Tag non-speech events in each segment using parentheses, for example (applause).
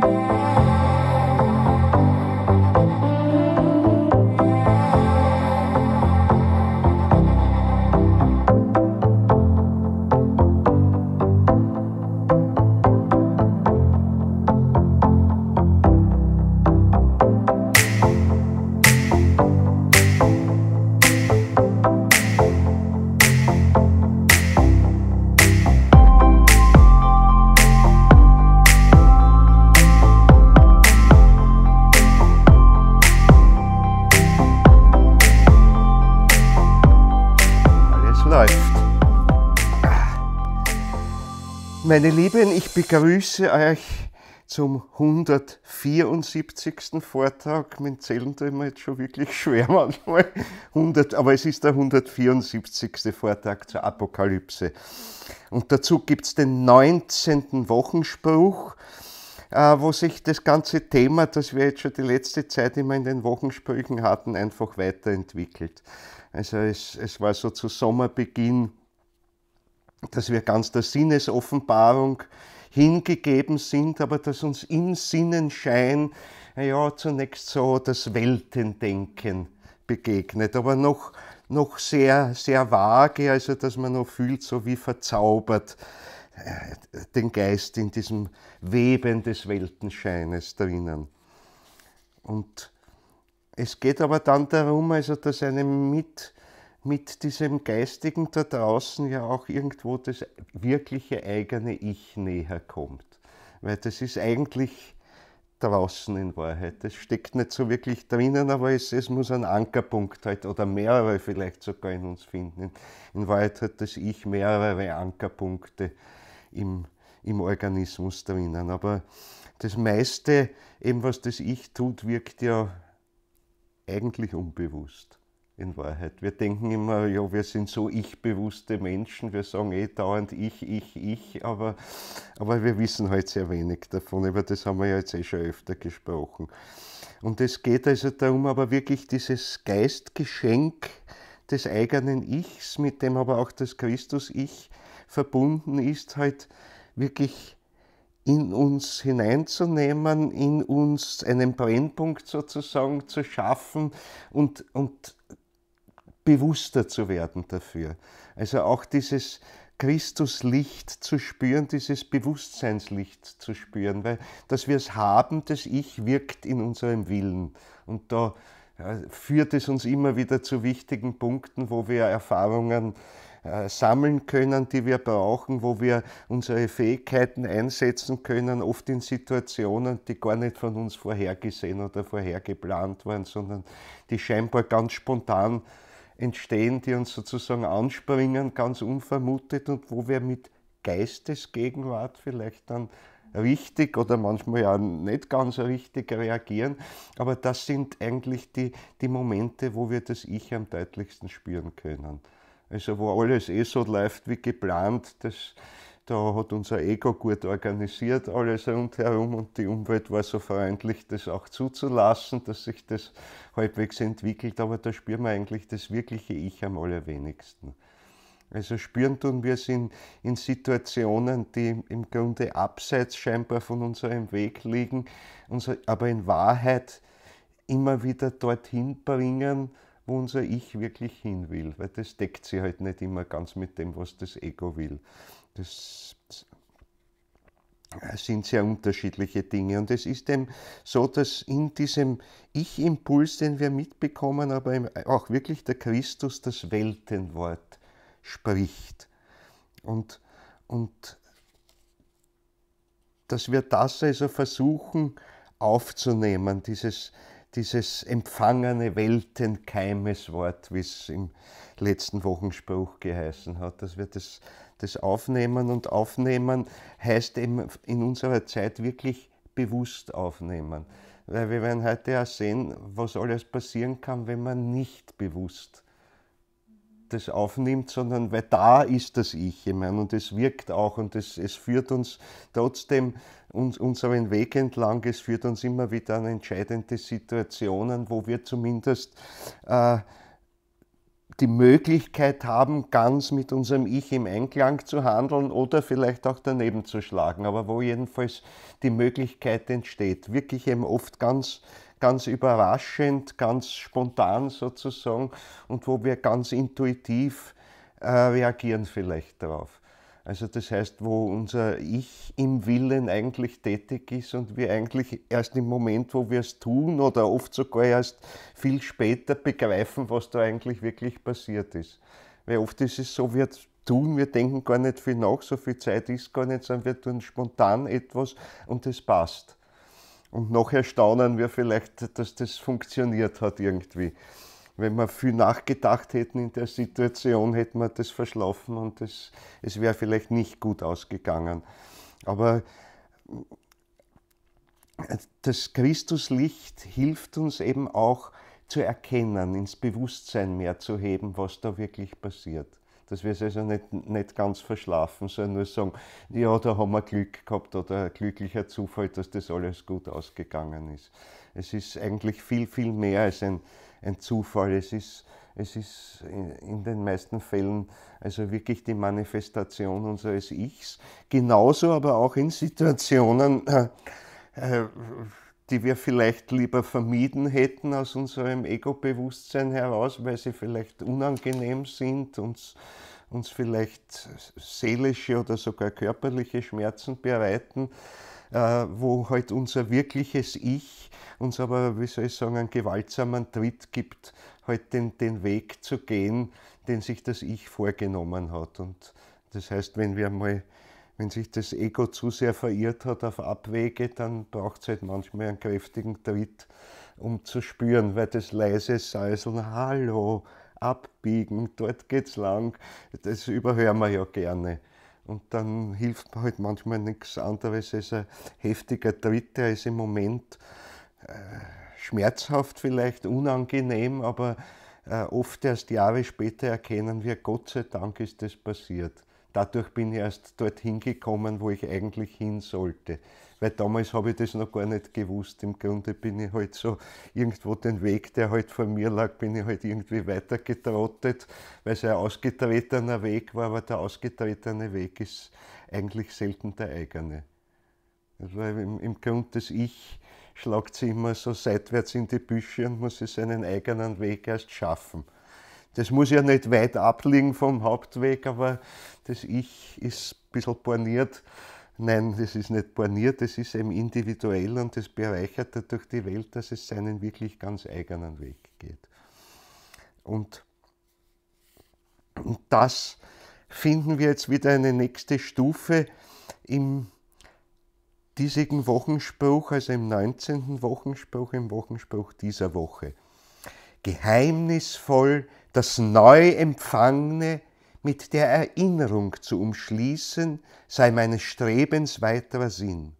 Thank Meine Lieben, ich begrüße euch zum 174. Vortrag. Mit Zählen tut mir jetzt schon wirklich schwer manchmal. 100, aber es ist der 174. Vortrag zur Apokalypse. Und dazu gibt es den 19. Wochenspruch, äh, wo sich das ganze Thema, das wir jetzt schon die letzte Zeit immer in den Wochensprüchen hatten, einfach weiterentwickelt. Also es, es war so zu Sommerbeginn dass wir ganz der Sinnesoffenbarung hingegeben sind, aber dass uns im Sinnenschein ja zunächst so das Weltendenken begegnet, aber noch, noch sehr, sehr vage, also dass man noch fühlt, so wie verzaubert äh, den Geist in diesem Weben des Weltenscheines drinnen. Und es geht aber dann darum, also dass einem mit mit diesem Geistigen da draußen ja auch irgendwo das wirkliche eigene Ich näher kommt. Weil das ist eigentlich draußen in Wahrheit. Das steckt nicht so wirklich drinnen, aber es, es muss einen Ankerpunkt halt oder mehrere vielleicht sogar in uns finden. In, Wahrheit hat das Ich mehrere Ankerpunkte im, im Organismus drinnen. Aber das meiste, eben was das Ich tut, wirkt ja eigentlich unbewusst in Wahrheit. Wir denken immer, ja, wir sind so ich-bewusste Menschen, wir sagen eh dauernd ich, ich, ich, aber, aber wir wissen halt sehr wenig davon. Über das haben wir ja jetzt eh schon öfter gesprochen. Und es geht also darum, aber wirklich dieses Geistgeschenk des eigenen Ichs, mit dem aber auch das Christus-Ich verbunden ist, halt wirklich in uns hineinzunehmen, in uns einen Brennpunkt sozusagen zu schaffen und, und bewusster zu werden dafür. Also auch dieses Christuslicht zu spüren, dieses Bewusstseinslicht zu spüren, weil dass wir es haben, das Ich wirkt in unserem Willen. Und da äh, führt es uns immer wieder zu wichtigen Punkten, wo wir Erfahrungen äh, sammeln können, die wir brauchen, wo wir unsere Fähigkeiten einsetzen können, oft in Situationen, die gar nicht von uns vorhergesehen oder vorhergeplant waren, sondern die scheinbar ganz spontan entstehen, die uns sozusagen anspringen, ganz unvermutet und wo wir mit Geistesgegenwart vielleicht dann richtig oder manchmal ja nicht ganz richtig reagieren. Aber das sind eigentlich die, die Momente, wo wir das Ich am deutlichsten spüren können. Also wo alles eh so läuft wie geplant, das da hat unser Ego gut organisiert alles rundherum und die Umwelt war so freundlich, das auch zuzulassen, dass sich das halbwegs entwickelt, aber da spüren wir eigentlich das wirkliche Ich am allerwenigsten. Also spüren tun wir es in, in Situationen, die im Grunde abseits scheinbar von unserem Weg liegen, unser, aber in Wahrheit immer wieder dorthin bringen, wo unser Ich wirklich hin will, weil das deckt sich halt nicht immer ganz mit dem, was das Ego will. Das äh, sind sehr unterschiedliche Dinge. Und es ist eben so, dass in diesem Ich-Impuls, den wir mitbekommen, aber auch wirklich der Christus das Weltenwort spricht. Und, und dass wir das also versuchen aufzunehmen, dieses, dieses empfangene Weltenkeimeswort, wie es im letzten Wochenspruch geheißen hat, dass wir das das Aufnehmen und Aufnehmen heißt eben in unserer Zeit wirklich bewusst aufnehmen. Weil wir werden heute auch sehen, was alles passieren kann, wenn man nicht bewusst das aufnimmt, sondern weil da ist das Ich. Ich meine, und es wirkt auch und es, es führt uns trotzdem uns, unseren Weg entlang, es führt uns immer wieder an entscheidende Situationen, wo wir zumindest äh, die Möglichkeit haben, ganz mit unserem Ich im Einklang zu handeln oder vielleicht auch daneben zu schlagen, aber wo jedenfalls die Möglichkeit entsteht. Wirklich eben oft ganz, ganz überraschend, ganz spontan sozusagen und wo wir ganz intuitiv äh, reagieren vielleicht darauf. Also das heißt, wo unser Ich im Willen eigentlich tätig ist und wir eigentlich erst im Moment, wo wir es tun oder oft sogar erst viel später begreifen, was da eigentlich wirklich passiert ist. Weil oft ist es so, wir tun, wir denken gar nicht viel nach, so viel Zeit ist gar nicht, sondern wir tun spontan etwas und es passt. Und nachher staunen wir vielleicht, dass das funktioniert hat irgendwie wenn wir viel nachgedacht hätten in der Situation, hätten wir das verschlafen und das, es wäre vielleicht nicht gut ausgegangen. Aber äh, das Christuslicht hilft uns eben auch zu erkennen, ins Bewusstsein mehr zu heben, was da wirklich passiert. Dass wir es also nicht, nicht ganz verschlafen, sondern nur sagen, ja, da haben wir Glück gehabt oder glücklicher Zufall, dass das alles gut ausgegangen ist. Es ist eigentlich viel, viel mehr als ein ein Zufall. Es ist, es ist in den meisten Fällen also wirklich die Manifestation unseres Ichs. Genauso aber auch in Situationen, äh, äh die wir vielleicht lieber vermieden hätten aus unserem Ego-Bewusstsein heraus, weil sie vielleicht unangenehm sind, und uns vielleicht seelische oder sogar körperliche Schmerzen bereiten. Äh, wo halt unser wirkliches Ich uns aber, wie soll ich sagen, einen gewaltsamen Tritt gibt, halt den, den Weg zu gehen, den sich das Ich vorgenommen hat. Und das heißt, wenn wir mal wenn sich das Ego zu sehr verirrt hat auf Abwege, dann braucht es halt manchmal einen kräftigen Tritt, um zu spüren, weil das leise Säuseln, hallo, abbiegen, dort geht's lang, das überhören wir ja gerne. Und dann hilft mir halt manchmal nichts anderes als ein heftiger Tritt, der ist im Moment äh, schmerzhaft vielleicht, unangenehm, aber äh, oft erst Jahre später erkennen wir, Gott sei Dank ist das passiert. Dadurch bin ich erst dorthin gekommen, wo ich eigentlich hin sollte weil damals habe ich das noch gar nicht gewusst. Im Grunde bin ich halt so irgendwo den Weg, der halt vor mir lag, bin ich halt irgendwie weitergetrottet, weil es ein ausgetretener Weg war, aber der ausgetretene Weg ist eigentlich selten der eigene. Also im, im Grunde das Ich schlagt sich immer so seitwärts in die Büsche und muss sich seinen eigenen Weg erst schaffen. Das muss ja nicht weit abliegen vom Hauptweg, aber das Ich ist ein bisschen borniert Nein, das ist nicht borniert, das ist eben individuell und das bereichert dadurch die Welt, dass es seinen wirklich ganz eigenen Weg geht. Und, das finden wir jetzt wieder eine nächste Stufe im diesigen Wochenspruch, also im 19. Wochenspruch, im Wochenspruch dieser Woche. Geheimnisvoll das Neuempfangene empfangene mit der Erinnerung zu umschließen, sei meines Strebens weiterer Sinn.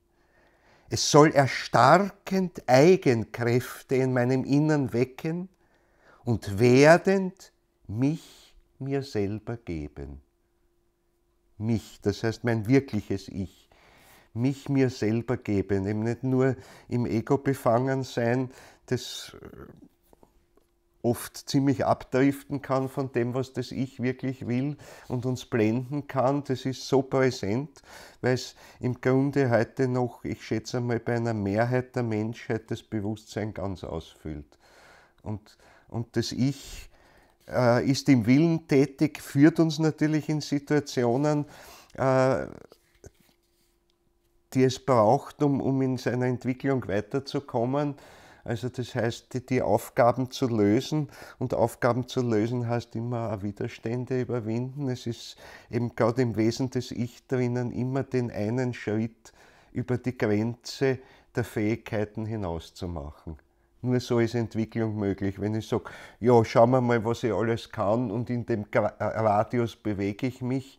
Es soll erstarkend Eigenkräfte in meinem Innern wecken und werdend mich mir selber geben. Mich, das heißt mein wirkliches Ich, mich mir selber geben, eben nicht nur im Ego befangen sein, das äh, oft ziemlich abdriften kann von dem, was das Ich wirklich will und uns blenden kann. Das ist so präsent, weil es im Grunde heute noch, ich schätze mal, bei einer Mehrheit der Menschheit das Bewusstsein ganz ausfüllt. Und, und das Ich äh, ist im Willen tätig, führt uns natürlich in Situationen, äh, die es braucht, um, um in seiner Entwicklung weiterzukommen also das heißt, die, die Aufgaben zu lösen und Aufgaben zu lösen heißt immer auch Widerstände überwinden. Es ist eben gerade im Wesen des Ich drinnen immer den einen Schritt über die Grenze der Fähigkeiten hinaus zu machen. Nur so ist Entwicklung möglich. Wenn ich sage, ja, schauen wir mal, was ich alles kann und in dem äh, Radius bewege ich mich,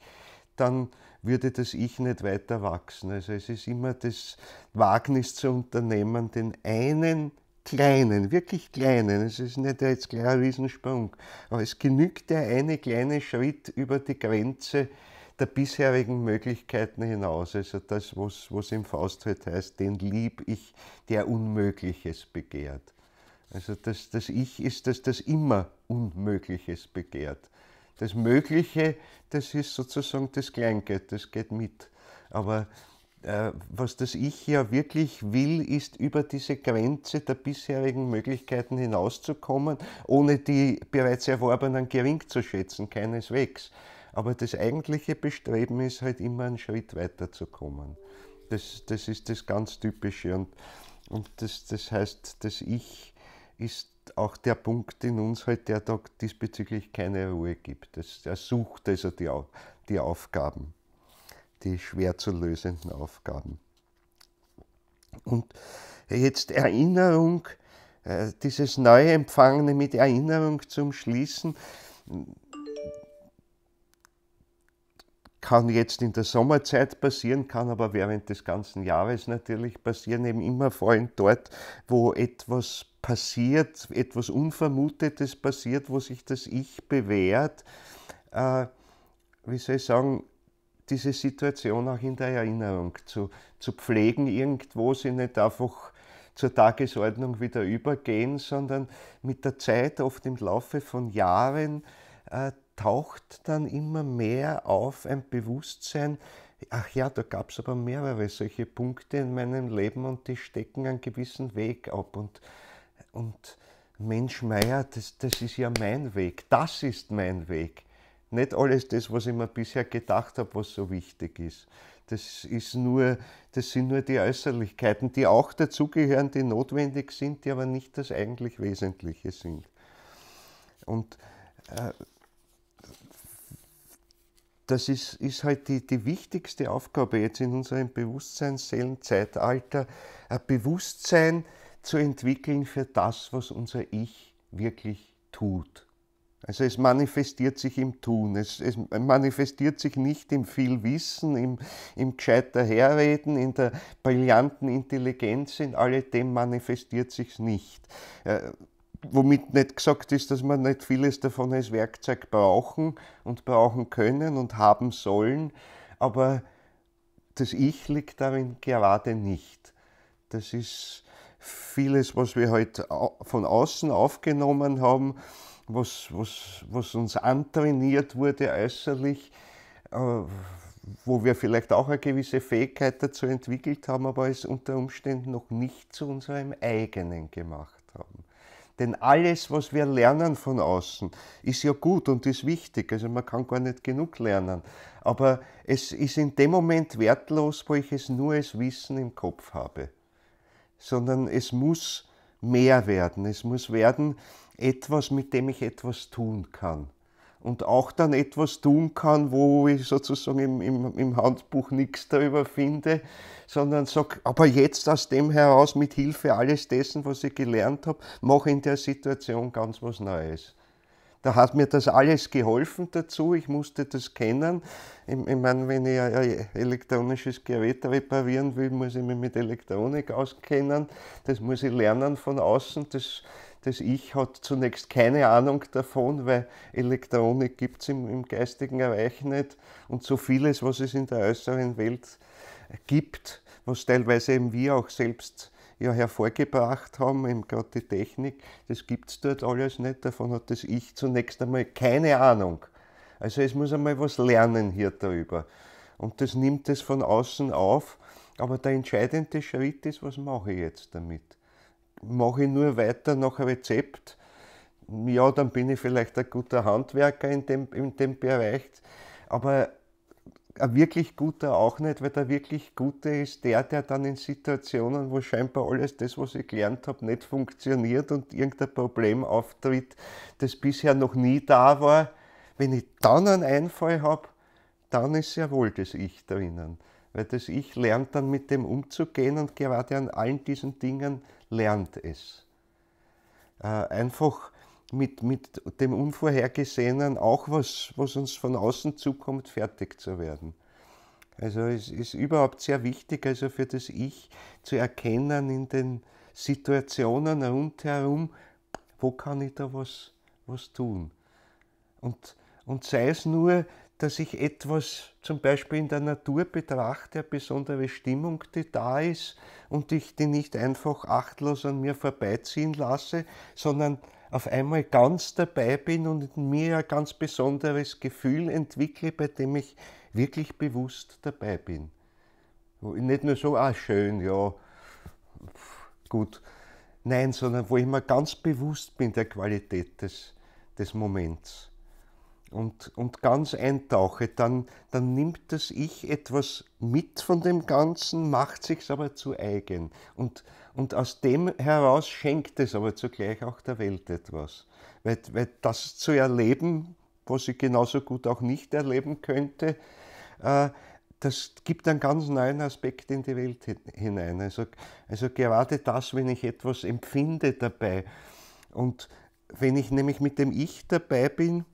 dann würde das Ich nicht weiter wachsen. Also es ist immer das Wagnis zu unternehmen, den einen kleinen, wirklich kleinen, es ist nicht jetzt gleich ein Riesensprung, aber es genügt der eine kleine Schritt über die Grenze der bisherigen Möglichkeiten hinaus. Also das, was, was im Faustritt heißt, den lieb ich, der Unmögliches begehrt. Also das, das Ich ist das, das immer Unmögliches begehrt. Das Mögliche, das ist sozusagen das Kleingeld, das geht mit. Aber äh, was das Ich ja wirklich will, ist über diese Grenze der bisherigen Möglichkeiten hinauszukommen, ohne die bereits erworbenen gering zu schätzen, keineswegs. Aber das eigentliche Bestreben ist halt immer einen Schritt weiterzukommen. Das, das ist das ganz Typische. Und, und das, das heißt, das Ich ist auch der Punkt in uns, halt, der da diesbezüglich keine Ruhe gibt. Das, er sucht also die, die Aufgaben die schwer zu lösenden Aufgaben. Und jetzt Erinnerung, äh, dieses neue Empfangene mit Erinnerung zum Schließen, kann jetzt in der Sommerzeit passieren, kann aber während des ganzen Jahres natürlich passieren, eben immer vor allem dort, wo etwas passiert, etwas Unvermutetes passiert, wo sich das Ich bewährt. Äh, wie soll ich sagen, diese Situation auch in der Erinnerung zu, zu pflegen, irgendwo sie nicht einfach zur Tagesordnung wieder übergehen, sondern mit der Zeit, oft im Laufe von Jahren, äh, taucht dann immer mehr auf ein Bewusstsein, ach ja, da gab es aber mehrere solche Punkte in meinem Leben und die stecken einen gewissen Weg ab. Und, und Mensch, Meier, das, das ist ja mein Weg, das ist mein Weg nicht alles das, was ich mir bisher gedacht habe, was so wichtig ist. Das, ist nur, das sind nur die Äußerlichkeiten, die auch dazugehören, die notwendig sind, die aber nicht das eigentlich Wesentliche sind. Und äh, das ist, ist halt die, die wichtigste Aufgabe jetzt in unserem bewusstseins ein Bewusstsein zu entwickeln für das, was unser Ich wirklich tut also es manifestiert sich im Tun, es, es, manifestiert sich nicht im viel Wissen, im, im gescheiter Herreden, in der brillanten Intelligenz, in alledem manifestiert sich nicht. Äh, womit nicht gesagt ist, dass man nicht vieles davon als Werkzeug brauchen und brauchen können und haben sollen, aber das Ich liegt darin gerade nicht. Das ist vieles, was wir heute halt von außen aufgenommen haben, was, was, was uns antrainiert wurde äußerlich, äh, wo wir vielleicht auch eine gewisse Fähigkeit dazu entwickelt haben, aber es unter Umständen noch nicht zu unserem eigenen gemacht haben. Denn alles, was wir lernen von außen, ist ja gut und ist wichtig. Also man kann gar nicht genug lernen. Aber es ist in dem Moment wertlos, wo ich es nur als Wissen im Kopf habe. Sondern es muss mehr werden. Es muss werden etwas, mit dem ich etwas tun kann. Und auch dann etwas tun kann, wo ich sozusagen im, im, im Handbuch nichts darüber finde, sondern sage, aber jetzt aus dem heraus, mit Hilfe alles dessen, was ich gelernt habe, mache in der Situation ganz was Neues da hat mir das alles geholfen dazu. Ich musste das kennen. Ich, ich meine, wenn ich ein elektronisches Gerät reparieren will, muss ich mich mit Elektronik auskennen. Das muss ich lernen von außen. Das, das Ich hat zunächst keine Ahnung davon, weil Elektronik gibt es im, im geistigen Reich nicht. Und so vieles, was es in der äußeren Welt gibt, was teilweise eben wir auch selbst ja hervorgebracht haben, eben gerade die Technik, das gibt es dort alles nicht, davon hat das Ich zunächst einmal keine Ahnung. Also es muss einmal was lernen hier darüber. Und das nimmt es von außen auf, aber der entscheidende Schritt ist, was mache ich jetzt damit? Mache ich nur weiter nach Rezept? Ja, dann bin ich vielleicht ein guter Handwerker in dem, in dem Bereich, aber ein wirklich guter auch nicht, weil der wirklich gute ist der, der dann in Situationen, wo scheinbar alles das, was ich gelernt habe, nicht funktioniert und irgendein Problem auftritt, das bisher noch nie da war. Wenn ich dann einen Einfall habe, dann ist ja wohl das Ich drinnen. Weil das Ich lernt dann mit dem umzugehen und gerade an allen diesen Dingen lernt es. Äh, einfach mit, mit dem Unvorhergesehenen, auch was, was uns von außen zukommt, fertig zu werden. Also es ist überhaupt sehr wichtig, also für das Ich zu erkennen in den Situationen rundherum, wo kann ich da was, was tun. Und, und sei es nur, dass ich etwas zum Beispiel in der Natur betrachte, eine besondere Stimmung, die da ist, und ich die nicht einfach achtlos an mir vorbeiziehen lasse, sondern auf einmal ganz dabei bin und in mir ein ganz besonderes Gefühl entwickle, bei dem ich wirklich bewusst dabei bin. Nicht nur so, ah schön, ja, gut. Nein, sondern wo ich mir ganz bewusst bin der Qualität des, des Moments und, und ganz eintauche, dann, dann nimmt das Ich etwas mit von dem Ganzen, macht sich's aber zu eigen. Und und aus dem heraus schenkt es aber zugleich auch der Welt etwas. Weil, weil das zu erleben, was ich genauso gut auch nicht erleben könnte, äh, das gibt einen ganz neuen Aspekt in die Welt hinein. Also, also gerade das, wenn ich etwas empfinde dabei und wenn ich nämlich mit dem Ich dabei bin,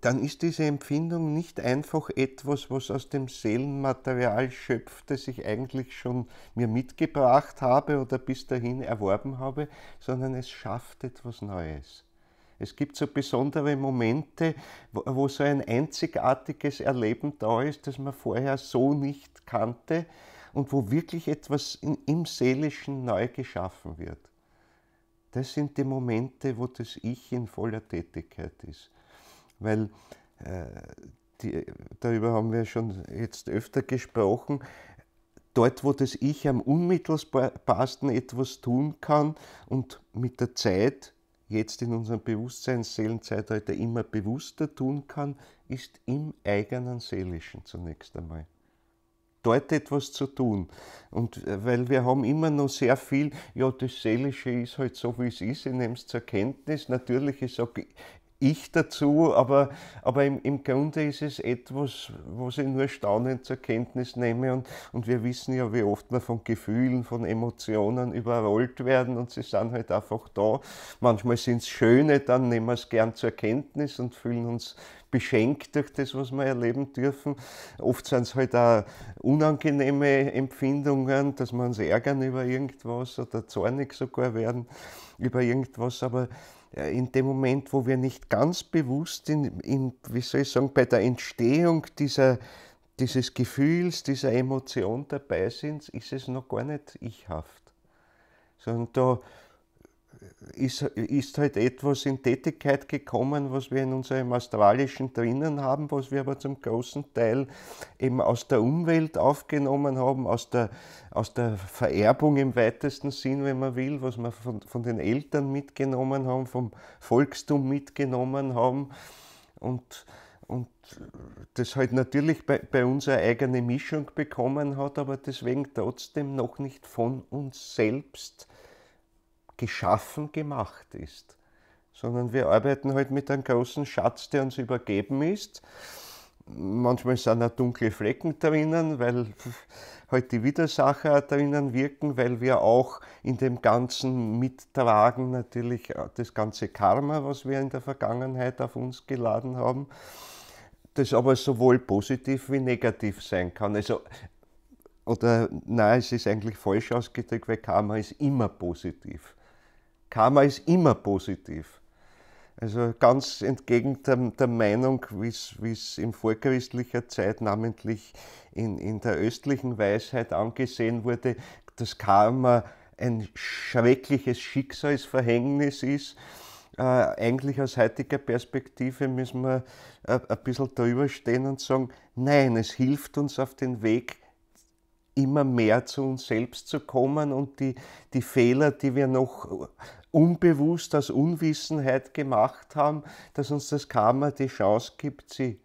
dann ist diese Empfindung nicht einfach etwas, was aus dem Seelenmaterial schöpft, das ich eigentlich schon mir mitgebracht habe oder bis dahin erworben habe, sondern es schafft etwas Neues. Es gibt so besondere Momente, wo, wo so ein einzigartiges Erleben da ist, das man vorher so nicht kannte und wo wirklich etwas in, im Seelischen neu geschaffen wird. Das sind die Momente, wo das Ich in voller Tätigkeit ist weil äh, die, darüber haben wir schon jetzt öfter gesprochen. Dort, wo das Ich am unmittelbarsten etwas tun kann und mit der Zeit, jetzt in unserem Bewusstseinsseelenzeitalter immer bewusster tun kann, ist im eigenen Seelischen zunächst einmal dort etwas zu tun. Und äh, weil wir haben immer noch sehr viel, ja, das Seelische ist halt so, wie es ist, ich nehme es zur Kenntnis. Natürlich, ich sage, ich dazu, aber, aber im, im Grunde ist es etwas, was ich nur staunend zur Kenntnis nehme und, und wir wissen ja, wie oft wir von Gefühlen, von Emotionen überrollt werden und sie sind halt einfach da. Manchmal sind es schöne, dann nehmen wir es gern zur Kenntnis und fühlen uns beschenkt durch das, was wir erleben dürfen. Oft sind es halt auch unangenehme Empfindungen, dass wir uns ärgern über irgendwas oder zornig sogar werden über irgendwas, aber in dem Moment, wo wir nicht ganz bewusst in, in wie soll ich sagen, bei der Entstehung dieser, dieses Gefühls, dieser Emotion dabei sind, ist es noch gar nicht ichhaft. Sondern da, ist, ist halt etwas in Tätigkeit gekommen, was wir in unserem australischen drinnen haben, was wir aber zum großen Teil eben aus der Umwelt aufgenommen haben, aus der, aus der Vererbung im weitesten Sinn, wenn man will, was wir von, von den Eltern mitgenommen haben, vom Volkstum mitgenommen haben. Und und das halt natürlich bei, bei, uns eine eigene Mischung bekommen hat, aber deswegen trotzdem noch nicht von uns selbst geschaffen gemacht ist, sondern wir arbeiten halt mit einem großen Schatz, der uns übergeben ist. Manchmal sind auch dunkle Flecken drinnen, weil (laughs) halt die Widersacher drinnen wirken, weil wir auch in dem Ganzen mittragen natürlich das ganze Karma, was wir in der Vergangenheit auf uns geladen haben, das aber sowohl positiv wie negativ sein kann. Also oder nein, es ist eigentlich falsch ausgedrückt, weil Karma ist immer positiv. Karma ist immer positiv. Also ganz entgegen der, der Meinung, wie es in vorchristlicher Zeit, namentlich in, in der östlichen Weisheit angesehen wurde, dass Karma ein schreckliches Schicksalsverhängnis ist. Äh, eigentlich aus heutiger Perspektive müssen wir äh, ein bisschen darüber stehen und sagen, nein, es hilft uns auf den Weg immer mehr zu uns selbst zu kommen und die, die Fehler, die wir noch unbewusst aus Unwissenheit gemacht haben, dass uns das Karma die Chance gibt, sie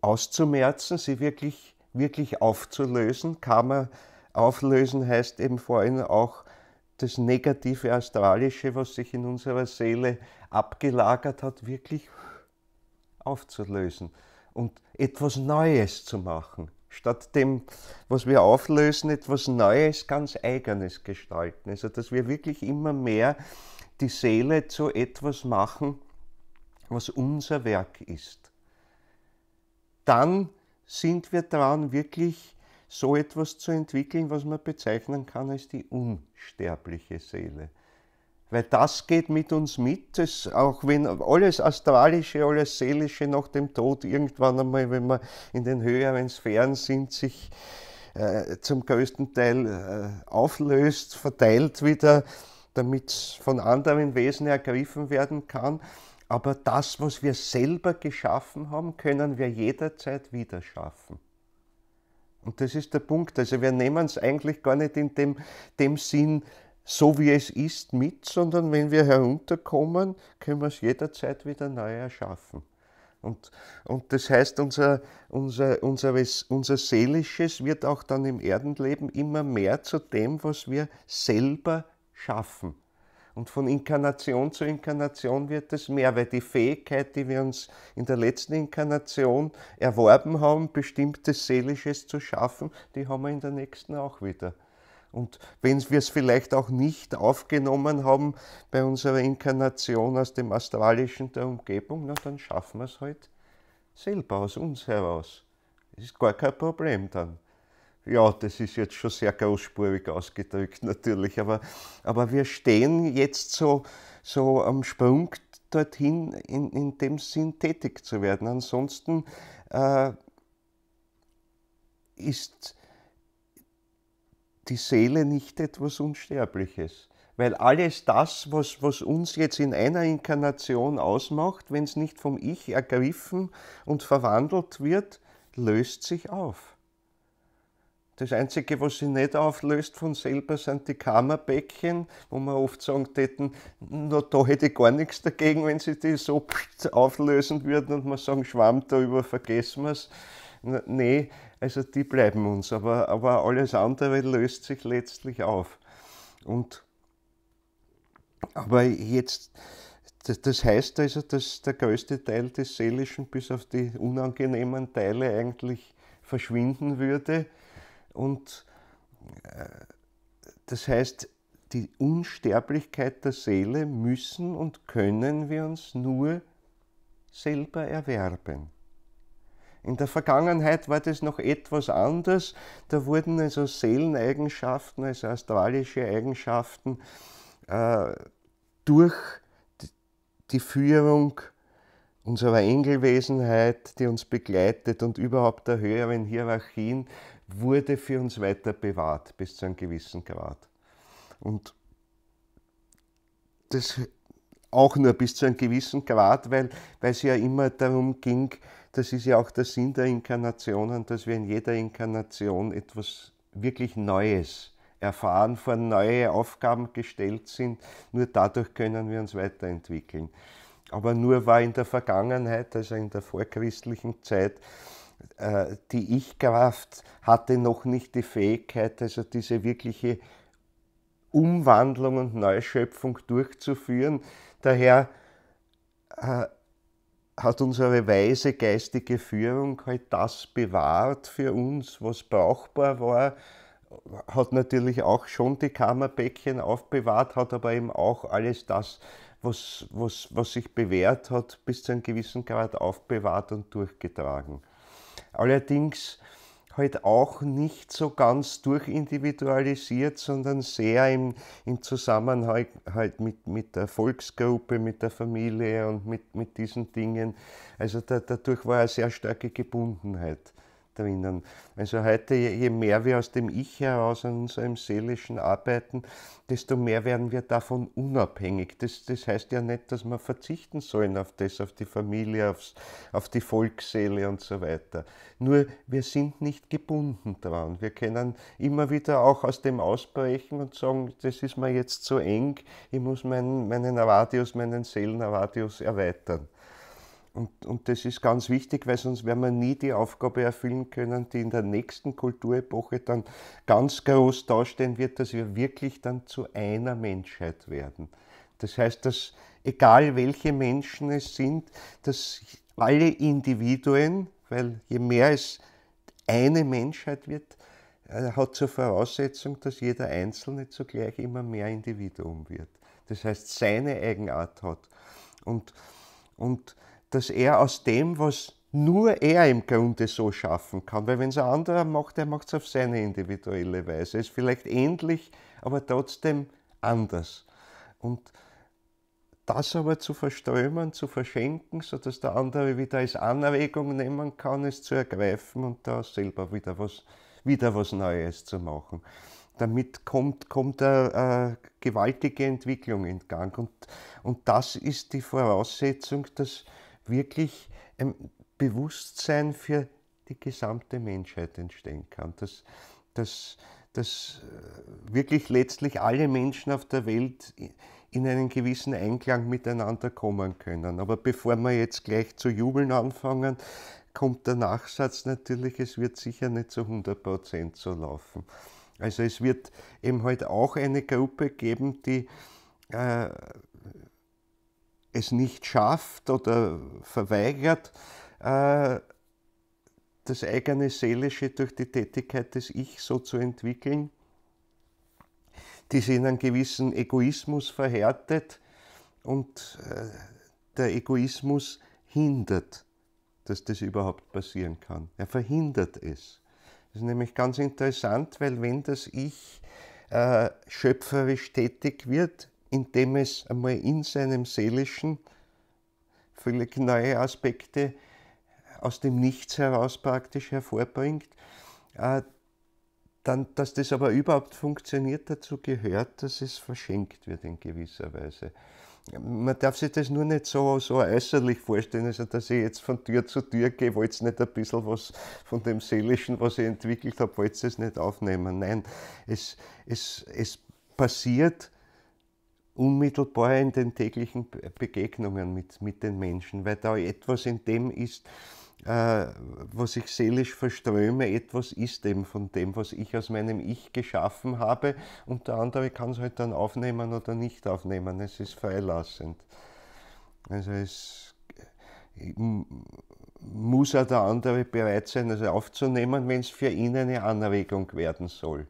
auszumerzen, sie wirklich, wirklich aufzulösen. Karma auflösen heißt eben vorhin auch das negative Astralische, was sich in unserer Seele abgelagert hat, wirklich aufzulösen und etwas Neues zu machen statt dem, was wir auflösen, etwas Neues, ganz Eigenes gestalten. Also, dass wir wirklich immer mehr die Seele zu etwas machen, was unser Werk ist. Dann sind wir dran, wirklich so etwas zu entwickeln, was man bezeichnen kann als die unsterbliche Seele. Weil das geht mit uns mit, das, auch wenn alles Astralische, alles Seelische nach dem Tod irgendwann einmal, wenn wir in den höheren Sphären sind, sich äh, zum größten Teil äh, auflöst, verteilt wieder, damit es von anderen Wesen ergriffen werden kann. Aber das, was wir selber geschaffen haben, können wir jederzeit wieder schaffen. Und das ist der Punkt. Also wir nehmen es eigentlich gar nicht in dem, dem Sinn so wie es ist mit, sondern wenn wir herunterkommen, können wir es jederzeit wieder neu erschaffen. Und, und das heißt, unser, unser, unser, unser Seelisches wird auch dann im Erdenleben immer mehr zu dem, was wir selber schaffen. Und von Inkarnation zu Inkarnation wird es mehr, weil die Fähigkeit, die wir uns in der letzten Inkarnation erworben haben, bestimmtes Seelisches zu schaffen, die haben wir in der nächsten auch wieder. Und wenn wir es vielleicht auch nicht aufgenommen haben bei unserer Inkarnation aus dem Astralischen der Umgebung, na, dann schaffen wir es halt selber aus uns heraus. Das ist gar kein Problem dann. Ja, das ist jetzt schon sehr großspurig ausgedrückt (laughs) natürlich, aber, aber wir stehen jetzt so, so am Sprung dorthin, in, in dem Sinn tätig zu werden. Ansonsten äh, ist die Seele nicht etwas Unsterbliches. Weil alles das, was, was uns jetzt in einer Inkarnation ausmacht, wenn es nicht vom Ich ergriffen und verwandelt wird, löst sich auf. Das Einzige, was sich nicht auflöst von selber, sind die Karma-Bäckchen, wo man oft sagen täten, na, da hätte ich gar nichts dagegen, wenn sie die so auflösen würden und man sagen, schwamm darüber, vergessen wir es. Nee, also die bleiben uns, aber, aber alles andere löst sich letztlich auf. Und, aber jetzt, das heißt also, dass der größte Teil des Seelischen bis auf die unangenehmen Teile eigentlich verschwinden würde. Und äh, das heißt, die Unsterblichkeit der Seele müssen und können wir uns nur selber erwerben. In der Vergangenheit war das noch etwas anders. Da wurden also Seeleneigenschaften, also astralische Eigenschaften äh, durch die Führung unserer Engelwesenheit, die uns begleitet und überhaupt der höheren Hierarchien, wurde für uns weiter bewahrt bis zu einem gewissen Grad. Und das auch nur bis zu einem gewissen Grad, weil, weil es ja immer darum ging, das ist ja auch der Sinn der Inkarnationen, dass wir in jeder Inkarnation etwas wirklich Neues erfahren, vor neue Aufgaben gestellt sind. Nur dadurch können wir uns weiterentwickeln. Aber nur war in der Vergangenheit, also in der vorchristlichen Zeit, äh, die Ich-Kraft hatte noch nicht die Fähigkeit, also diese wirkliche Umwandlung und Neuschöpfung durchzuführen. Daher äh, hat unsere weise geistige Führung halt das bewahrt für uns, was brauchbar war, hat natürlich auch schon die Kammerbäckchen aufbewahrt, hat aber eben auch alles das, was, was, was sich bewährt hat, bis zu einem gewissen Grad aufbewahrt und durchgetragen. Allerdings halt auch nicht so ganz durchindividualisiert, sondern sehr im, im Zusammenhang halt mit, mit der Volksgruppe, mit der Familie und mit, mit diesen Dingen. Also da, dadurch war eine sehr starke Gebundenheit drinnen. Also heute, je mehr wir aus dem Ich heraus an unserem Seelischen arbeiten, desto mehr werden wir davon unabhängig. Das, das heißt ja nicht, dass wir verzichten sollen auf das, auf die Familie, aufs, auf die Volksseele und so weiter. Nur wir sind nicht gebunden dran. Wir können immer wieder auch aus dem ausbrechen und sagen, das ist mir jetzt zu so eng, ich muss meinen, meinen Radius, meinen Seelenradius erweitern. Und, und das ist ganz wichtig, weil sonst werden wir nie die Aufgabe erfüllen können, die in der nächsten Kulturepoche dann ganz groß dastehen wird, dass wir wirklich dann zu einer Menschheit werden. Das heißt, dass egal welche Menschen es sind, dass alle Individuen, weil je mehr es eine Menschheit wird, äh, hat zur Voraussetzung, dass jeder Einzelne zugleich immer mehr Individuum wird. Das heißt, seine Eigenart hat. Und, und dass er aus dem, was nur er im Grunde so schaffen kann. Weil wenn es ein anderer macht, er macht es auf seine individuelle Weise. Ist vielleicht ähnlich, aber trotzdem anders. Und das aber zu verströmen, zu verschenken, sodass der andere wieder als Anregung nehmen kann, es zu ergreifen und da selber wieder was, wieder was Neues zu machen. Damit kommt, kommt eine, äh, gewaltige Entwicklung in Gang. Und, und das ist die Voraussetzung, dass wirklich ein Bewusstsein für die gesamte Menschheit entstehen kann. Dass, dass, dass äh, wirklich letztlich alle Menschen auf der Welt in einen gewissen Einklang miteinander kommen können. Aber bevor wir jetzt gleich zu jubeln anfangen, kommt der Nachsatz natürlich, es wird sicher nicht zu 100 Prozent so laufen. Also es wird eben heute halt auch eine Gruppe geben, die äh, es nicht schafft oder verweigert, äh, das eigene Seelische durch die Tätigkeit des Ich so zu entwickeln, die sie in einen gewissen Egoismus verhärtet und äh, der Egoismus hindert, dass das überhaupt passieren kann. Er verhindert es. Das ist nämlich ganz interessant, weil wenn das Ich äh, schöpferisch tätig wird, indem es einmal in seinem Seelischen völlig neue Aspekte aus dem Nichts heraus praktisch hervorbringt. Äh, dann, dass das aber überhaupt funktioniert, dazu gehört, dass es verschenkt wird in gewisser Weise. Man darf sich das nur nicht so, so äußerlich vorstellen, also dass ich jetzt von Tür zu Tür gehe, wollte jetzt nicht ein bisschen was von dem Seelischen, was ich entwickelt habe, wollte es nicht aufnehmen. Nein, es, es, es passiert unmittelbar in den täglichen Begegnungen mit, mit den Menschen, weil da etwas in dem ist, äh, was ich seelisch verströme, etwas ist eben von dem, was ich aus meinem Ich geschaffen habe und der andere kann es halt dann aufnehmen oder nicht aufnehmen, es ist freilassend. Also es muss auch der andere bereit sein, es also aufzunehmen, wenn es für ihn eine Anregung werden soll.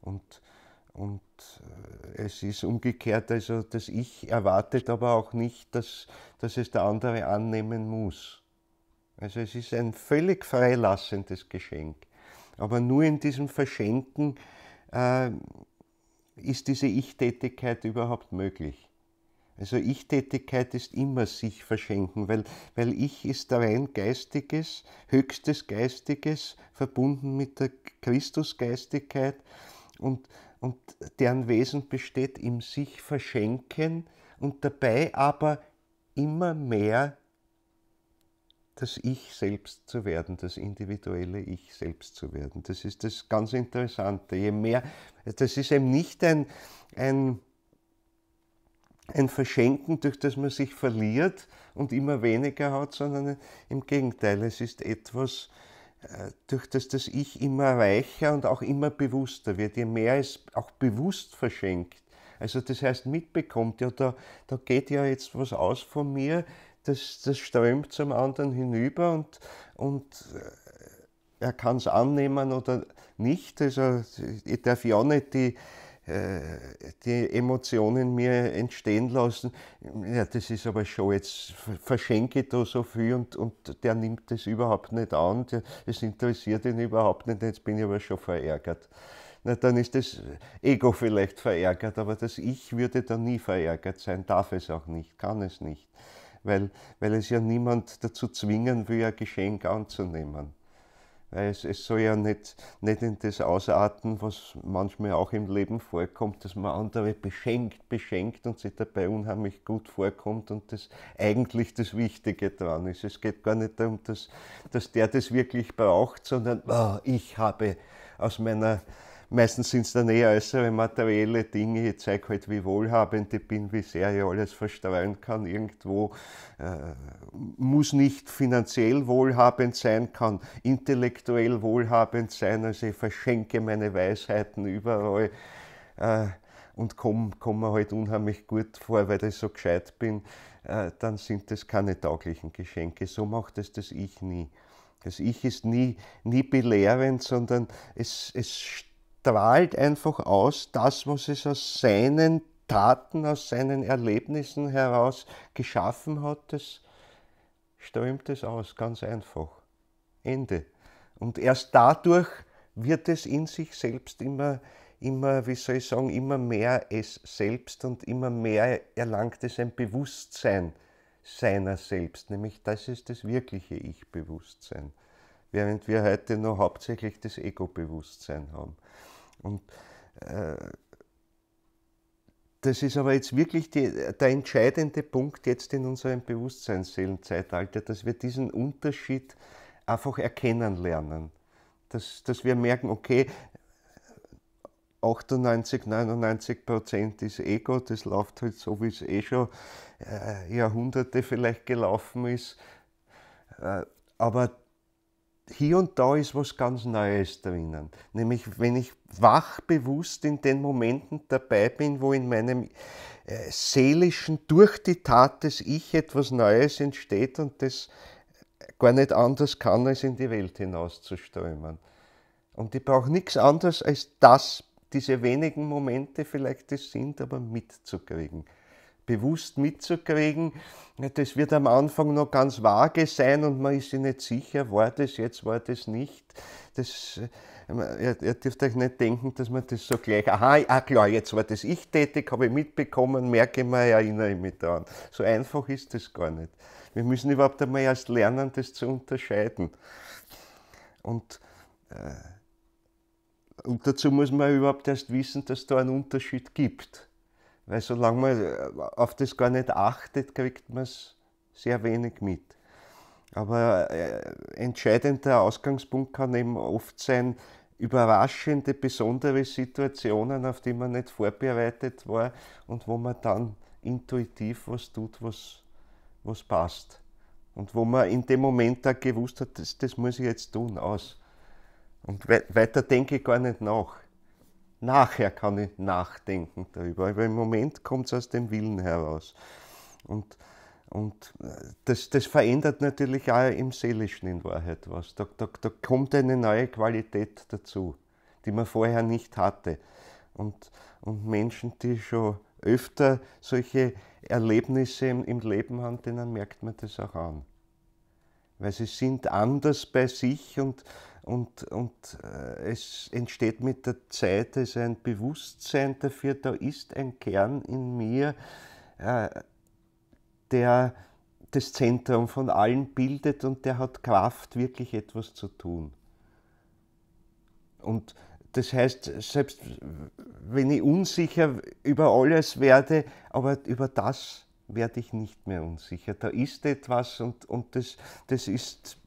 Und und äh, es ist umgekehrt, also das Ich erwartet aber auch nicht, dass, dass es der andere annehmen muss. Also es ist ein völlig freilassendes Geschenk. Aber nur in diesem Verschenken äh, ist diese Ich-Tätigkeit überhaupt möglich. Also Ich-Tätigkeit ist immer sich verschenken, weil, weil Ich ist rein Geistiges, höchstes Geistiges, verbunden mit der Christusgeistigkeit und und deren Wesen besteht im sich verschenken und dabei aber immer mehr das Ich selbst zu werden, das individuelle Ich selbst zu werden. Das ist das ganz Interessante. Je mehr, das ist eben nicht ein, ein, ein Verschenken, durch das man sich verliert und immer weniger hat, sondern im Gegenteil, es ist etwas, äh, durch das das Ich immer reicher und auch immer bewusster wird, je mehr es auch bewusst verschenkt. Also das heißt mitbekommt, ja, da, da geht ja jetzt was aus von mir, das, das strömt zum anderen hinüber und, und äh, er kann es annehmen oder nicht. Also ich darf ja auch nicht die, die Emotionen mir entstehen lassen. Ja, das ist aber schon, jetzt verschenke ich da so viel und, und der nimmt das überhaupt nicht an, das interessiert ihn überhaupt nicht, jetzt bin ich aber schon verärgert. Na, dann ist das Ego vielleicht verärgert, aber das Ich würde da nie verärgert sein, darf es auch nicht, kann es nicht, weil, weil es ja niemand dazu zwingen will, ein Geschenk anzunehmen. Es, es soll ja nicht, nicht in das ausarten, was manchmal auch im Leben vorkommt, dass man andere beschenkt, beschenkt und sich dabei unheimlich gut vorkommt und das eigentlich das Wichtige dran ist. Es geht gar nicht darum, dass, dass der das wirklich braucht, sondern oh, ich habe aus meiner meistens sind es dann eher äußere materielle Dinge. Ich zeige halt, wie wohlhabend ich bin, wie sehr ich alles verstreuen kann irgendwo. Äh, muss nicht finanziell wohlhabend sein, kann intellektuell wohlhabend sein. Also ich verschenke meine Weisheiten überall. Äh, und komme komm mir halt unheimlich gut vor, weil ich so gescheit bin, äh, dann sind das keine tauglichen Geschenke. So macht es das Ich nie. Das Ich ist nie, nie belehrend, sondern es, es strahlt einfach aus, das, was es aus seinen Taten, aus seinen Erlebnissen heraus geschaffen hat, das strömt es aus, ganz einfach. Ende. Und erst dadurch wird es in sich selbst immer, immer, wie soll ich sagen, immer mehr es selbst und immer mehr erlangt es ein Bewusstsein seiner selbst, nämlich das ist das wirkliche Ich-Bewusstsein, während wir heute nur hauptsächlich das Ego-Bewusstsein haben. Und äh, das ist aber jetzt wirklich die, der entscheidende Punkt jetzt in unserem Bewusstseinsseelenzeitalter, dass wir diesen Unterschied einfach erkennen lernen. Dass, dass wir merken, okay, 98, 99 Prozent ist Ego, das läuft halt so, wie es eh schon äh, Jahrhunderte vielleicht gelaufen ist. Äh, aber hier und da ist was ganz Neues drinnen. Nämlich, wenn ich wachbewusst in den Momenten dabei bin, wo in meinem äh, seelischen, durch die Tat des Ich etwas Neues entsteht und das gar nicht anders kann, als in die Welt hinauszuströmen. Und ich brauche nichts anderes als das, diese wenigen Momente vielleicht es sind, aber mitzukriegen bewusst mitzukriegen. Das wird am Anfang noch ganz vage sein und man ist sich nicht sicher, war das jetzt, war das nicht. Das, äh, ihr, ihr dürft euch nicht denken, dass man das so gleich, aha, ah klar, jetzt war das ich tätig, habe ich mitbekommen, merke ich mir, erinnere ich mich daran. So einfach ist das gar nicht. Wir müssen überhaupt einmal erst lernen, das zu unterscheiden. Und, äh, und dazu muss man überhaupt erst wissen, dass da einen Unterschied gibt. Weil solange man äh, auf das gar nicht achtet, kriegt man es sehr wenig mit. Aber äh, entscheidender Ausgangspunkt kann eben oft sein, überraschende, besondere Situationen, auf die man nicht vorbereitet war und wo man dann intuitiv was tut, was, was passt. Und wo man in dem Moment auch gewusst hat, das, das muss ich jetzt tun, aus. Und we weiter denke ich gar nicht nach nachher kann ich nachdenken darüber. Aber im Moment kommt es aus dem Willen heraus. Und, und äh, das, das verändert natürlich auch im Seelischen in Wahrheit was. Da, da, da kommt eine neue Qualität dazu, die man vorher nicht hatte. Und, und Menschen, die schon öfter solche Erlebnisse im, im Leben haben, denen merkt man das auch an. Weil sie sind anders bei sich und, und, und äh, es entsteht mit der Zeit es ein Bewusstsein dafür, da ist ein Kern in mir, äh, der das Zentrum von allen bildet und der hat Kraft, wirklich etwas zu tun. Und das heißt, selbst wenn ich unsicher über alles werde, aber über das werde ich nicht mehr unsicher. Da ist etwas und, und das, das ist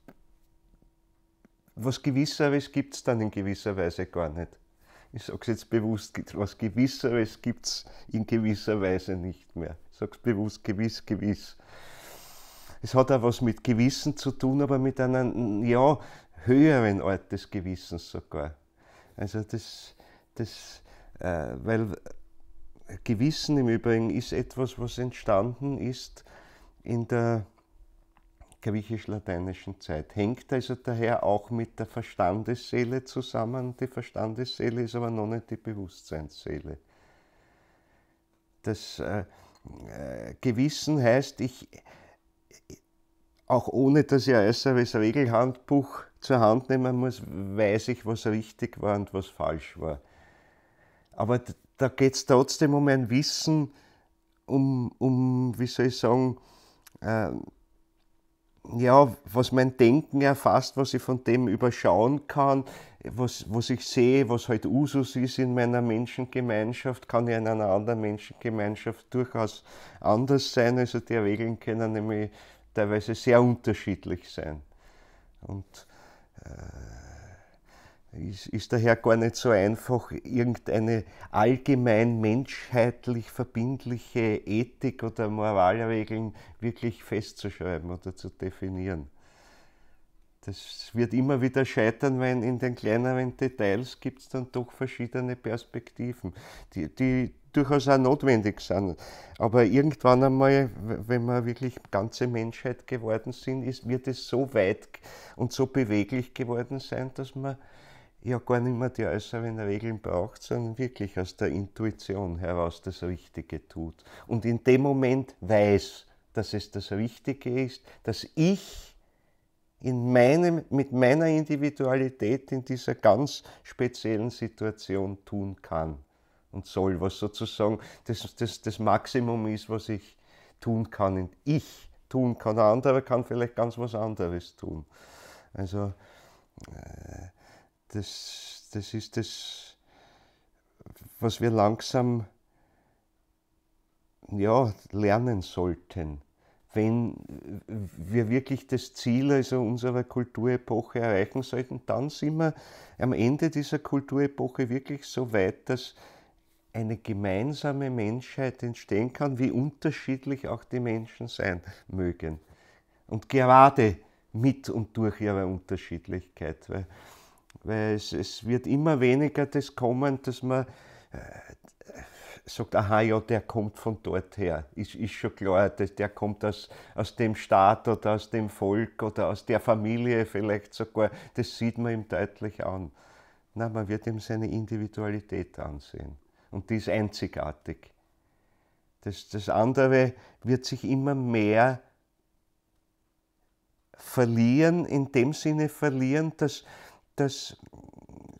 was Gewisseres gibt es dann in gewisser Weise gar nicht. Ich sage es jetzt bewusst, was Gewisseres gibt es in gewisser Weise nicht mehr. Ich sage es bewusst, gewiss, gewiss. Es hat auch was mit Gewissen zu tun, aber mit einem, ja, höheren Art des Gewissens sogar. Also das, das äh, weil Gewissen im Übrigen ist etwas, was entstanden ist in der griechisch-lateinischen Zeit. Hängt also daher auch mit der Verstandesseele zusammen. Die Verstandesseele ist aber noch nicht die Bewusstseinsseele. Das äh, äh, Gewissen heißt, ich, auch ohne dass ich ein äußeres Regelhandbuch zur Hand nehmen muss, weiß ich, was richtig war und was falsch war. Aber da geht es trotzdem um ein Wissen, um, um, wie soll ich sagen, äh, ja, was mein Denken erfasst, was ich von dem überschauen kann, was, was ich sehe, was halt Usus ist in meiner Menschengemeinschaft, kann ja in einer anderen Menschengemeinschaft durchaus anders sein. Also die Regeln können nämlich teilweise sehr unterschiedlich sein. Und äh, ist, ist daher gar nicht so einfach, irgendeine allgemein menschheitlich verbindliche Ethik oder Moralregeln wirklich festzuschreiben oder zu definieren. Das wird immer wieder scheitern, weil in den kleineren Details gibt es dann doch verschiedene Perspektiven, die, die durchaus auch notwendig sind. Aber irgendwann einmal, wenn wir wirklich ganze Menschheit geworden sind, ist, wird es so weit und so beweglich geworden sein, dass man ja gar nicht mehr die äußeren Regeln braucht, sondern wirklich aus der Intuition heraus das Richtige tut. Und in dem Moment weiß, dass es das Richtige ist, dass ich in meinem, mit meiner Individualität in dieser ganz speziellen Situation tun kann und soll, was sozusagen das, das, das Maximum ist, was ich tun kann. Und ich tun kann, ein anderer kann vielleicht ganz was anderes tun. Also äh, das, das ist das, was wir langsam ja, lernen sollten. Wenn wir wirklich das Ziel also unserer Kulturepoche erreichen sollten, dann sind wir am Ende dieser Kulturepoche wirklich so weit, dass eine gemeinsame Menschheit entstehen kann, wie unterschiedlich auch die Menschen sein mögen. Und gerade mit und durch ihre Unterschiedlichkeit. Weil weil es, es wird immer weniger das kommen, dass man äh, sagt, aha, ja, der kommt von dort her. Ist, ist schon klar, dass der kommt aus, aus dem Staat oder aus dem Volk oder aus der Familie vielleicht sogar. Das sieht man ihm deutlich an. Nein, man wird ihm seine Individualität ansehen. Und die ist einzigartig. Das, das andere wird sich immer mehr verlieren, in dem Sinne verlieren, dass, dass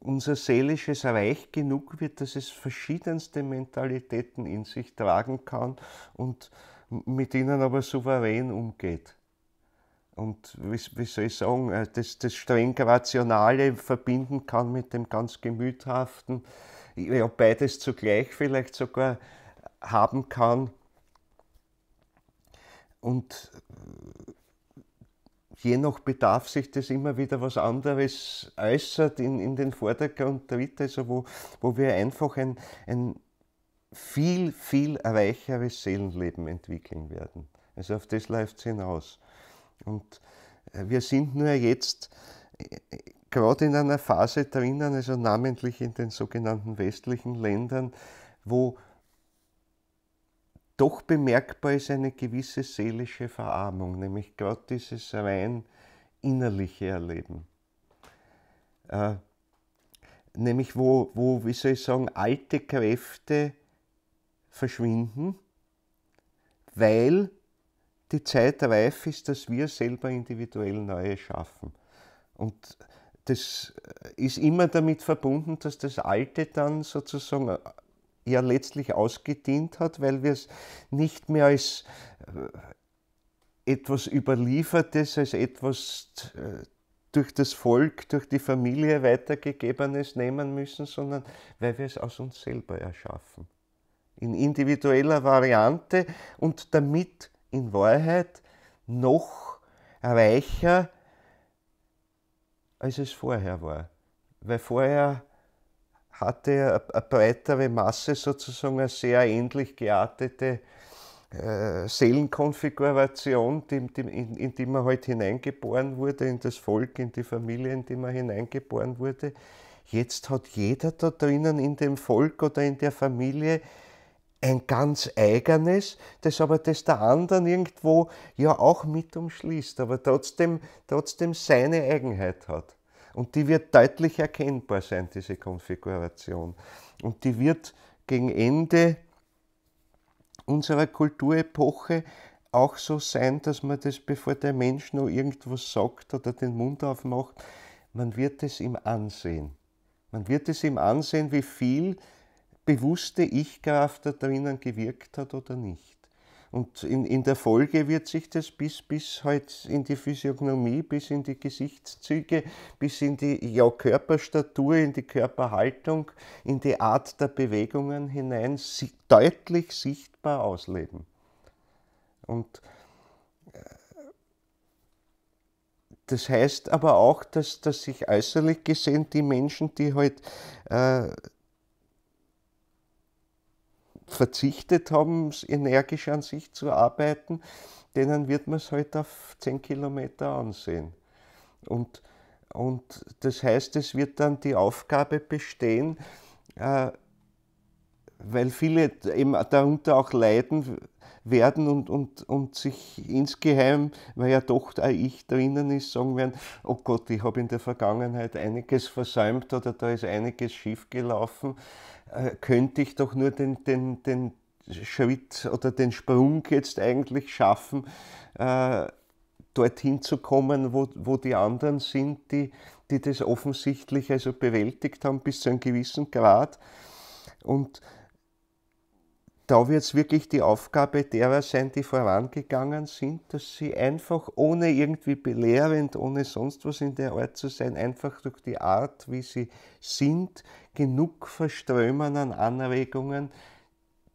unser seelisches Reich genug wird, dass es verschiedenste Mentalitäten in sich tragen kann und mit ihnen aber souverän umgeht. Und wie, wie soll ich sagen, äh, das, das streng Rationale verbinden kann mit dem ganz Gemüthaften, ja, beides zugleich vielleicht sogar haben kann. Und äh, je nach Bedarf sich das immer wieder was anderes äußert, in, in den Vordergrund tritt, also wo, wo wir einfach ein, ein viel, viel reicheres Seelenleben entwickeln werden. Also auf das läuft es hinaus. Und äh, wir sind nur jetzt äh, gerade in einer Phase drinnen, also namentlich in den sogenannten westlichen Ländern, wo doch bemerkbar ist eine gewisse seelische Verarmung, nämlich gerade dieses rein innerliche Erleben. Äh, nämlich wo, wo, wie soll ich sagen, alte Kräfte verschwinden, weil die Zeit reif ist, dass wir selber individuell neue schaffen. Und das äh, ist immer damit verbunden, dass das Alte dann sozusagen äh, ja letztlich ausgedient hat, weil wir es nicht mehr als äh, etwas Überliefertes, als etwas äh, durch das Volk, durch die Familie weitergegebenes nehmen müssen, sondern weil wir es aus uns selber erschaffen. In individueller Variante und damit in Wahrheit noch reicher, als es vorher war. Weil vorher hatte eine breitere Masse sozusagen eine sehr ähnlich geartete äh, Seelenkonfiguration, in, die man halt hineingeboren wurde, in das Volk, in die Familie, in die man hineingeboren wurde. Jetzt hat jeder da drinnen in dem Volk oder in der Familie ein ganz eigenes, das aber das der anderen irgendwo ja auch mit umschließt, aber trotzdem, trotzdem seine Eigenheit hat. Und die wird deutlich erkennbar sein, diese Konfiguration. Und die wird gegen Ende unserer Kulturepoche auch so sein, dass man das, bevor der Mensch noch irgendwas sagt oder den Mund aufmacht, man wird es ihm ansehen. Man wird es ihm ansehen, wie viel bewusste Ich-Kraft da drinnen gewirkt hat oder nicht. Und in, in der Folge wird sich das bis, bis halt in die Physiognomie, bis in die Gesichtszüge, bis in die ja, Körperstatur, in die Körperhaltung, in die Art der Bewegungen hinein si deutlich sichtbar ausleben. Und äh, das heißt aber auch, dass, dass sich äußerlich gesehen die Menschen, die halt äh, verzichtet haben, energisch an sich zu arbeiten, denen wird man es halt auf 10 Kilometer ansehen. Und, und das heißt, es wird dann die Aufgabe bestehen, äh, weil viele eben darunter auch leiden werden und, und, und sich insgeheim, weil ja doch ein Ich drinnen ist, sagen werden, oh Gott, ich habe in der Vergangenheit einiges versäumt oder da ist einiges schiefgelaufen. Äh, könnte ich doch nur den, den, den Schritt oder den Sprung jetzt eigentlich schaffen, äh, dorthin zu kommen, wo, wo die anderen sind, die, die das offensichtlich also bewältigt haben bis zu einem gewissen Grad. Und da wird es wirklich die Aufgabe derer sein, die vorangegangen sind, dass sie einfach ohne irgendwie belehrend, ohne sonst was in der Art zu sein, einfach durch die Art, wie sie sind, genug verströmen an Anregungen,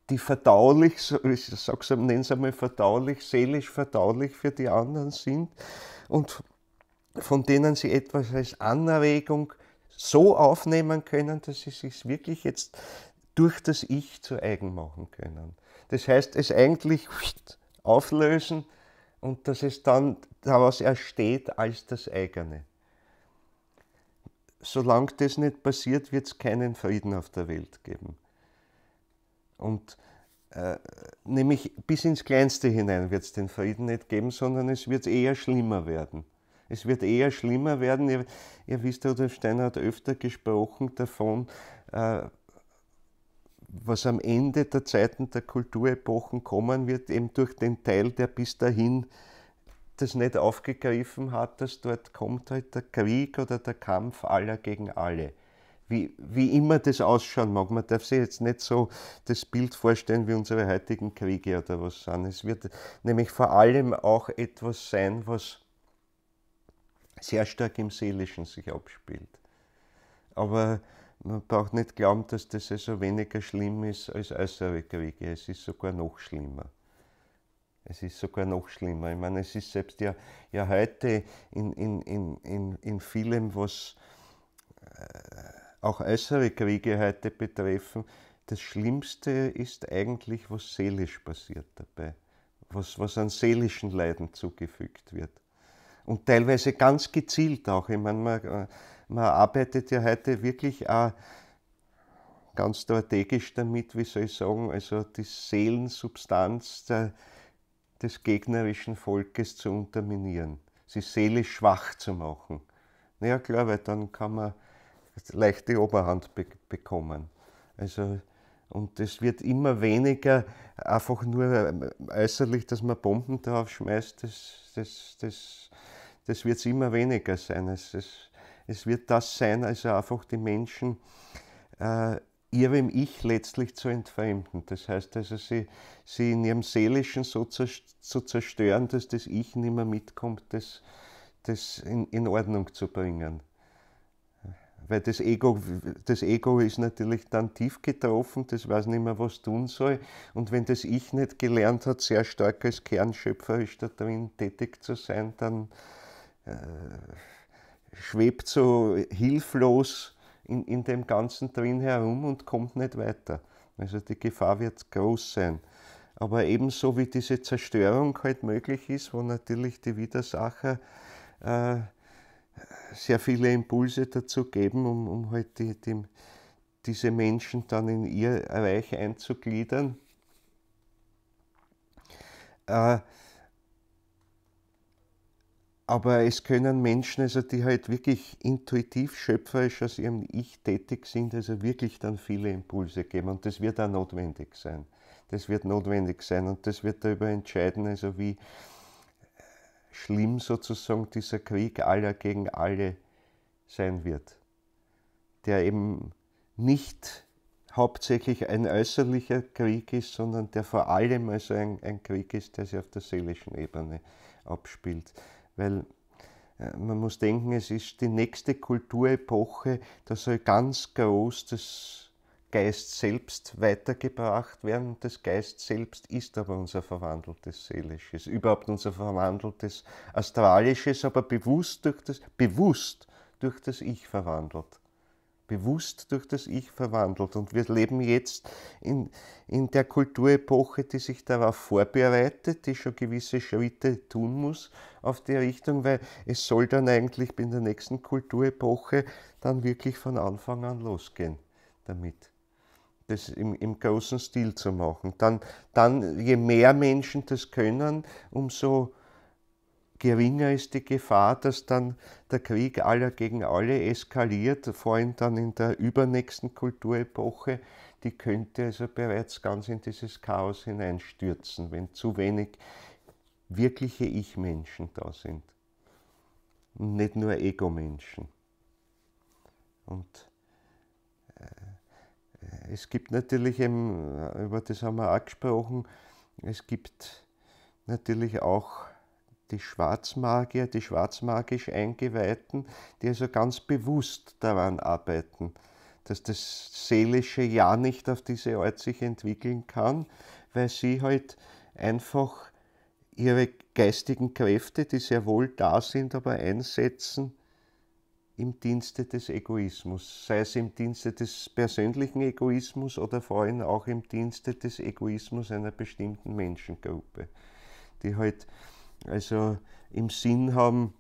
die verdaulich, ich sag's, nennen es einmal verdaulich, seelisch verdaulich für die anderen sind und von denen sie etwas als Anregung so aufnehmen können, dass sie sich wirklich jetzt durch das Ich zu eigen machen können. Das heißt, es eigentlich auflösen und dass es dann daraus ersteht als das eigene. Solange das nicht passiert, wird es keinen Frieden auf der Welt geben. Und äh, nämlich bis ins Kleinste hinein wird es den Frieden nicht geben, sondern es wird eher schlimmer werden. Es wird eher schlimmer werden. Ihr, ihr wisst, Rudolf Steiner hat öfter gesprochen davon, äh, was am Ende der Zeiten der Kulturepochen kommen wird, eben durch den Teil, der bis dahin das nicht aufgegriffen hat, dass dort kommt halt der Krieg oder der Kampf aller gegen alle. Wie, wie immer das ausschauen mag. Man darf sich jetzt nicht so das Bild vorstellen wie unsere heutigen Kriege oder was sind. Es wird nämlich vor allem auch etwas sein, was sehr stark im Seelischen sich abspielt. Aber man braucht nicht glauben, dass das also weniger schlimm ist als äußere Kriege. Es ist sogar noch schlimmer. Es ist sogar noch schlimmer. Ich meine, es ist selbst ja, ja heute in, in, in, in, in vielem, was äh, auch äußere Kriege heute betreffen, das Schlimmste ist eigentlich, was seelisch passiert dabei, was, was an seelischen Leiden zugefügt wird. Und teilweise ganz gezielt auch. Ich meine, man, äh, man arbeitet ja heute wirklich auch ganz strategisch damit, wie soll ich sagen, also die Seelensubstanz der, des gegnerischen Volkes zu unterminieren, sie seelisch schwach zu machen. Na ja, klar, weil dann kann man leicht die Oberhand be bekommen. Also, und es wird immer weniger einfach nur ähm, äußerlich, dass man Bomben drauf schmeißt, das, das, das, das wird es immer weniger sein. Es, es, es wird das sein, also einfach die Menschen äh, ihrem Ich letztlich zu entfremden. Das heißt also, sie, sie in ihrem Seelischen so zu, so zerstören, dass das Ich nicht mehr mitkommt, das, das in, in Ordnung zu bringen. Weil das Ego, das Ego ist natürlich dann tief getroffen, das weiß nicht mehr, was tun soll. Und wenn das Ich nicht gelernt hat, sehr stark als Kernschöpferisch da drin tätig zu sein, dann äh, schwebt so hilflos in, in dem Ganzen drin herum und kommt nicht weiter. Also die Gefahr wird groß sein. Aber ebenso wie diese Zerstörung halt möglich ist, wo natürlich die Widersacher äh, sehr viele Impulse dazu geben, um, um halt die, die, diese Menschen dann in ihr Reich einzugliedern. Äh, aber es können Menschen, also die halt wirklich intuitiv schöpferisch aus ihrem Ich tätig sind, also wirklich dann viele Impulse geben. Und das wird auch notwendig sein. Das wird notwendig sein und das wird darüber entscheiden, also wie äh, schlimm sozusagen dieser Krieg aller gegen alle sein wird. Der eben nicht hauptsächlich ein äußerlicher Krieg ist, sondern der vor allem also ein, ein Krieg ist, der sich auf der seelischen Ebene abspielt weil äh, man muss denken, es ist die nächste Kulturepoche, da soll ganz groß das Geist selbst weitergebracht werden. Das Geist selbst ist aber unser verwandeltes Seelisches, überhaupt unser verwandeltes Astralisches, aber bewusst durch das, bewusst durch das Ich verwandelt bewusst durch das Ich verwandelt. Und wir leben jetzt in, in der Kulturepoche, die sich darauf vorbereitet, die schon gewisse Schritte tun muss auf die Richtung, weil es soll dann eigentlich in der nächsten Kulturepoche dann wirklich von Anfang an losgehen damit. Das im, im großen Stil zu machen. Dann, dann, je mehr Menschen das können, umso geringer ist die Gefahr, dass dann der Krieg aller gegen alle eskaliert, vor allem dann in der übernächsten Kulturepoche, die könnte also bereits ganz in dieses Chaos hineinstürzen, wenn zu wenig wirkliche Ich-Menschen da sind. Und nicht nur Ego-Menschen. Und äh, es gibt natürlich, eben, äh, über das haben wir auch gesprochen, es gibt natürlich auch die Schwarzmagier, die schwarzmagisch Eingeweihten, die also ganz bewusst daran arbeiten, dass das seelische Ja nicht auf diese Art sich entwickeln kann, weil sie halt einfach ihre geistigen Kräfte, die sehr wohl da sind, aber einsetzen im Dienste des Egoismus, sei es im Dienste des persönlichen Egoismus oder vor allem auch im Dienste des Egoismus einer bestimmten Menschengruppe, die halt also im Sinn haben,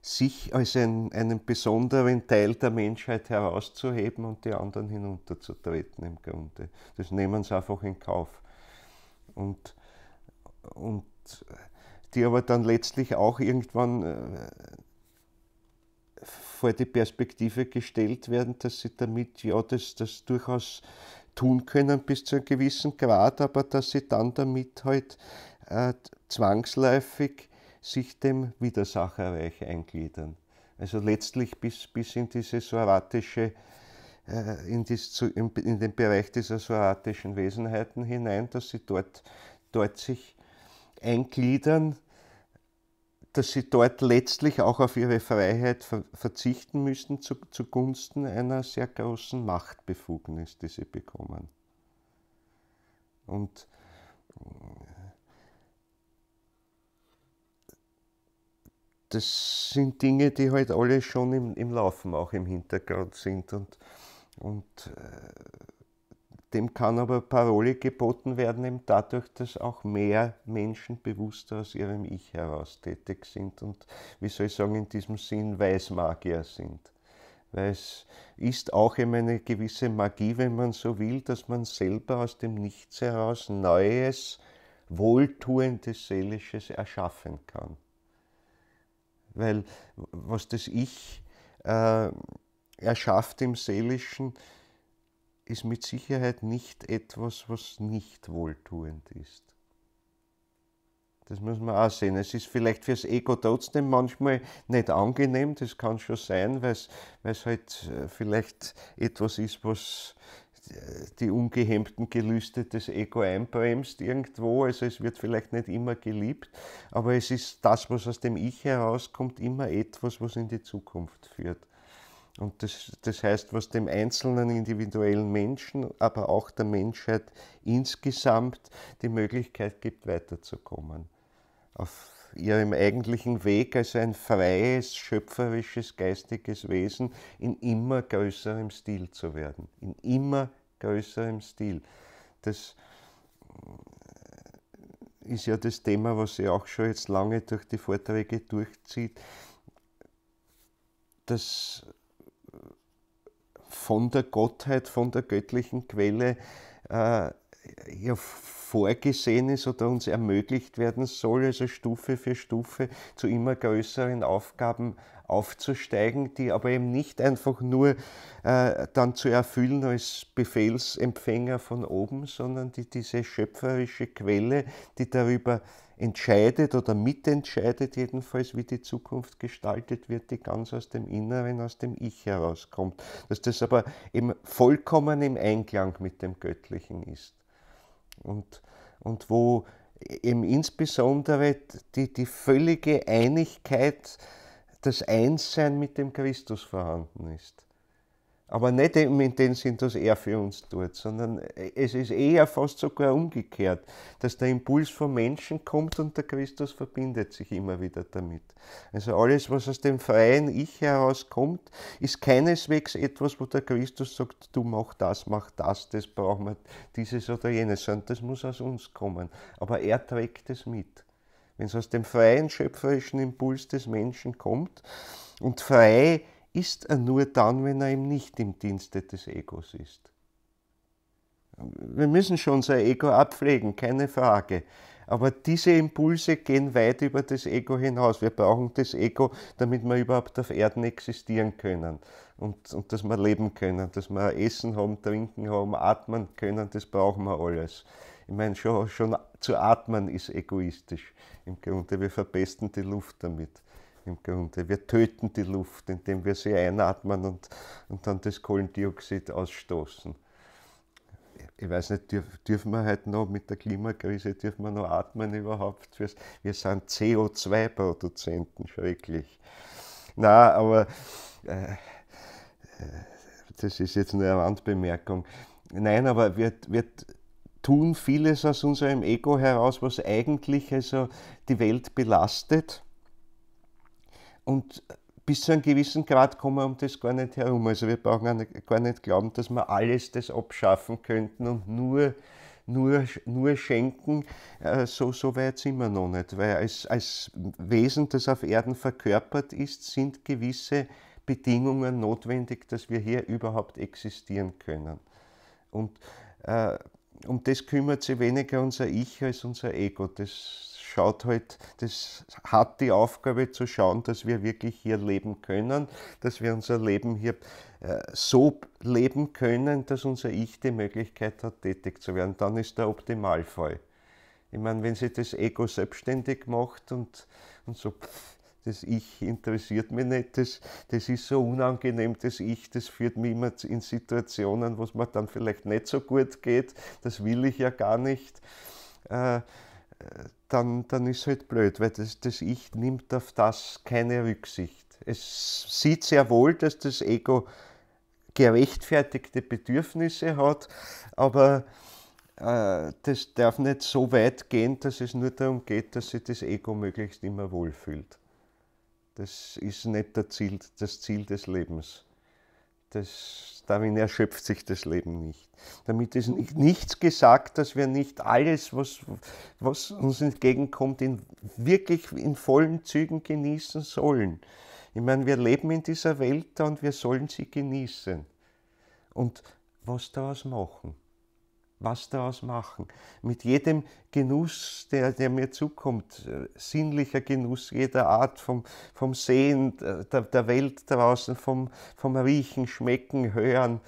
sich als ein, einen besonderen Teil der Menschheit herauszuheben und die anderen hinunterzutreten im Grunde. Das nehmen sie einfach in Kauf. Und, und die aber dann letztlich auch irgendwann äh, vor die Perspektive gestellt werden, dass sie damit ja das, das durchaus tun können bis zu einem gewissen Grad, aber dass sie dann damit halt äh, zwangsläufig sich dem Widersacherreich eingliedern. Also letztlich bis, bis in diese soratische, äh, in, dies, in, in, den Bereich dieser soratischen Wesenheiten hinein, dass sie dort, dort sich eingliedern, dass sie dort letztlich auch auf ihre Freiheit ver verzichten müssen zu, zugunsten einer sehr großen Machtbefugnis, die sie bekommen. Und das sind Dinge, die halt alle schon im, im Laufen auch im Hintergrund sind und, und äh, dem kann aber Parole geboten werden, eben dadurch, dass auch mehr Menschen bewusster aus ihrem Ich heraus tätig sind und, wie soll ich sagen, in diesem Sinn Weismagier sind. Weil es ist auch eben eine gewisse Magie, wenn man so will, dass man selber aus dem Nichts heraus Neues, Wohltuendes, Seelisches erschaffen kann weil was das Ich äh, erschafft im Seelischen, ist mit Sicherheit nicht etwas, was nicht wohltuend ist. Das muss man auch sehen. Es ist vielleicht fürs Ego trotzdem manchmal nicht angenehm, das kann schon sein, weil es halt äh, vielleicht etwas ist, was die ungehemmten Gelüste des Ego einbremst irgendwo. Also es wird vielleicht nicht immer geliebt, aber es ist das, was aus dem Ich herauskommt, immer etwas, was in die Zukunft führt. Und das, das heißt, was dem einzelnen individuellen Menschen, aber auch der Menschheit insgesamt die Möglichkeit gibt, weiterzukommen. Auf ihrem eigentlichen Weg als ein freies, schöpferisches, geistiges Wesen in immer größerem Stil zu werden. In immer größerem Stil. Das äh, ist ja das Thema, was sie auch schon jetzt lange durch die Vorträge durchzieht, dass äh, von der Gottheit, von der göttlichen Quelle äh, ja vorgesehen ist oder uns ermöglicht werden soll, also Stufe für Stufe zu immer größeren Aufgaben aufzusteigen, die aber eben nicht einfach nur äh, dann zu erfüllen als Befehlsempfänger von oben, sondern die diese schöpferische Quelle, die darüber entscheidet oder mitentscheidet jedenfalls, wie die Zukunft gestaltet wird, die ganz aus dem Inneren, aus dem Ich herauskommt. Dass das aber eben vollkommen im Einklang mit dem Göttlichen ist und, und wo eben insbesondere die, die völlige Einigkeit, das Einssein mit dem Christus vorhanden ist aber nicht eben in dem Sinn, dass er für uns tut, sondern es ist eher fast sogar umgekehrt, dass der Impuls vom Menschen kommt und der Christus verbindet sich immer wieder damit. Also alles, was aus dem freien Ich herauskommt, ist keineswegs etwas, wo der Christus sagt, du mach das, mach das, das brauchen wir, dieses oder jenes, sondern das muss aus uns kommen. Aber er trägt es mit. Wenn es aus dem freien schöpferischen Impuls des Menschen kommt und frei ist er nur dann, wenn er eben nicht im Dienste des Egos ist. Wir müssen schon unser Ego abpflegen, keine Frage. Aber diese Impulse gehen weit über das Ego hinaus. Wir brauchen das Ego, damit wir überhaupt auf Erden existieren können und, und dass wir leben können, dass wir Essen haben, Trinken haben, atmen können, das brauchen wir alles. Ich meine, schon, schon zu atmen ist egoistisch. Im Grunde, wir verpesten die Luft damit im Grunde. Wir töten die Luft, indem wir sie einatmen und, und dann das Kohlendioxid ausstoßen. Ich weiß nicht, dürf, dürfen wir heute noch mit der Klimakrise, dürfen wir noch atmen überhaupt? Wir, wir sind CO2-Produzenten, schrecklich. Na, aber äh, äh, das ist jetzt nur eine Randbemerkung. Nein, aber wir, wir tun vieles aus unserem Ego heraus, was eigentlich also die Welt belastet und bis zu einem gewissen Grad kommen wir um das gar nicht herum. Also wir brauchen gar nicht glauben, dass wir alles das abschaffen könnten und nur, nur, nur schenken. Äh, so, so weit sind wir noch nicht. Weil als, als Wesen, das auf Erden verkörpert ist, sind gewisse Bedingungen notwendig, dass wir hier überhaupt existieren können. Und äh, um das kümmert sich weniger unser Ich als unser Ego. Das schaut halt, das hat die Aufgabe zu schauen, dass wir wirklich hier leben können, dass wir unser Leben hier äh, so leben können, dass unser Ich die Möglichkeit hat, tätig zu werden. Dann ist der Optimalfall. Ich meine, wenn sich das Ego selbstständig macht und, und so, pff, das Ich interessiert mich nicht, das, das ist so unangenehm, das Ich, das führt mich immer in Situationen, wo es mir dann vielleicht nicht so gut geht, das will ich ja gar nicht. Äh, äh dann, dann ist es halt blöd, weil das, das Ich nimmt auf das keine Rücksicht. Es sieht sehr wohl, dass das Ego gerechtfertigte Bedürfnisse hat, aber äh, das darf nicht so weit gehen, dass es nur darum geht, dass sich das Ego möglichst immer wohlfühlt. Das ist nicht Ziel, das Ziel des Lebens. Das, darin erschöpft sich das Leben nicht. Damit ist nicht, nichts gesagt, dass wir nicht alles, was, was uns entgegenkommt, in, wirklich in vollen Zügen genießen sollen. Ich meine, wir leben in dieser Welt und wir sollen sie genießen. Und was daraus machen was daraus machen. Mit jedem Genuss, der, der mir zukommt, äh, sinnlicher Genuss jeder Art, vom, vom Sehen der, der Welt draußen, vom, vom Riechen, Schmecken, Hören,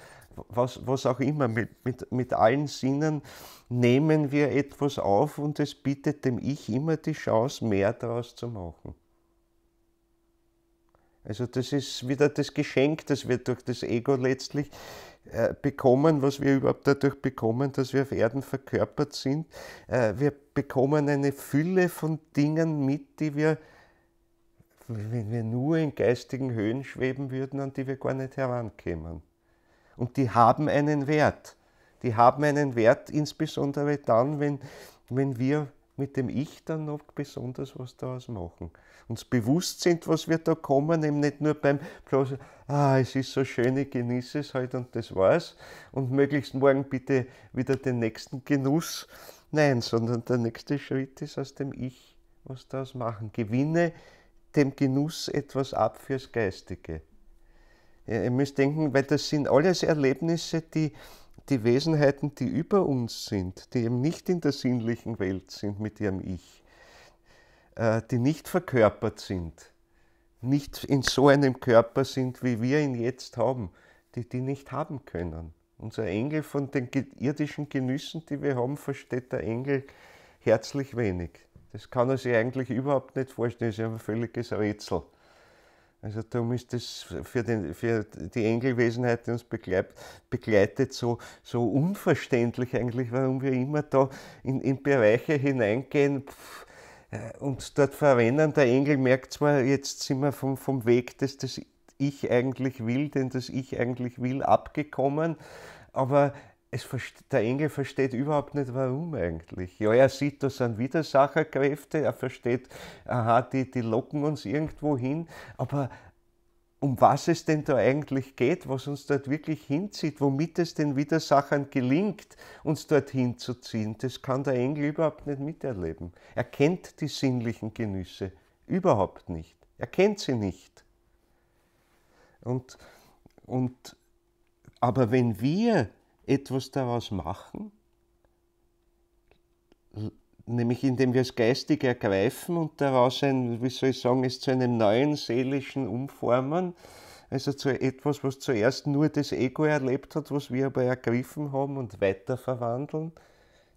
was, was auch immer, mit, mit, mit allen Sinnen nehmen wir etwas auf und es bietet dem Ich immer die Chance, mehr daraus zu machen. Also das ist wieder das Geschenk, das wir durch das Ego letztlich äh, bekommen, was wir überhaupt dadurch bekommen, dass wir auf Erden verkörpert sind. Äh, wir bekommen eine Fülle von Dingen mit, die wir, wenn wir nur in geistigen Höhen schweben würden, an die wir gar nicht herankämen. Und die haben einen Wert. Die haben einen Wert insbesondere dann, wenn, wenn wir mit dem Ich dann noch besonders was daraus machen. Uns bewusst sind, was wir da kommen, eben nicht nur beim bloß, ah, es ist so schön, ich genieße es halt und das war's. Und möglichst morgen bitte wieder den nächsten Genuss. Nein, sondern der nächste Schritt ist aus dem Ich was daraus machen. Gewinne dem Genuss etwas ab fürs Geistige. Ja, ihr müsst denken, weil das sind alles Erlebnisse, die die Wesenheiten, die über uns sind, die eben nicht in der sinnlichen Welt sind mit ihrem Ich, äh, die nicht verkörpert sind, nicht in so einem Körper sind, wie wir ihn jetzt haben, die die nicht haben können. Unser Engel von den irdischen Genüssen, die wir haben, versteht der Engel herzlich wenig. Das kann er sich eigentlich überhaupt nicht vorstellen, das ist ein völliges Rätsel. Also darum ist das für, den, für die Engelwesenheit, die uns begleitet, begleitet so, so unverständlich eigentlich, warum wir immer da in, in Bereiche hineingehen. Pff, äh, und dort verrennen, der Engel merkt zwar, jetzt sind wir vom, vom Weg, dass das Ich eigentlich will, denn das Ich eigentlich will, abgekommen, aber der Engel versteht überhaupt nicht, warum eigentlich. Ja, er sieht, das sind Widersacherkräfte, er versteht, aha, die, die locken uns irgendwo hin, aber um was es denn da eigentlich geht, was uns dort wirklich hinzieht, womit es den Widersachern gelingt, uns dorthin zu ziehen, das kann der Engel überhaupt nicht miterleben. Er kennt die sinnlichen Genüsse überhaupt nicht. Er kennt sie nicht. Und, und, aber wenn wir etwas daraus machen, nämlich indem wir es geistig ergreifen und daraus ein, wie soll ich sagen, es zu einem neuen seelischen umformen, also zu etwas, was zuerst nur das Ego erlebt hat, was wir aber ergriffen haben und weiter verwandeln,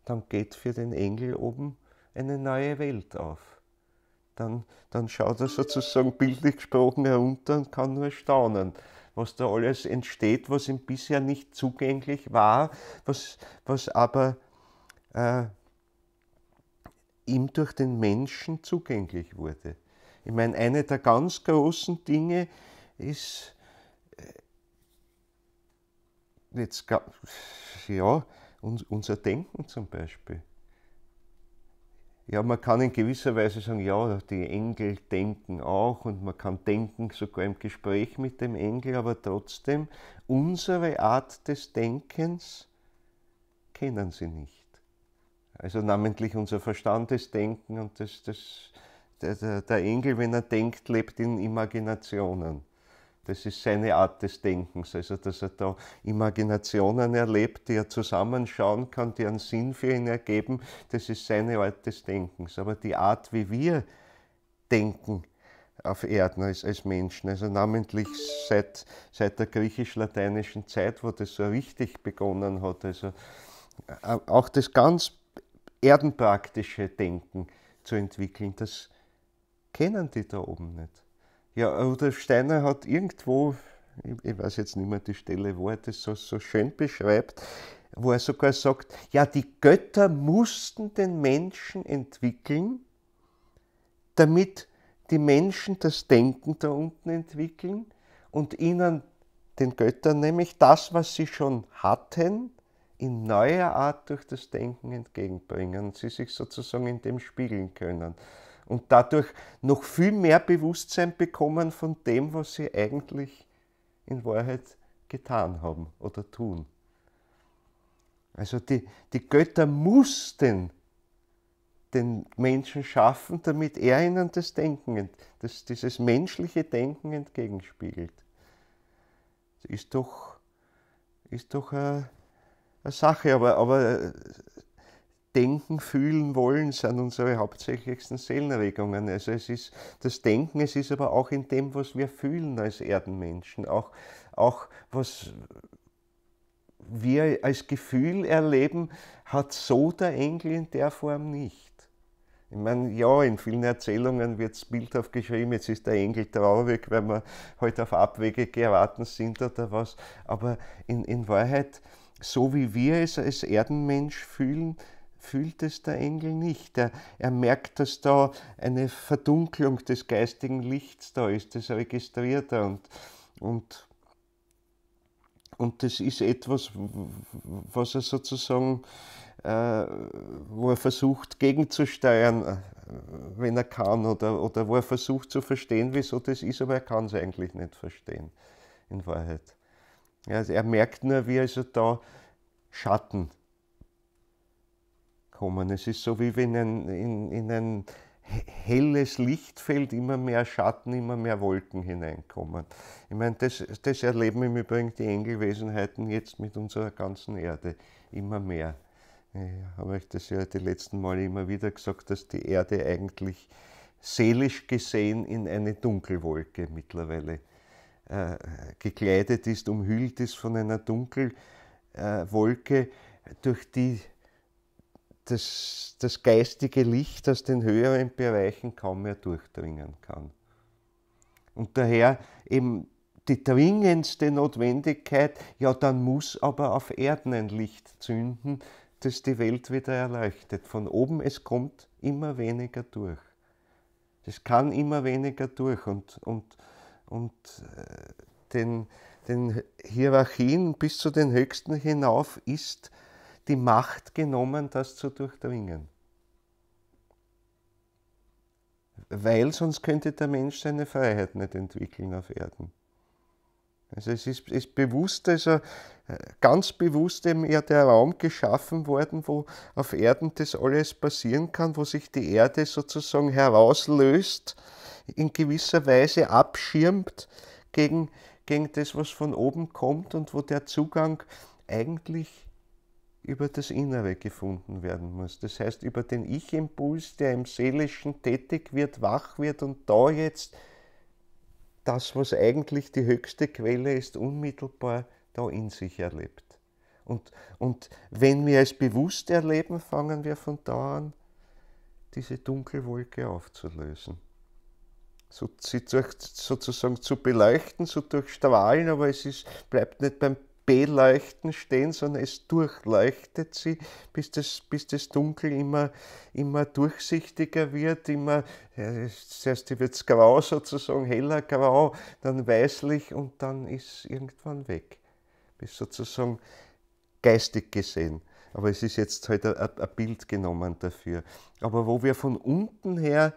dann geht für den Engel oben eine neue Welt auf. Dann, dann schaut er sozusagen bildlich gesprochen herunter und kann nur staunen was da alles entsteht, was ihm bisher nicht zugänglich war, was, was aber äh, ihm durch den Menschen zugänglich wurde. Ich meine, eine der ganz großen Dinge ist, äh, jetzt, ja, unser Denken zum Beispiel ja, man kann in gewisser Weise sagen, ja, die Engel denken auch und man kann denken sogar im Gespräch mit dem Engel, aber trotzdem, unsere Art des Denkens kennen sie nicht. Also namentlich unser Verstandesdenken und das, das, der, der Engel, wenn er denkt, lebt in Imaginationen. Das ist seine Art des Denkens, also dass er da Imaginationen erlebt, die er zusammenschauen kann, die einen Sinn für ihn ergeben. Das ist seine Art des Denkens. Aber die Art, wie wir denken auf Erden als, als Menschen, also namentlich seit, seit der griechisch-lateinischen Zeit, wo das so richtig begonnen hat, also äh, auch das ganz erdenpraktische Denken zu entwickeln, das kennen die da oben nicht. Ja, Rudolf Steiner hat irgendwo, ich, weiß jetzt nicht mehr die Stelle, wo er das so, so schön beschreibt, wo er sogar sagt, ja, die Götter mussten den Menschen entwickeln, damit die Menschen das Denken da unten entwickeln und ihnen, den Göttern, nämlich das, was sie schon hatten, in neuer Art durch das Denken entgegenbringen und sie sich sozusagen in dem spiegeln können und dadurch noch viel mehr Bewusstsein bekommen von dem, was sie eigentlich in Wahrheit getan haben oder tun. Also die, die Götter mussten den Menschen schaffen, damit er ihnen das Denken, das, dieses menschliche Denken entgegenspiegelt. Das ist doch, ist doch eine, äh, eine Sache, aber, aber Denken, Fühlen, Wollen sind unsere hauptsächlichsten Seelenregungen. Also es ist das Denken, es ist aber auch in dem, was wir fühlen als Erdenmenschen, auch, auch was wir als Gefühl erleben, hat so der Engel in der Form nicht. Ich meine, ja, in vielen Erzählungen wird es bildhaft geschrieben, jetzt ist der Engel traurig, weil wir heute halt auf Abwege geraten sind oder was. Aber in, in Wahrheit, so wie wir es als Erdenmensch fühlen, fühlt es der Engel nicht. Er, er merkt, dass da eine Verdunklung des geistigen Lichts da ist, das registriert er und, und, und das ist etwas, was er sozusagen, äh, wo er versucht gegenzusteuern, äh, wenn er kann, oder, oder wo er versucht zu verstehen, wieso das ist, aber er kann es eigentlich nicht verstehen, in Wahrheit. Ja, also er merkt nur, wie also da Schatten kommen. Es ist so, wie wenn ein, in, in ein helles Lichtfeld immer mehr Schatten, immer mehr Wolken hineinkommen. Ich meine, das, das erleben im Übrigen die Engelwesenheiten jetzt mit unserer ganzen Erde immer mehr. Ich habe euch das ja die letzten Male immer wieder gesagt, dass die Erde eigentlich seelisch gesehen in eine Dunkelwolke mittlerweile äh, gekleidet ist, umhüllt ist von einer Dunkelwolke, äh, durch die das, das geistige Licht aus den höheren Bereichen kaum mehr durchdringen kann. Und daher eben die dringendste Notwendigkeit, ja, dann muss aber auf Erden ein Licht zünden, das die Welt wieder erleuchtet. Von oben, es kommt immer weniger durch. Es kann immer weniger durch und, und, und äh, den, den Hierarchien bis zu den höchsten hinauf ist die Macht genommen, das zu durchdringen. Weil sonst könnte der Mensch seine Freiheit nicht entwickeln auf Erden. Also es ist, ist bewusst, also äh, ganz bewusst eben eher der Raum geschaffen worden, wo auf Erden das alles passieren kann, wo sich die Erde sozusagen herauslöst, in gewisser Weise abschirmt gegen, gegen das, was von oben kommt und wo der Zugang eigentlich über das Innere gefunden werden muss. Das heißt, über den Ich-Impuls, der im Seelischen tätig wird, wach wird und da jetzt das, was eigentlich die höchste Quelle ist, unmittelbar da in sich erlebt. Und, und wenn wir es bewusst erleben, fangen wir von da an, diese Dunkelwolke aufzulösen. So, sie durch, sozusagen zu beleuchten, zu durchstrahlen, aber es ist, bleibt nicht beim beleuchten stehen, sondern es durchleuchtet sie, bis das, bis das Dunkel immer, immer durchsichtiger wird, immer, zuerst wird es grau (laughs) sozusagen, heller grau, dann weißlich und dann ist irgendwann weg. Bis sozusagen geistig gesehen aber es ist jetzt halt ein, Bild genommen dafür. Aber wo wir von unten her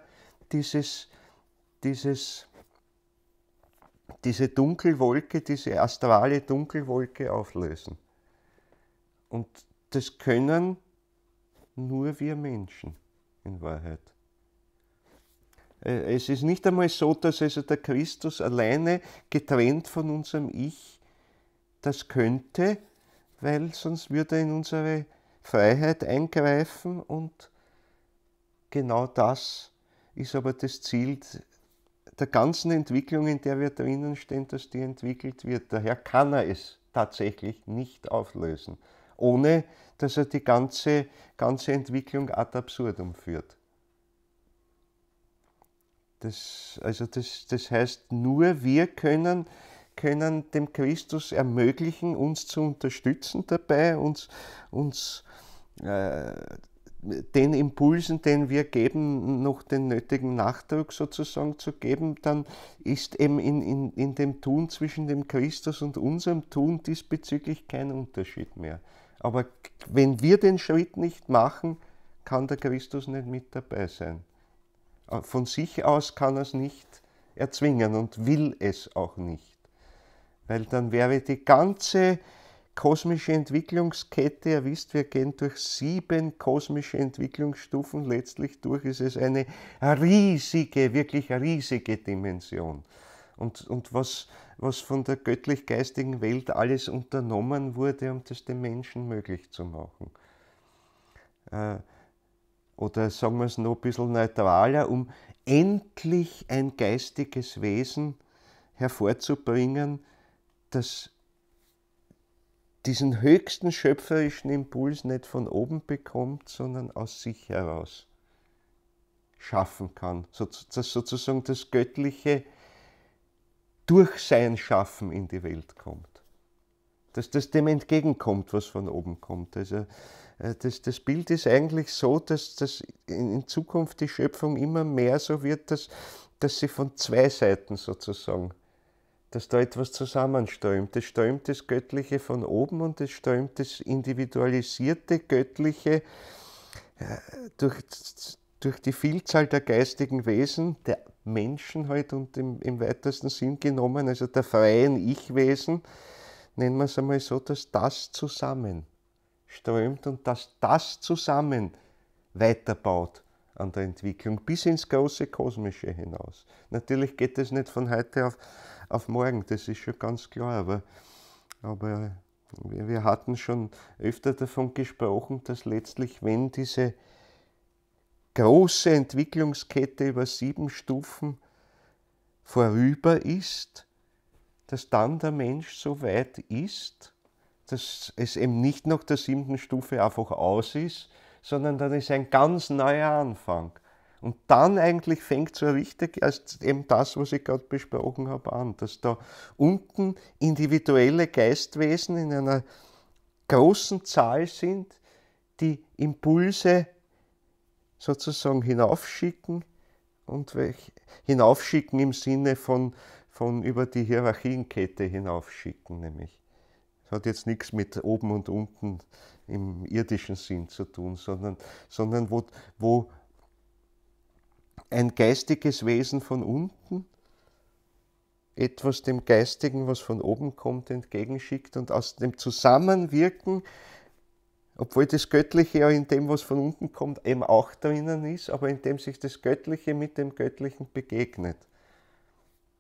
dieses, dieses diese Dunkelwolke, diese astrale Dunkelwolke auflösen. Und das können nur wir Menschen in Wahrheit. Äh, es ist nicht einmal so, dass also der Christus alleine getrennt von unserem Ich das könnte, weil sonst würde er in unsere Freiheit eingreifen und genau das ist aber das Ziel der ganzen Entwicklung, in der wir drinnen stehen, dass die entwickelt wird. Daher kann er es tatsächlich nicht auflösen, ohne dass er die ganze, ganze Entwicklung ad absurdum führt. Das, also das, das heißt, nur wir können, können dem Christus ermöglichen, uns zu unterstützen dabei, uns, uns äh, den Impulsen, den wir geben, noch den nötigen Nachdruck sozusagen zu geben, dann ist eben in, in, in dem Tun zwischen dem Christus und unserem Tun diesbezüglich kein Unterschied mehr. Aber wenn wir den Schritt nicht machen, kann der Christus nicht mit dabei sein. Äh, von sich aus kann er es nicht erzwingen und will es auch nicht. Weil dann wäre die ganze kosmische Entwicklungskette. Ihr wisst, wir gehen durch sieben kosmische Entwicklungsstufen letztlich durch. Ist es eine riesige, wirklich riesige Dimension. Und, und was, was von der göttlich-geistigen Welt alles unternommen wurde, um das den Menschen möglich zu machen. Äh, oder sagen wir es noch ein bisschen neutraler, um endlich ein geistiges Wesen hervorzubringen, das diesen höchsten schöpferischen Impuls nicht von oben bekommt, sondern aus sich heraus schaffen kann. Dass sozusagen das Göttliche durch sein Schaffen in die Welt kommt. Dass das dem entgegenkommt, was von oben kommt. Also äh, das, das Bild ist eigentlich so, dass das in Zukunft die Schöpfung immer mehr so wird, dass, dass sie von zwei Seiten sozusagen dass da etwas zusammenströmt. Es strömt das Göttliche von oben und es strömt das individualisierte Göttliche äh, durch, durch die Vielzahl der geistigen Wesen, der Menschen halt und im, im weitesten Sinn genommen, also der freien Ich-Wesen, nennen wir es einmal so, dass das zusammenströmt und dass das zusammen weiterbaut an der Entwicklung bis ins große Kosmische hinaus. Natürlich geht es nicht von heute auf auf morgen, das ist schon ganz klar. Aber, aber wir hatten schon öfter davon gesprochen, dass letztlich, wenn diese große Entwicklungskette über sieben Stufen vorüber ist, dass dann der Mensch so weit ist, dass es eben nicht nach der siebten Stufe einfach aus ist, sondern dann ist ein ganz neuer Anfang. Und dann eigentlich fängt so richtig als eben das, was ich gerade besprochen habe, an, dass da unten individuelle Geistwesen in einer großen Zahl sind, die Impulse sozusagen hinaufschicken und hinaufschicken im Sinne von, von über die Hierarchienkette hinaufschicken, nämlich. Das hat jetzt nichts mit oben und unten im irdischen Sinn zu tun, sondern, sondern wo, wo ein geistiges Wesen von unten, etwas dem Geistigen, was von oben kommt, entgegenschickt und aus dem Zusammenwirken, obwohl das Göttliche ja in dem, was von unten kommt, eben auch drinnen ist, aber in dem sich das Göttliche mit dem Göttlichen begegnet.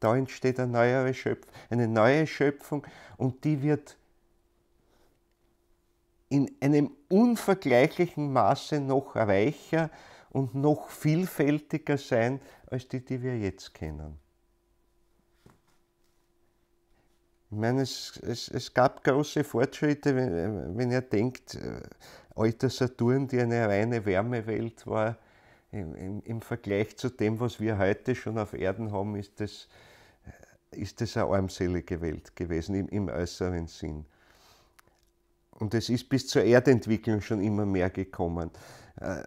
Da entsteht eine neue Schöpfung, eine neue Schöpfung und die wird in einem unvergleichlichen Maße noch reicher und noch vielfältiger sein als die, die wir jetzt kennen. Ich meine, es, es, es gab große Fortschritte, wenn, wenn ihr denkt, äh, alter Saturn, die eine reine Wärmewelt war, im, im, im, Vergleich zu dem, was wir heute schon auf Erden haben, ist das, äh, ist das eine armselige Welt gewesen, im, im äußeren Sinn. Und es ist bis zur Erdentwicklung schon immer mehr gekommen. Äh,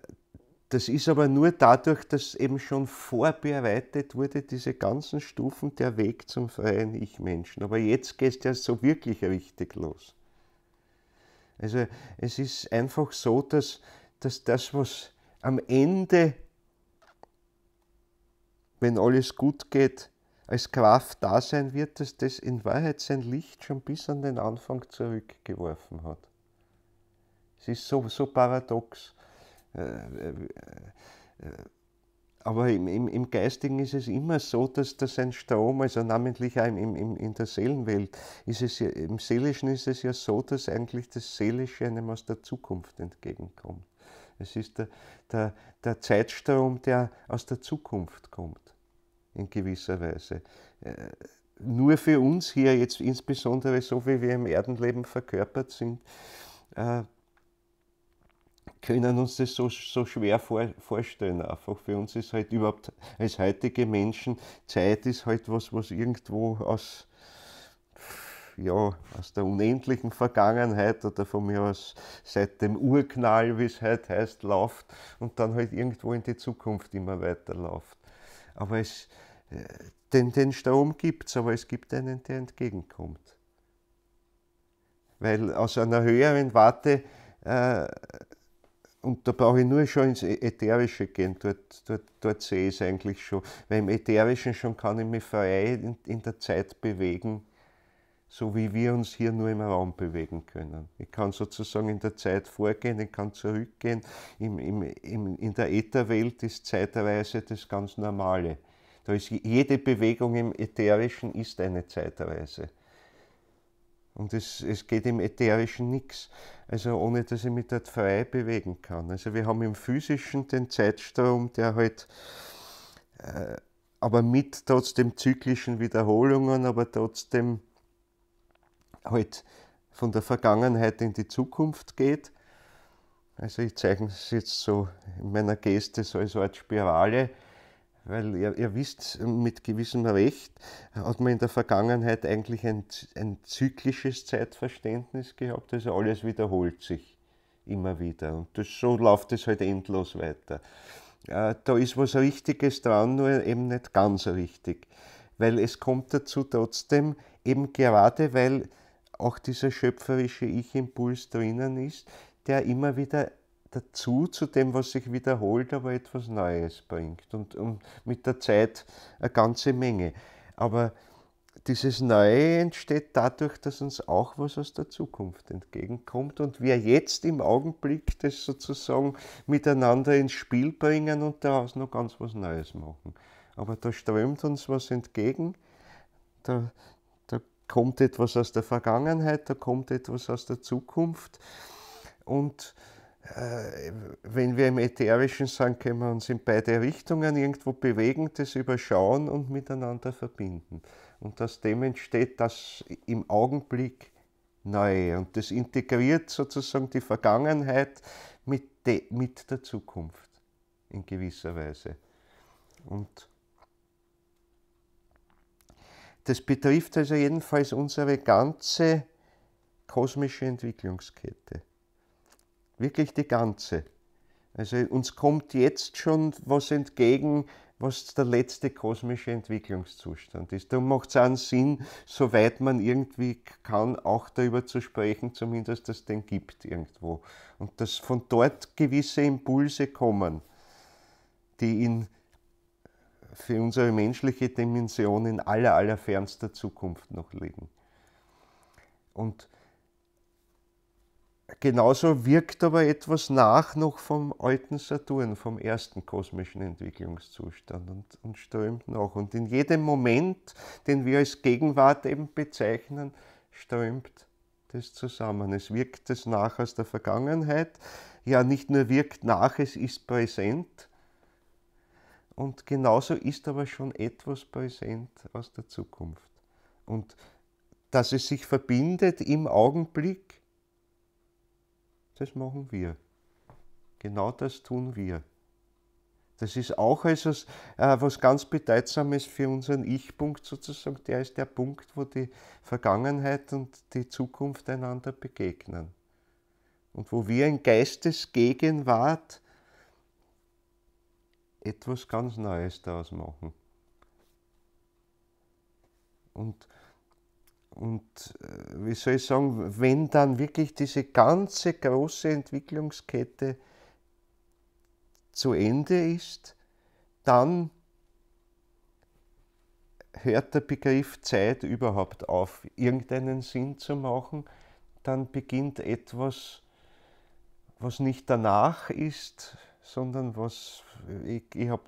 das ist aber nur dadurch, dass eben schon vorbereitet wurde, diese ganzen Stufen, der Weg zum freien Ich-Menschen. Aber jetzt geht es ja so wirklich richtig los. Also es ist einfach so, dass, dass das, was am Ende, wenn alles gut geht, als Kraft da sein wird, dass das in Wahrheit sein Licht schon bis an den Anfang zurückgeworfen hat. Es ist so, so paradox. Äh, äh, äh, aber im, im, im, Geistigen ist es immer so, dass das ein Strom, also namentlich auch im, im, in der Seelenwelt, ist es ja, im Seelischen ist es ja so, dass eigentlich das Seelische einem aus der Zukunft entgegenkommt. Es ist der, der, der Zeitstrom, der aus der Zukunft kommt, in gewisser Weise. Nur für uns hier jetzt insbesondere so, wie wir im Erdenleben verkörpert sind, können uns das so, so schwer vor, vorstellen. Einfach für uns ist halt überhaupt als heutige Menschen Zeit ist halt was, was irgendwo aus, ja, aus der unendlichen Vergangenheit oder von mir aus seit dem Urknall, wie es heute heißt, läuft und dann halt irgendwo in die Zukunft immer weiterläuft. Aber es, äh, den, den Strom gibt es, aber es gibt einen, der entgegenkommt. Weil aus einer höheren Warte äh, und da brauche ich nur schon ins e-, Ätherische gehen, dort, dort, dort sehe ich es eigentlich schon. Weil im Ätherischen schon kann ich mich frei in, in, der Zeit bewegen, so wie wir uns hier nur im Raum bewegen können. Ich kann sozusagen in der Zeit vorgehen, ich kann zurückgehen. Im, im, im, in der Ätherwelt ist Zeitreise das ganz Normale. Da ist jede Bewegung im Ätherischen ist eine Zeitreise. Und es, es geht im Ätherischen nichts, also ohne dass ich mich dort frei bewegen kann. Also wir haben im Physischen den Zeitstrom, der halt, äh, aber mit trotzdem zyklischen Wiederholungen, aber trotzdem halt von der Vergangenheit in die Zukunft geht. Also ich zeichne es jetzt so in meiner Geste so als Art Spirale. Weil ihr, ihr, wisst, mit gewissem Recht hat man in der Vergangenheit eigentlich ein, ein zyklisches Zeitverständnis gehabt. Also alles wiederholt sich immer wieder. Und das, so läuft es halt endlos weiter. Äh, da ist was Richtiges dran, nur eben nicht ganz richtig. Weil es kommt dazu trotzdem, eben gerade weil auch dieser schöpferische Ich-Impuls drinnen ist, der immer wieder dazu, zu dem, was sich wiederholt, aber etwas Neues bringt und, und mit der Zeit eine ganze Menge. Aber dieses Neue entsteht dadurch, dass uns auch was aus der Zukunft entgegenkommt und wir jetzt im Augenblick das sozusagen miteinander ins Spiel bringen und daraus noch ganz was Neues machen. Aber da strömt uns was entgegen, da, da kommt etwas aus der Vergangenheit, da kommt etwas aus der Zukunft und äh, wenn wir im Ätherischen sind, können wir uns in beide Richtungen irgendwo bewegen, das überschauen und miteinander verbinden. Und aus dem entsteht das im Augenblick Neue. Und das integriert sozusagen die Vergangenheit mit, de, mit der Zukunft in gewisser Weise. Und das betrifft also jedenfalls unsere ganze kosmische Entwicklungskette wirklich die ganze. Also uns kommt jetzt schon was entgegen, was der letzte kosmische Entwicklungszustand ist. Darum macht es einen Sinn, soweit man irgendwie kann, auch darüber zu sprechen, zumindest, dass es den gibt irgendwo. Und dass von dort gewisse Impulse kommen, die in, für unsere menschliche Dimension in aller, aller fernster Zukunft noch liegen. Und genauso wirkt aber etwas nach noch vom alten Saturn, vom ersten kosmischen Entwicklungszustand und, und strömt nach. Und in jedem Moment, den wir als Gegenwart eben bezeichnen, strömt das zusammen. Es wirkt das nach aus der Vergangenheit. Ja, nicht nur wirkt nach, es ist präsent. Und genauso ist aber schon etwas präsent aus der Zukunft. Und dass es sich verbindet im Augenblick, das machen wir. Genau das tun wir. Das ist auch also, äh, was ganz Bedeutsames für unseren Ich-Punkt sozusagen. Der ist der Punkt, wo die Vergangenheit und die Zukunft einander begegnen. Und wo wir in Geistesgegenwart etwas ganz Neues daraus machen. Und und äh, wie soll ich sagen, wenn dann wirklich diese ganze große Entwicklungskette zu Ende ist, dann hört der Begriff Zeit überhaupt auf, irgendeinen Sinn zu machen, dann beginnt etwas, was nicht danach ist, sondern was, ich, ich habe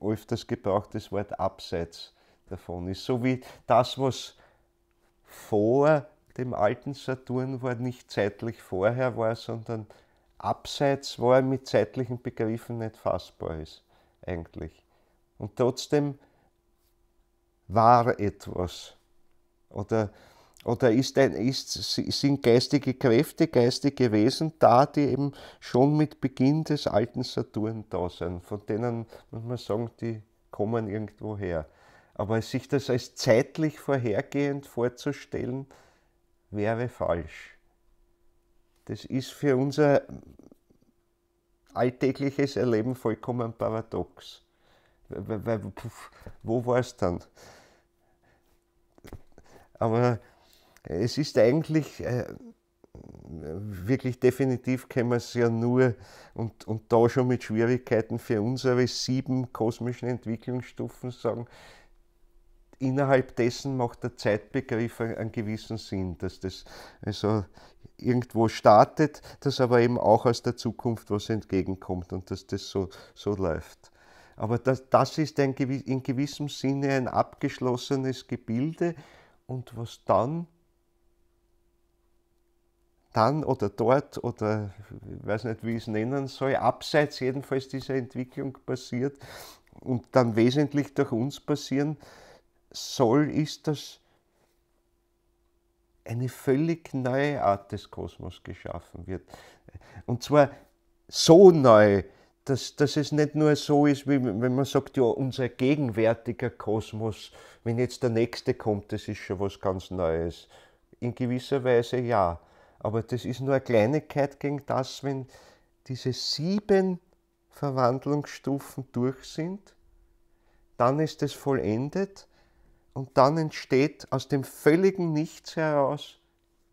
öfters gebraucht, das Wort abseits davon ist. So wie das, was vor dem alten Saturn war, nicht zeitlich vorher war, sondern abseits war, mit zeitlichen Begriffen nicht fassbar ist, eigentlich. Und trotzdem war etwas. Oder, oder ist ein, ist, sind geistige Kräfte, geistige Wesen da, die eben schon mit Beginn des alten Saturn da sind, von denen, muss man sagen, die kommen irgendwo her. Aber sich das als zeitlich vorhergehend vorzustellen, wäre falsch. Das ist für unser alltägliches Erleben vollkommen paradox. Wo war es dann? Aber es ist eigentlich äh, wirklich definitiv können wir es ja nur und, und da schon mit Schwierigkeiten für unsere sieben kosmischen Entwicklungsstufen sagen, innerhalb dessen macht der Zeitbegriff einen gewissen Sinn, dass das also irgendwo startet, dass aber eben auch aus der Zukunft was entgegenkommt und dass das so, so läuft. Aber das, das ist ein, in gewissem Sinne ein abgeschlossenes Gebilde und was dann, dann oder dort oder ich weiß nicht, wie ich es nennen soll, abseits jedenfalls dieser Entwicklung passiert und dann wesentlich durch uns passieren, soll, ist, dass eine völlig neue Art des Kosmos geschaffen wird. Und zwar so neu, dass, dass es nicht nur so ist, wie wenn man sagt, ja, unser gegenwärtiger Kosmos, wenn jetzt der nächste kommt, das ist schon was ganz Neues. In gewisser Weise ja, aber das ist nur eine Kleinigkeit gegen das, wenn diese sieben Verwandlungsstufen durch sind, dann ist es vollendet und dann entsteht aus dem völligen Nichts heraus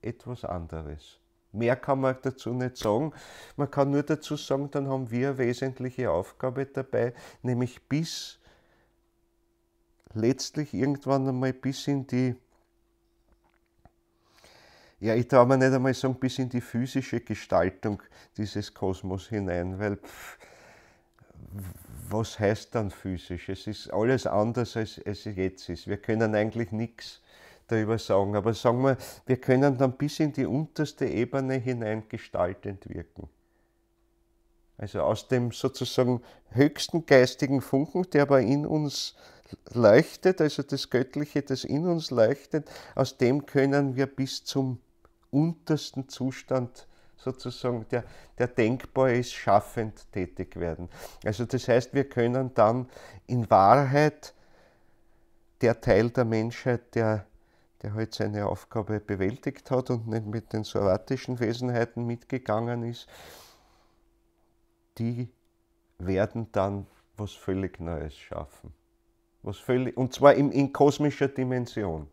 etwas anderes. Mehr kann man dazu nicht sagen. Man kann nur dazu sagen, dann haben wir eine wesentliche Aufgabe dabei, nämlich bis letztlich irgendwann einmal bis in die, ja, ich traue mir nicht einmal sagen, bis in die physische Gestaltung dieses Kosmos hinein, weil pff, was heißt dann physisch? Es ist alles anders, als es jetzt ist. Wir können eigentlich nichts darüber sagen, aber sagen wir, wir können dann bis in die unterste Ebene hinein gestaltend wirken. Also aus dem sozusagen höchsten geistigen Funken, der aber in uns leuchtet, also das Göttliche, das in uns leuchtet, aus dem können wir bis zum untersten Zustand sozusagen der, der denkbar ist, schaffend tätig werden. Also das heißt, wir können dann in Wahrheit der Teil der Menschheit, der, der halt seine Aufgabe bewältigt hat und nicht mit den soratischen Wesenheiten mitgegangen ist, die werden dann was völlig Neues schaffen. Was völlig, und zwar in, in kosmischer Dimension.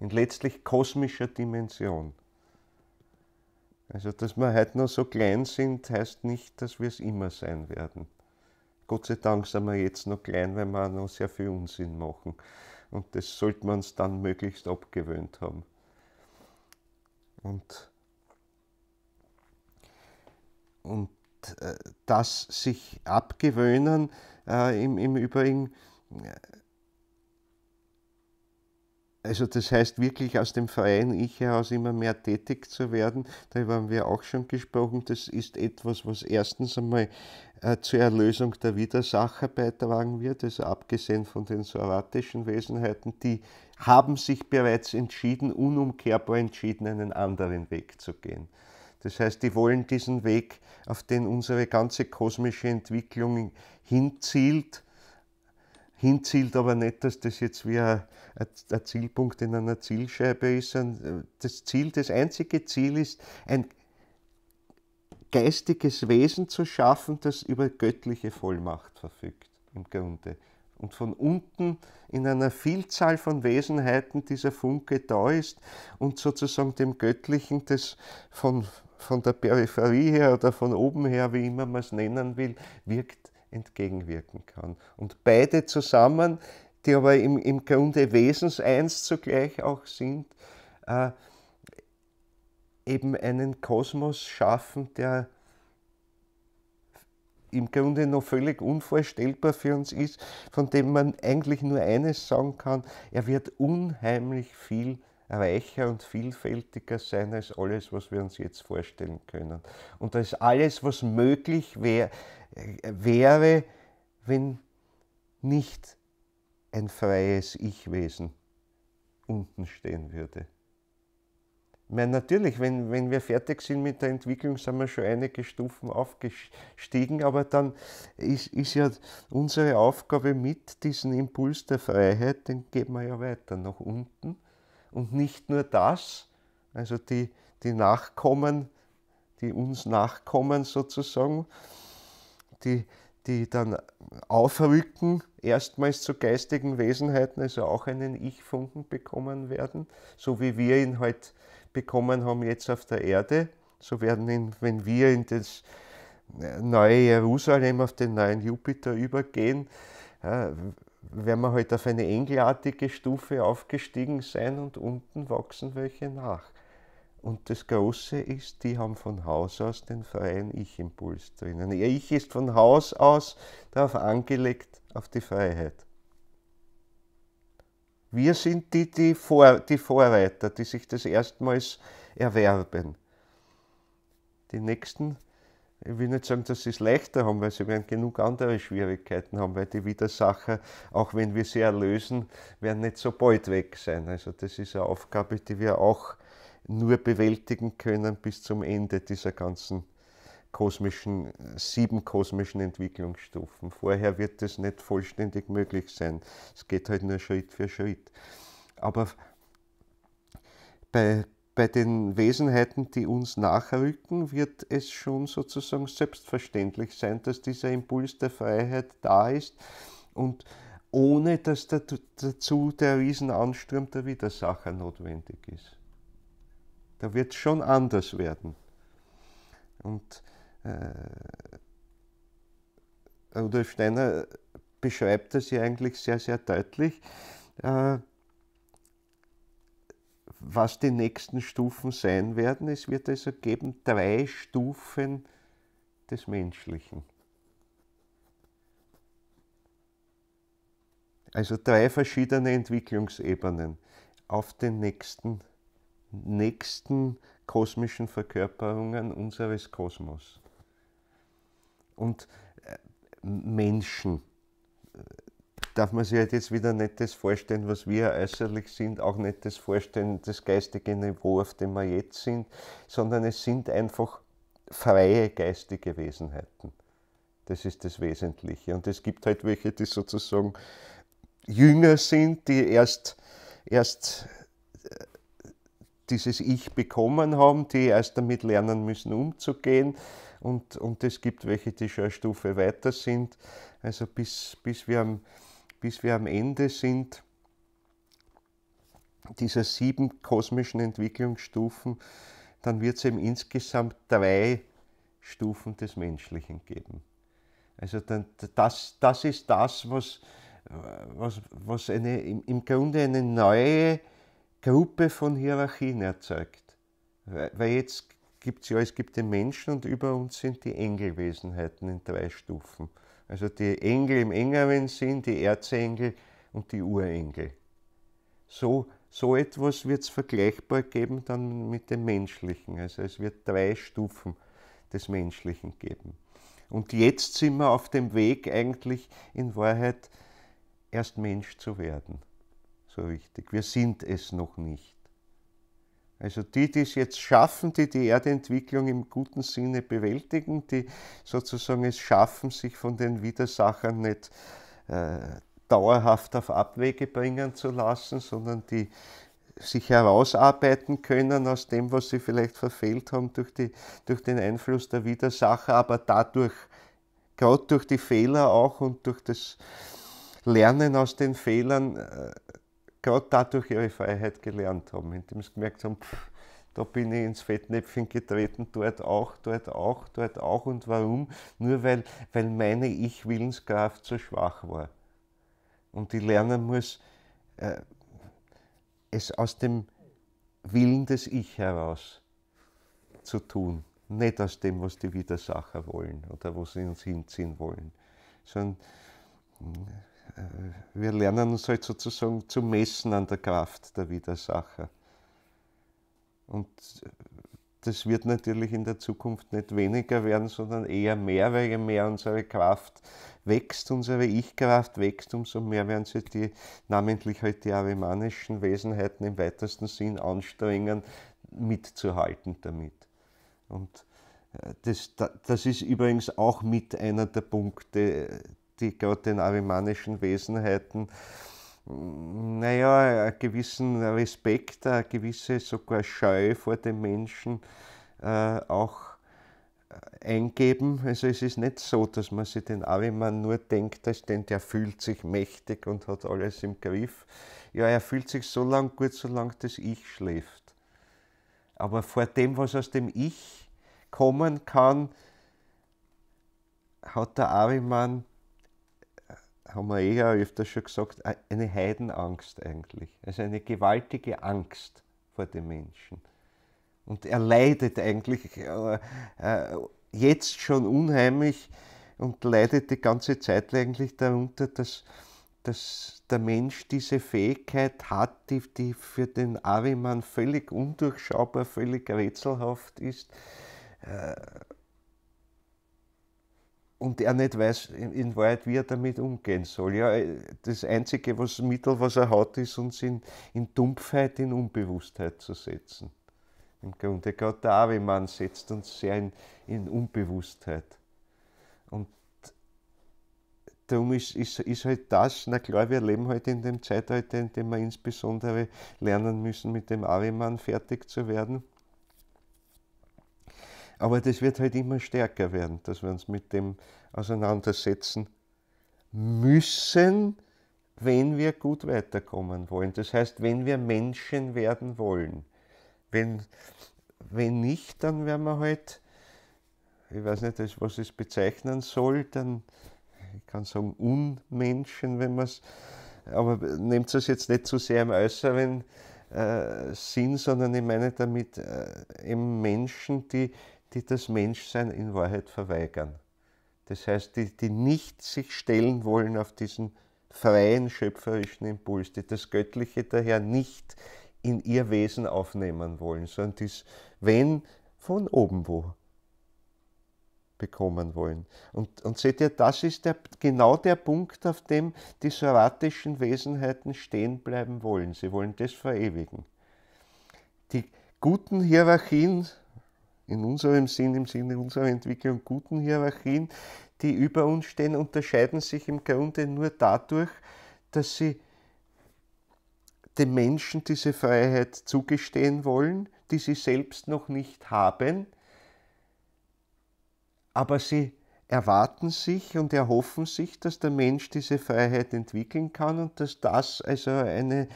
In letztlich kosmischer Dimension. Also, dass wir heute noch so klein sind, heißt nicht, dass wir es immer sein werden. Gott sei Dank sind wir jetzt noch klein, weil wir auch noch sehr viel Unsinn machen. Und das sollte man uns dann möglichst abgewöhnt haben. Und, und äh, das sich abgewöhnen, äh, im, im Übrigen, äh, also das heißt wirklich aus dem Verein Ich heraus immer mehr tätig zu werden, darüber haben wir auch schon gesprochen, das ist etwas, was erstens einmal äh, zur Erlösung der Widersacher beitragen wird, also abgesehen von den soratischen Wesenheiten, die haben sich bereits entschieden, unumkehrbar entschieden, einen anderen Weg zu gehen. Das heißt, die wollen diesen Weg, auf den unsere ganze kosmische Entwicklung hinzielt, hinzielt, aber nicht, dass das jetzt wie ein, Zielpunkt in einer Zielscheibe ist. Äh, das Ziel, das einzige Ziel ist, ein geistiges Wesen zu schaffen, das über göttliche Vollmacht verfügt, im Grunde. Und von unten in einer Vielzahl von Wesenheiten dieser Funke da ist und sozusagen dem Göttlichen, das von, von der Peripherie her oder von oben her, wie immer man es nennen will, wirkt entgegenwirken kann. Und beide zusammen, die aber im, im Grunde Wesenseins zugleich auch sind, äh, eben einen Kosmos schaffen, der im Grunde noch völlig unvorstellbar für uns ist, von dem man eigentlich nur eines sagen kann, er wird unheimlich viel reicher und vielfältiger sein als alles, was wir uns jetzt vorstellen können. Und als alles, was möglich wäre, äh, wäre, wenn nicht ein freies Ich-Wesen unten stehen würde. Ich meine, natürlich, wenn, wenn wir fertig sind mit der Entwicklung, sind wir schon einige Stufen aufgestiegen, aber dann ist, ist ja unsere Aufgabe mit diesem Impuls der Freiheit, den geben wir ja weiter nach unten. Und nicht nur das, also die, die Nachkommen, die uns nachkommen sozusagen, die, die dann aufrücken, erstmals zu geistigen Wesenheiten, also auch einen Ich-Funken bekommen werden, so wie wir ihn halt bekommen haben jetzt auf der Erde. So werden, ihn, wenn wir in das neue Jerusalem, auf den neuen Jupiter übergehen, äh, werden wir halt auf eine engelartige Stufe aufgestiegen sein und unten wachsen welche nach. Und das Große ist, die haben von Haus aus den freien Ich-Impuls drinnen. Ihr Ich ist von Haus aus darauf angelegt, auf die Freiheit. Wir sind die, die, Vor die Vorreiter, die sich das erstmals erwerben. Die nächsten, ich will nicht sagen, dass sie es leichter haben, weil sie werden genug andere Schwierigkeiten haben, weil die Widersacher, auch wenn wir sie erlösen, werden nicht so bald weg sein. Also das ist eine Aufgabe, die wir auch nur bewältigen können bis zum Ende dieser ganzen kosmischen, sieben kosmischen Entwicklungsstufen. Vorher wird das nicht vollständig möglich sein. Es geht halt nur Schritt für Schritt. Aber bei, bei den Wesenheiten, die uns nachrücken, wird es schon sozusagen selbstverständlich sein, dass dieser Impuls der Freiheit da ist und ohne dass dazu der Riesenansturm der Widersacher notwendig ist da wird es schon anders werden. Und äh, Rudolf Steiner beschreibt das ja eigentlich sehr, sehr deutlich, äh, was die nächsten Stufen sein werden. Es wird also geben drei Stufen des Menschlichen. Also drei verschiedene Entwicklungsebenen auf den nächsten Stufen nächsten kosmischen Verkörperungen unseres Kosmos. Und äh, Menschen, äh, darf man sich halt jetzt wieder nicht das vorstellen, was wir äußerlich sind, auch nicht das vorstellen, das geistige Niveau, auf dem wir jetzt sind, sondern es sind einfach freie geistige Wesenheiten. Das ist das Wesentliche. Und es gibt halt welche, die sozusagen jünger sind, die erst, erst dieses Ich bekommen haben, die erst damit lernen müssen, umzugehen. Und, und es gibt welche, die schon eine Stufe weiter sind. Also bis, bis, wir, am, bis wir am Ende sind dieser sieben kosmischen Entwicklungsstufen, dann wird es eben insgesamt drei Stufen des Menschlichen geben. Also dann, das, das ist das, was, was, was eine, im Grunde eine neue Gruppe von Hierarchien erzeugt. Weil jetzt gibt es ja, es gibt den Menschen und über uns sind die Engelwesenheiten in drei Stufen. Also die Engel im engeren Sinn, die Erzengel und die Urengel. So, so etwas wird es vergleichbar geben dann mit dem Menschlichen. Also es wird drei Stufen des Menschlichen geben. Und jetzt sind wir auf dem Weg eigentlich in Wahrheit erst Mensch zu werden so richtig. Wir sind es noch nicht. Also die, die es jetzt schaffen, die die Erdentwicklung im guten Sinne bewältigen, die sozusagen es schaffen, sich von den Widersachern nicht äh, dauerhaft auf Abwege bringen zu lassen, sondern die sich herausarbeiten können aus dem, was sie vielleicht verfehlt haben durch, die, durch den Einfluss der Widersacher, aber dadurch, gerade durch die Fehler auch und durch das Lernen aus den Fehlern, äh, gerade dadurch ihre Freiheit gelernt haben, indem sie gemerkt haben, pff, da bin ich ins Fettnäpfchen getreten, dort auch, dort auch, dort auch. Und warum? Nur weil, weil meine Ich-Willenskraft so schwach war. Und ich lernen muss, äh, es aus dem Willen des Ich heraus zu tun. Nicht aus dem, was die Widersacher wollen oder wo sie uns hinziehen wollen, sondern hm, wir lernen uns halt sozusagen zu messen an der Kraft der Widersacher. Und das wird natürlich in der Zukunft nicht weniger werden, sondern eher mehr, weil je mehr unsere Kraft wächst, unsere Ich-Kraft wächst, umso mehr werden sich die, namentlich halt die arimanischen Wesenheiten im weitesten Sinn anstrengen, mitzuhalten damit. Und äh, das, das ist übrigens auch mit einer der Punkte, äh, die gerade den arimanischen Wesenheiten naja, einen gewissen Respekt, eine gewisse sogar Scheu vor dem Menschen äh, auch äh, eingeben. Also es ist nicht so, dass man sich den Ariman nur denkt, als den, der fühlt sich mächtig und hat alles im Griff. Ja, er fühlt sich so lang gut, solange das Ich schläft. Aber vor dem, was aus dem Ich kommen kann, hat der Ariman haben wir eh ja öfter schon gesagt, äh, eine Heidenangst eigentlich. Also eine gewaltige Angst vor dem Menschen. Und er leidet eigentlich äh, äh, jetzt schon unheimlich und leidet die ganze Zeit eigentlich darunter, dass, dass der Mensch diese Fähigkeit hat, die, die für den Ariman völlig undurchschaubar, völlig rätselhaft ist. Äh, und er nicht weiß in, in Wahrheit, wie er damit umgehen soll. Ja, äh, das einzige was, Mittel, was er hat, ist, uns in, in Dumpfheit, in Unbewusstheit zu setzen. Im Grunde, gerade der Ave-Mann setzt uns sehr in, in Unbewusstheit. Und darum ist, ist, ist halt das, na klar, wir leben halt in dem Zeitalter, in dem wir insbesondere lernen müssen, mit dem Ave-Mann fertig zu werden. Aber das wird halt immer stärker werden, dass wir uns mit dem auseinandersetzen müssen, wenn wir gut weiterkommen wollen. Das heißt, wenn wir Menschen werden wollen. Wenn, wenn nicht, dann werden wir halt, ich weiß nicht, was es bezeichnen soll, dann, ich kann sagen, Unmenschen, wenn man es, aber nehmt es jetzt nicht zu so sehr im äußeren äh, Sinn, sondern ich meine damit äh, eben Menschen, die, die das Menschsein in Wahrheit verweigern. Das heißt, die, die nicht sich stellen wollen auf diesen freien schöpferischen Impuls, die das Göttliche daher nicht in ihr Wesen aufnehmen wollen, sondern dies, wenn, von oben wo bekommen wollen. Und, und seht ihr, das ist der, genau der Punkt, auf dem die soratischen Wesenheiten stehen bleiben wollen. Sie wollen das verewigen. Die guten Hierarchien in unserem Sinn, im Sinne unserer Entwicklung guten Hierarchien, die über uns stehen, unterscheiden sich im Grunde nur dadurch, dass sie den Menschen diese Freiheit zugestehen wollen, die sie selbst noch nicht haben, aber sie erwarten sich und erhoffen sich, dass der Mensch diese Freiheit entwickeln kann und dass das also eine,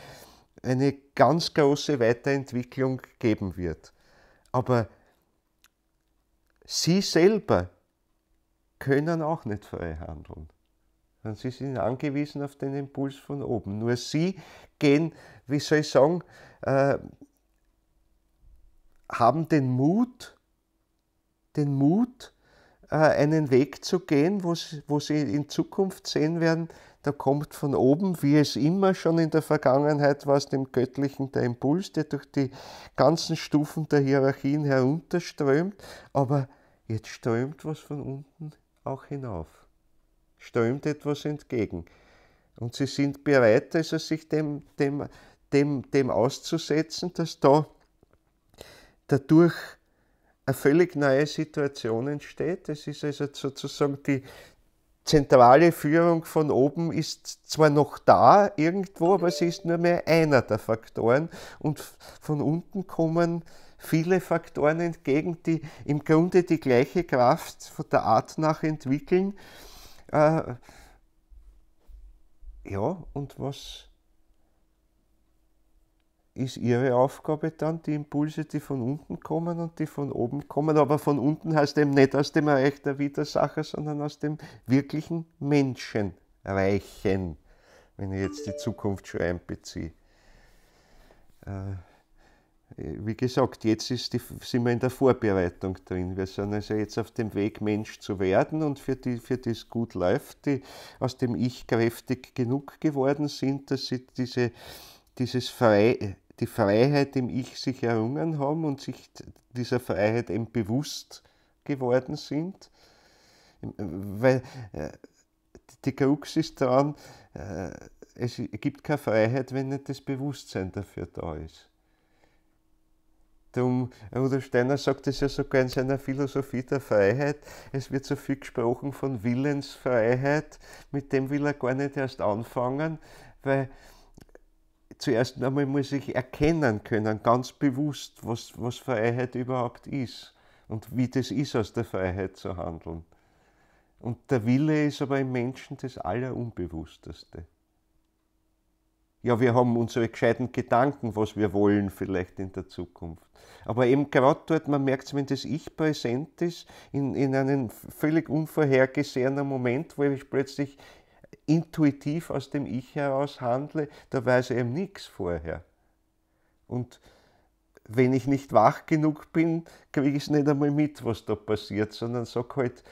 eine ganz große Weiterentwicklung geben wird. Aber sie selber können auch nicht frei handeln. Und sie sind angewiesen auf den Impuls von oben. Nur sie gehen, wie soll ich sagen, äh, haben den Mut, den Mut, äh, einen Weg zu gehen, wo sie, wo sie in Zukunft sehen werden, da kommt von oben, wie es immer schon in der Vergangenheit war, aus dem Göttlichen der Impuls, der durch die ganzen Stufen der Hierarchien herunterströmt, aber jetzt strömt was von unten auch hinauf, strömt etwas entgegen. Und sie sind bereit, also sich dem, dem, dem, dem auszusetzen, dass da dadurch eine völlig neue Situation entsteht. Es ist also sozusagen die, zentrale Führung von oben ist zwar noch da irgendwo, aber sie ist nur mehr einer der Faktoren und von unten kommen viele Faktoren entgegen, die im Grunde die gleiche Kraft von der Art nach entwickeln. Äh, ja, und was ist ihre Aufgabe dann, die Impulse, die von unten kommen und die von oben kommen, aber von unten heißt eben nicht aus dem Reich der Widersacher, sondern aus dem wirklichen Menschenreichen, wenn ich jetzt die Zukunft schon einbeziehe. Äh, äh wie gesagt, jetzt die, sind wir in der Vorbereitung drin. Wir sind also jetzt auf dem Weg, Mensch zu werden und für die, für die es gut läuft, die aus dem Ich kräftig genug geworden sind, dass sie diese dieses frei die Freiheit im Ich sich errungen haben und sich dieser Freiheit eben bewusst geworden sind. Weil äh, die Krux ist daran, äh, es gibt keine Freiheit, wenn nicht das Bewusstsein dafür da ist. Darum, Rudolf Steiner sagt es ja sogar in seiner Philosophie der Freiheit. Es wird so viel gesprochen von Willensfreiheit, mit dem will er gar nicht erst anfangen, weil zuerst einmal muss ich erkennen können, ganz bewusst, was, was Freiheit überhaupt ist und wie das ist, aus der Freiheit zu handeln. Und der Wille ist aber im Menschen das Allerunbewussteste. Ja, wir haben unsere gescheiten Gedanken, was wir wollen vielleicht in der Zukunft. Aber eben gerade dort, man merkt es, wenn das Ich präsent ist, in, in einem völlig unvorhergesehenen Moment, wo ich plötzlich intuitiv aus dem Ich heraus handle, da weiß ich eben nichts vorher. Und wenn ich nicht wach genug bin, kriege ich es nicht einmal mit, was da passiert, sondern sage halt,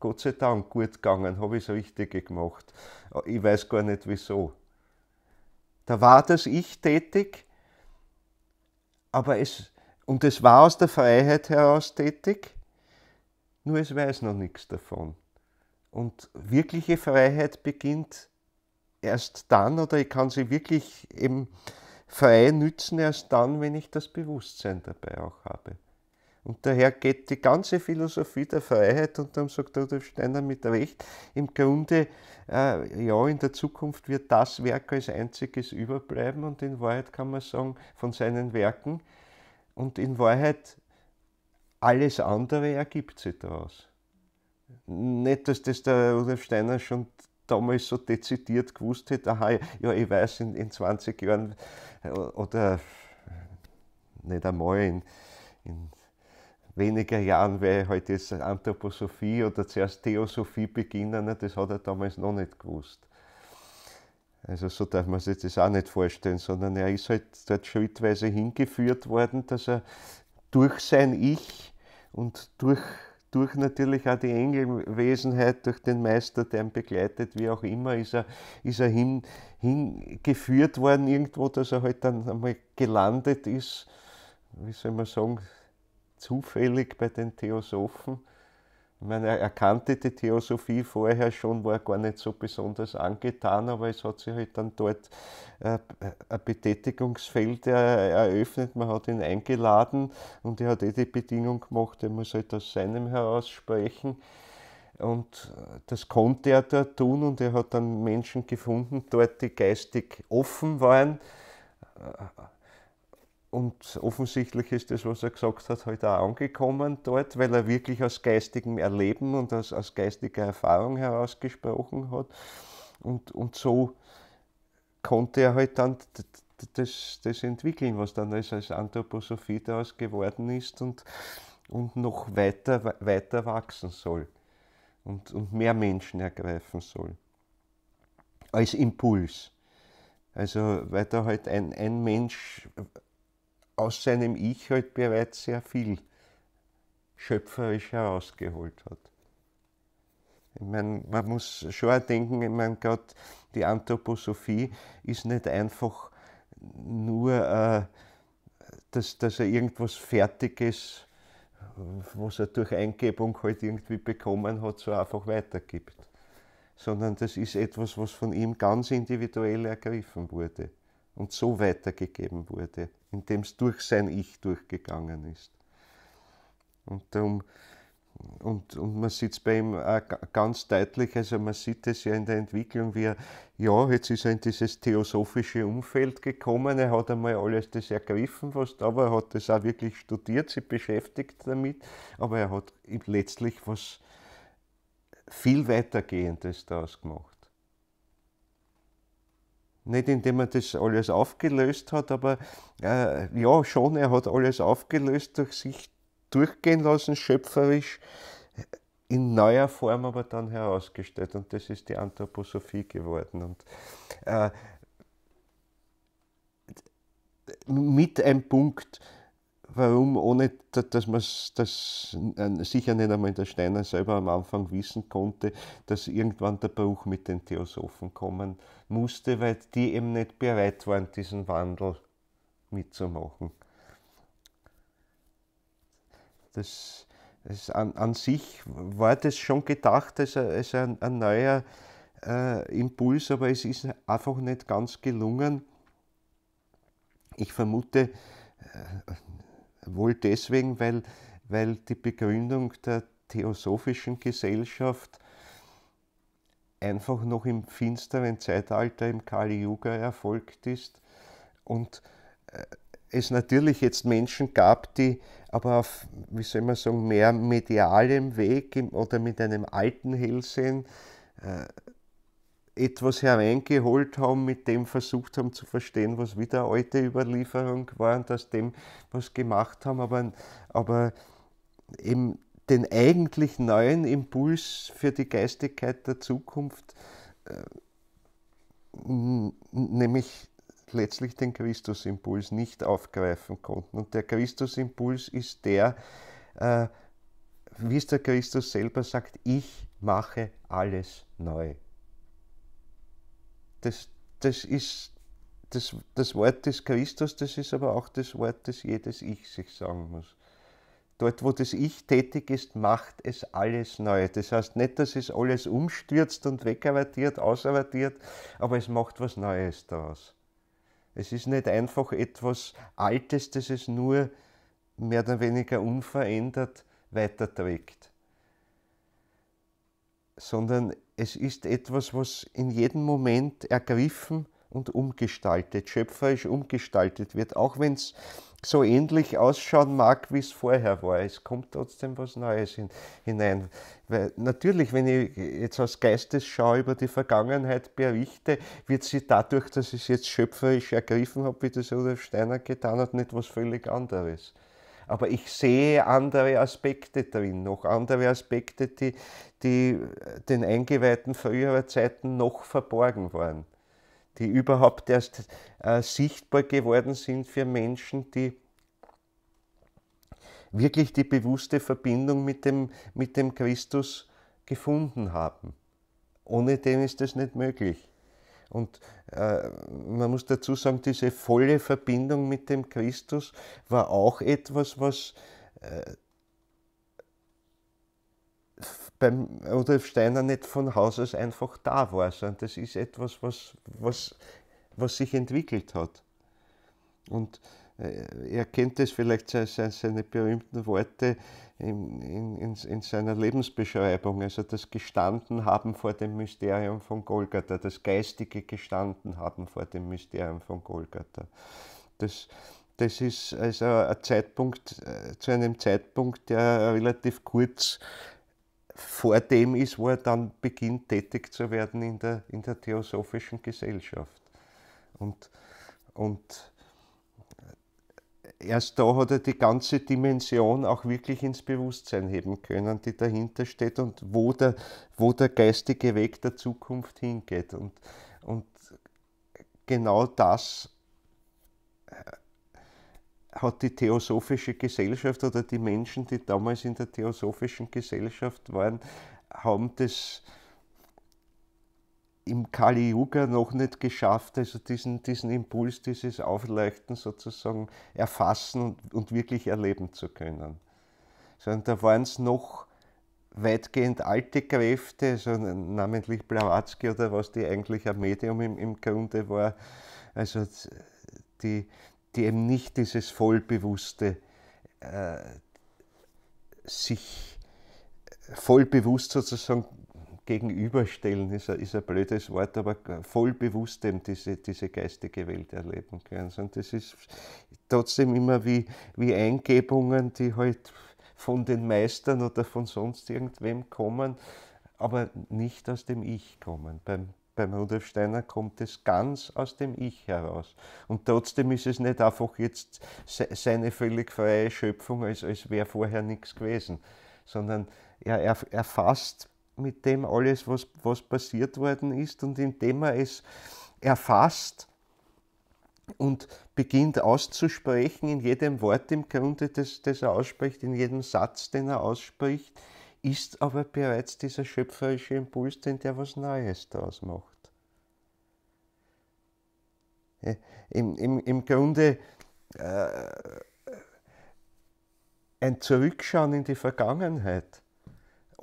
Gott sei Dank, gut gegangen, habe ich das Richtige gemacht. Ich weiß gar nicht wieso. Da war das Ich tätig, aber es, und es war aus der Freiheit heraus tätig, nur es weiß noch nichts davon. Und wirkliche Freiheit beginnt erst dann, oder ich kann sie wirklich eben frei nützen, erst dann, wenn ich das Bewusstsein dabei auch habe. Und daher geht die ganze Philosophie der Freiheit, und dann sagt Rudolf Steiner mit Recht, im Grunde, äh, ja, in der Zukunft wird das Werk als einziges überbleiben und in Wahrheit kann man sagen, von seinen Werken. Und in Wahrheit, alles andere ergibt sich daraus. Nicht, dass das der Rudolf Steiner schon damals so dezidiert gewusst hätte, aha, ja, ich weiß, in, in 20 Jahren äh, oder nicht einmal in, in weniger Jahren werde ich halt jetzt Anthroposophie oder zuerst Theosophie beginnen, ne, das hat er damals noch nicht gewusst. Also so darf man sich das auch nicht vorstellen, sondern er ist halt dort schrittweise hingeführt worden, dass er durch sein Ich und durch durch natürlich auch die Engelwesenheit, durch den Meister, der ihn begleitet, wie auch immer, ist er, ist er hin, hingeführt worden irgendwo, dass er halt dann einmal gelandet ist, wie soll man sagen, zufällig bei den Theosophen meine, er kannte die Theosophie vorher schon, war gar nicht so besonders angetan, aber es hat sich halt dann dort äh, ein Betätigungsfeld eröffnet. Man hat ihn eingeladen und er hat eh die Bedingung gemacht, er muss halt aus seinem heraus sprechen. Und das konnte er dort tun und er hat dann Menschen gefunden dort, die geistig offen waren und offensichtlich ist das, was er gesagt hat, heute halt auch angekommen dort, weil er wirklich aus geistigem Erleben und aus, aus geistiger Erfahrung herausgesprochen hat. Und, und so konnte er halt dann das, das entwickeln, was dann als, als Anthroposophie daraus geworden ist und, und noch weiter, weiter wachsen soll und, und mehr Menschen ergreifen soll. Als Impuls. Also, weil da halt ein, ein Mensch aus seinem Ich halt bereits sehr viel schöpferisch herausgeholt hat. Ich meine, man muss schon auch denken, ich meine, gerade die Anthroposophie ist nicht einfach nur, äh, dass, dass er irgendwas Fertiges, was er durch Eingebung halt irgendwie bekommen hat, so einfach weitergibt. Sondern das ist etwas, was von ihm ganz individuell ergriffen wurde und so weitergegeben wurde, indem es durch sein Ich durchgegangen ist. Und darum, und, und man sieht es bei ihm auch ganz deutlich, also man sieht es ja in der Entwicklung, wie er, ja, jetzt ist er in dieses theosophische Umfeld gekommen, er hat einmal alles das ergriffen, was da war, er hat das auch wirklich studiert, sich beschäftigt damit, aber er hat letztlich was viel weitergehendes daraus gemacht. Nicht indem er das alles aufgelöst hat, aber äh, ja, schon, er hat alles aufgelöst durch sich durchgehen lassen, schöpferisch, äh, in neuer Form aber dann herausgestellt. Und das ist die Anthroposophie geworden. Und äh, mit einem Punkt, warum, ohne dass man das sicher nicht einmal der Steiner selber am Anfang wissen konnte, dass irgendwann der Bruch mit den Theosophen kommen musste, weil die eben nicht bereit waren, diesen Wandel mitzumachen. Das, das an, an, sich war das schon gedacht als, als ein, ein neuer äh, Impuls, aber es ist einfach nicht ganz gelungen. Ich vermute, äh, Wohl deswegen, weil, weil die Begründung der theosophischen Gesellschaft einfach noch im finsteren Zeitalter, im Kali Yuga erfolgt ist und äh, es natürlich jetzt Menschen gab, die aber auf, wie soll man sagen, mehr medialem Weg oder mit einem alten Hellsehen äh, etwas hereingeholt haben, mit dem versucht haben zu verstehen, was wieder alte Überlieferung war und aus dem was gemacht haben, aber, aber eben den eigentlich neuen Impuls für die Geistigkeit der Zukunft, äh, nämlich letztlich den Christusimpuls nicht aufgreifen konnten. Und der Christusimpuls ist der, äh, wie es der Christus selber sagt, ich mache alles neu das, das ist das, das Wort des Christus, das ist aber auch das Wort, das jedes Ich sich sagen muss. Dort, wo das Ich tätig ist, macht es alles neu. Das heißt nicht, dass es alles umstürzt und wegarbeitiert, ausarbeitiert, aber es macht was Neues daraus. Es ist nicht einfach etwas Altes, das es nur mehr oder weniger unverändert weiterträgt, sondern es ist etwas, was in jedem Moment ergriffen und umgestaltet, schöpferisch umgestaltet wird, auch wenn es so ähnlich ausschauen mag, wie es vorher war. Es kommt trotzdem was Neues hin, hinein. Weil natürlich, wenn ich jetzt aus Geistesschau über die Vergangenheit berichte, wird sie dadurch, dass ich es jetzt schöpferisch ergriffen habe, wie das Rudolf Steiner getan hat, nicht was völlig anderes aber ich sehe andere Aspekte drin, noch andere Aspekte, die, die äh, den Eingeweihten früherer Zeiten noch verborgen waren, die überhaupt erst äh, sichtbar geworden sind für Menschen, die wirklich die bewusste Verbindung mit dem, mit dem Christus gefunden haben. Ohne den ist das nicht möglich. Und äh, man muss dazu sagen, diese volle Verbindung mit dem Christus war auch etwas, was äh, beim Rudolf Steiner nicht von Haus aus einfach da war, sondern das ist etwas, was, was, was sich entwickelt hat. Und äh, er kennt es vielleicht, seine berühmten Worte in, in, in, seiner Lebensbeschreibung, also das Gestanden haben vor dem Mysterium von Golgatha, das geistige Gestanden haben vor dem Mysterium von Golgatha. Das, das ist also ein Zeitpunkt, äh, zu einem Zeitpunkt, der relativ kurz vor dem ist, wo er dann beginnt, tätig zu werden in der, in der theosophischen Gesellschaft. Und, und erst da hat er die ganze Dimension auch wirklich ins Bewusstsein heben können, die dahinter steht und wo der, wo der geistige Weg der Zukunft hingeht. Und, und genau das äh, hat die theosophische Gesellschaft oder die Menschen, die damals in der theosophischen Gesellschaft waren, haben das im Kali Yuga noch nicht geschafft, also diesen, diesen Impuls, dieses Aufleuchten sozusagen erfassen und, und wirklich erleben zu können. Sondern da waren es noch weitgehend alte Kräfte, also namentlich Blavatsky oder was, die eigentlich ein Medium im, im Grunde war, also die, die eben nicht dieses Vollbewusste äh, sich vollbewusst sozusagen gegenüberstellen ist ein, ist ein blödes Wort, aber voll bewusst eben diese, diese geistige Welt erleben können. Und das ist trotzdem immer wie, wie Eingebungen, die halt von den Meistern oder von sonst irgendwem kommen, aber nicht aus dem Ich kommen. Beim, beim Rudolf Steiner kommt es ganz aus dem Ich heraus. Und trotzdem ist es nicht einfach jetzt seine völlig freie Schöpfung, als, als wäre vorher nichts gewesen, sondern er erfasst mit dem alles, was, was passiert worden ist und indem er es erfasst und beginnt auszusprechen, in jedem Wort im Grunde, das, das er ausspricht, in jedem Satz, den er ausspricht, ist aber bereits dieser schöpferische Impuls, den der was Neues daraus macht. Im, im, im Grunde äh, ein Zurückschauen in die Vergangenheit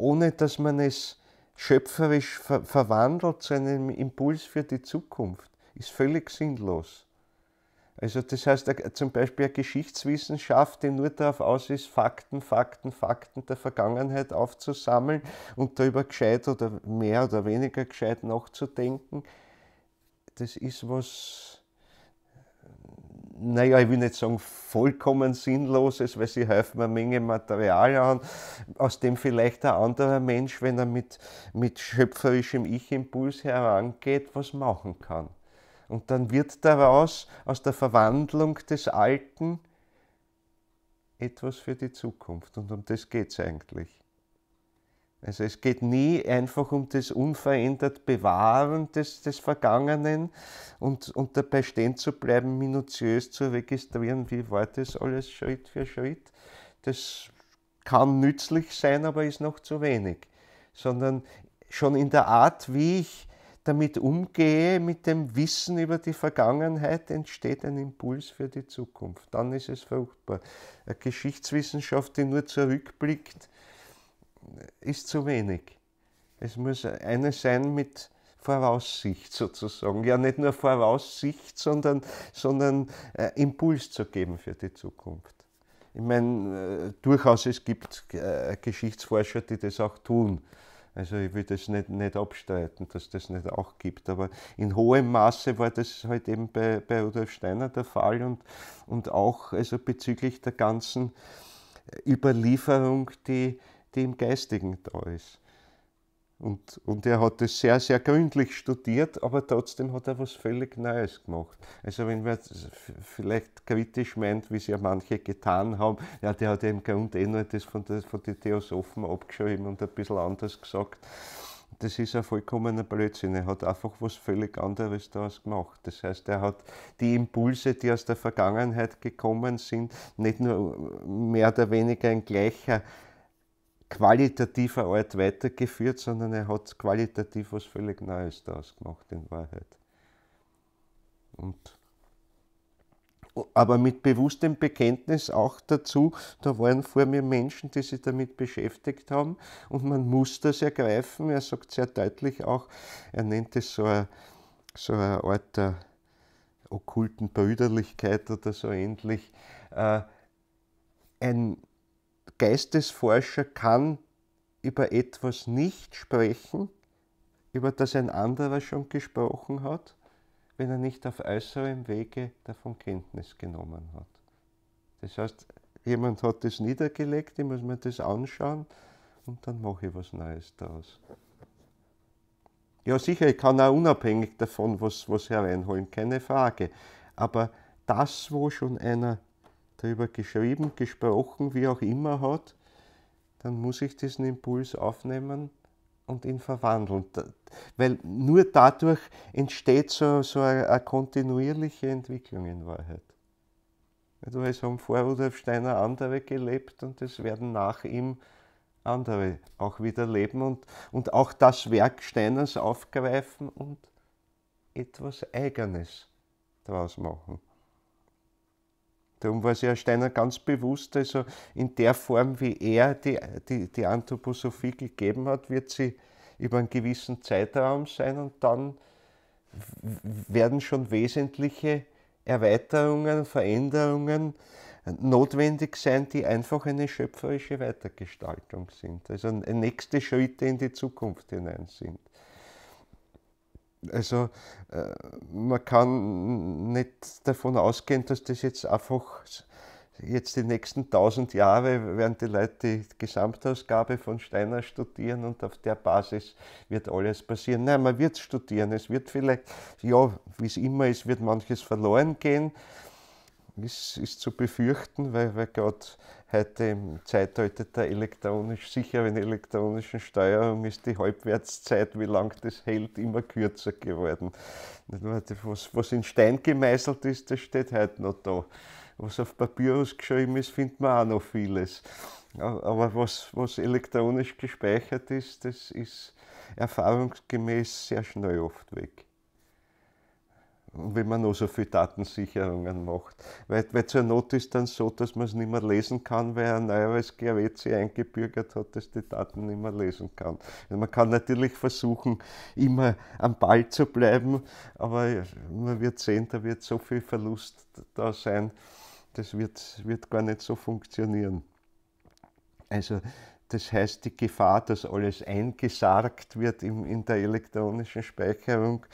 ohne dass man es schöpferisch ver verwandelt zu einem Impuls für die Zukunft, ist völlig sinnlos. Also das heißt äh, zum Beispiel eine Geschichtswissenschaft, die nur darauf aus ist, Fakten, Fakten, Fakten der Vergangenheit aufzusammeln und darüber gescheit oder mehr oder weniger gescheit nachzudenken, das ist was naja, ich will nicht sagen vollkommen Sinnloses, weil sie häufen eine Menge Material an, aus dem vielleicht ein anderer Mensch, wenn er mit, mit schöpferischem Ich-Impuls herangeht, was machen kann. Und dann wird daraus, aus der Verwandlung des Alten, etwas für die Zukunft. Und um das geht es eigentlich. Also es geht nie einfach um das unverändert Bewahren des, des Vergangenen und, und dabei stehen zu bleiben, minutiös zu registrieren, wie war das alles Schritt für Schritt. Das kann nützlich sein, aber ist noch zu wenig. Sondern schon in der Art, wie ich damit umgehe, mit dem Wissen über die Vergangenheit, entsteht ein Impuls für die Zukunft. Dann ist es fruchtbar. Eine Geschichtswissenschaft, die nur zurückblickt, ist zu wenig. Es muss eine sein mit Voraussicht sozusagen. Ja, nicht nur Voraussicht, sondern, sondern äh, Impuls zu geben für die Zukunft. Ich meine, äh, durchaus es gibt äh, Geschichtsforscher, die das auch tun. Also ich will das nicht, nicht abstreiten, dass das nicht auch gibt. Aber in hohem Maße war das halt eben bei, bei Rudolf Steiner der Fall und, und auch also bezüglich der ganzen Überlieferung, die die im Geistigen da ist. Und, und er hat das sehr, sehr gründlich studiert, aber trotzdem hat er was völlig Neues gemacht. Also wenn man vielleicht kritisch meint, wie es ja manche getan haben, ja, der hat ja im Grunde eh nur das von, der, von den Theosophen abgeschrieben und ein bisschen anders gesagt. Das ist ein vollkommener Blödsinn. Er hat einfach was völlig anderes daraus gemacht. Das heißt, er hat die Impulse, die aus der Vergangenheit gekommen sind, nicht nur mehr oder weniger in gleicher qualitativer Art weitergeführt, sondern er hat qualitativ was völlig Neues daraus gemacht, in Wahrheit. Und, aber mit bewusstem Bekenntnis auch dazu, da waren vor mir Menschen, die sich damit beschäftigt haben und man muss das ergreifen. Er sagt sehr deutlich auch, er nennt es so eine, so eine Art der okkulten Brüderlichkeit oder so ähnlich. Äh, ein Geistesforscher kann über etwas nicht sprechen, über das ein anderer schon gesprochen hat, wenn er nicht auf äußerem Wege davon Kenntnis genommen hat. Das heißt, jemand hat das niedergelegt, ich muss mir das anschauen und dann mache ich was Neues daraus. Ja, sicher, ich kann auch unabhängig davon was, was hereinholen, keine Frage. Aber das, wo schon einer darüber geschrieben, gesprochen, wie auch immer hat, dann muss ich diesen Impuls aufnehmen und ihn verwandeln. Weil nur dadurch entsteht so, so eine, eine kontinuierliche Entwicklung in Wahrheit. Weil es haben vor Rudolf Steiner andere gelebt und es werden nach ihm andere auch wieder leben und, und auch das Werk Steiners aufgreifen und etwas Eigenes daraus machen. Darum war es ja Steiner ganz bewusst, also in der Form, wie er die, die, die Anthroposophie gegeben hat, wird sie über einen gewissen Zeitraum sein und dann werden schon wesentliche Erweiterungen, Veränderungen notwendig sein, die einfach eine schöpferische Weitergestaltung sind, also nächste Schritte in die Zukunft hinein sind. Also äh, man kann nicht davon ausgehen, dass das jetzt einfach jetzt die nächsten tausend Jahre werden die Leute die Gesamtausgabe von Steiner studieren und auf der Basis wird alles passieren. Nein, man wird studieren. Es wird vielleicht, ja, wie es immer ist, wird manches verloren gehen. Ist, ist zu befürchten, weil, weil gerade heute im Zeitalter der elektronisch sicheren elektronischen Steuerung ist die Halbwertszeit, wie lange das hält, immer kürzer geworden. Was, was in Stein gemeißelt ist, das steht heute noch da. Was auf Papier geschrieben ist, findet man auch noch vieles. Aber was, was elektronisch gespeichert ist, das ist erfahrungsgemäß sehr schnell oft weg wenn man nur so viel Datensicherungen macht. Weil, weil zur Not ist dann so, dass man es nicht mehr lesen kann, weil ein neueres Gerät sich eingebürgert hat, dass die Daten nicht mehr lesen kann. Also man kann natürlich versuchen, immer am Ball zu bleiben, aber man wird sehen, da wird so viel Verlust da sein, das wird, wird gar nicht so funktionieren. Also das heißt, die Gefahr, dass alles eingesargt wird in, in der elektronischen Speicherung,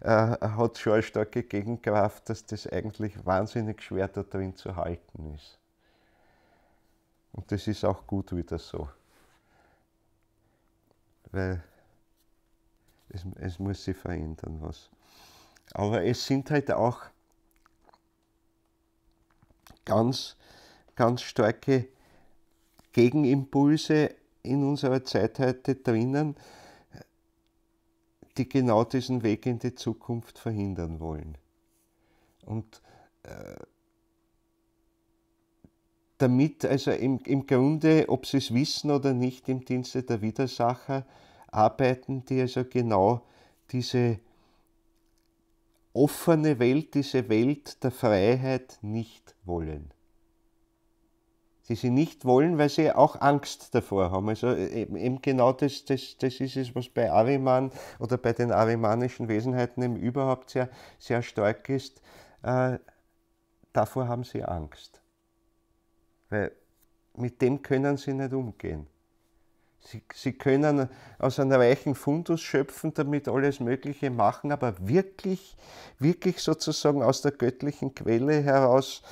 äh, hat schon eine starke Gegenkraft, dass das eigentlich wahnsinnig schwer da drin zu halten ist. Und das ist auch gut wieder so. Weil es, es muss sich verändern was. Aber es sind halt auch ganz, ganz starke Gegenimpulse in unserer Zeit heute drinnen, die genau diesen Weg in die Zukunft verhindern wollen. Und äh, damit also im, im Grunde, ob sie es wissen oder nicht, im Dienste der Widersacher arbeiten, die also genau diese offene Welt, diese Welt der Freiheit nicht wollen die sie nicht wollen, weil sie auch Angst davor haben. Also äh, eben, eben genau das, das, das ist es, was bei Ariman oder bei den arimanischen Wesenheiten eben überhaupt sehr, sehr stark ist. Äh, davor haben sie Angst. Weil mit dem können sie nicht umgehen. Sie, sie können aus einem reichen Fundus schöpfen, damit alles Mögliche machen, aber wirklich, wirklich sozusagen aus der göttlichen Quelle heraus,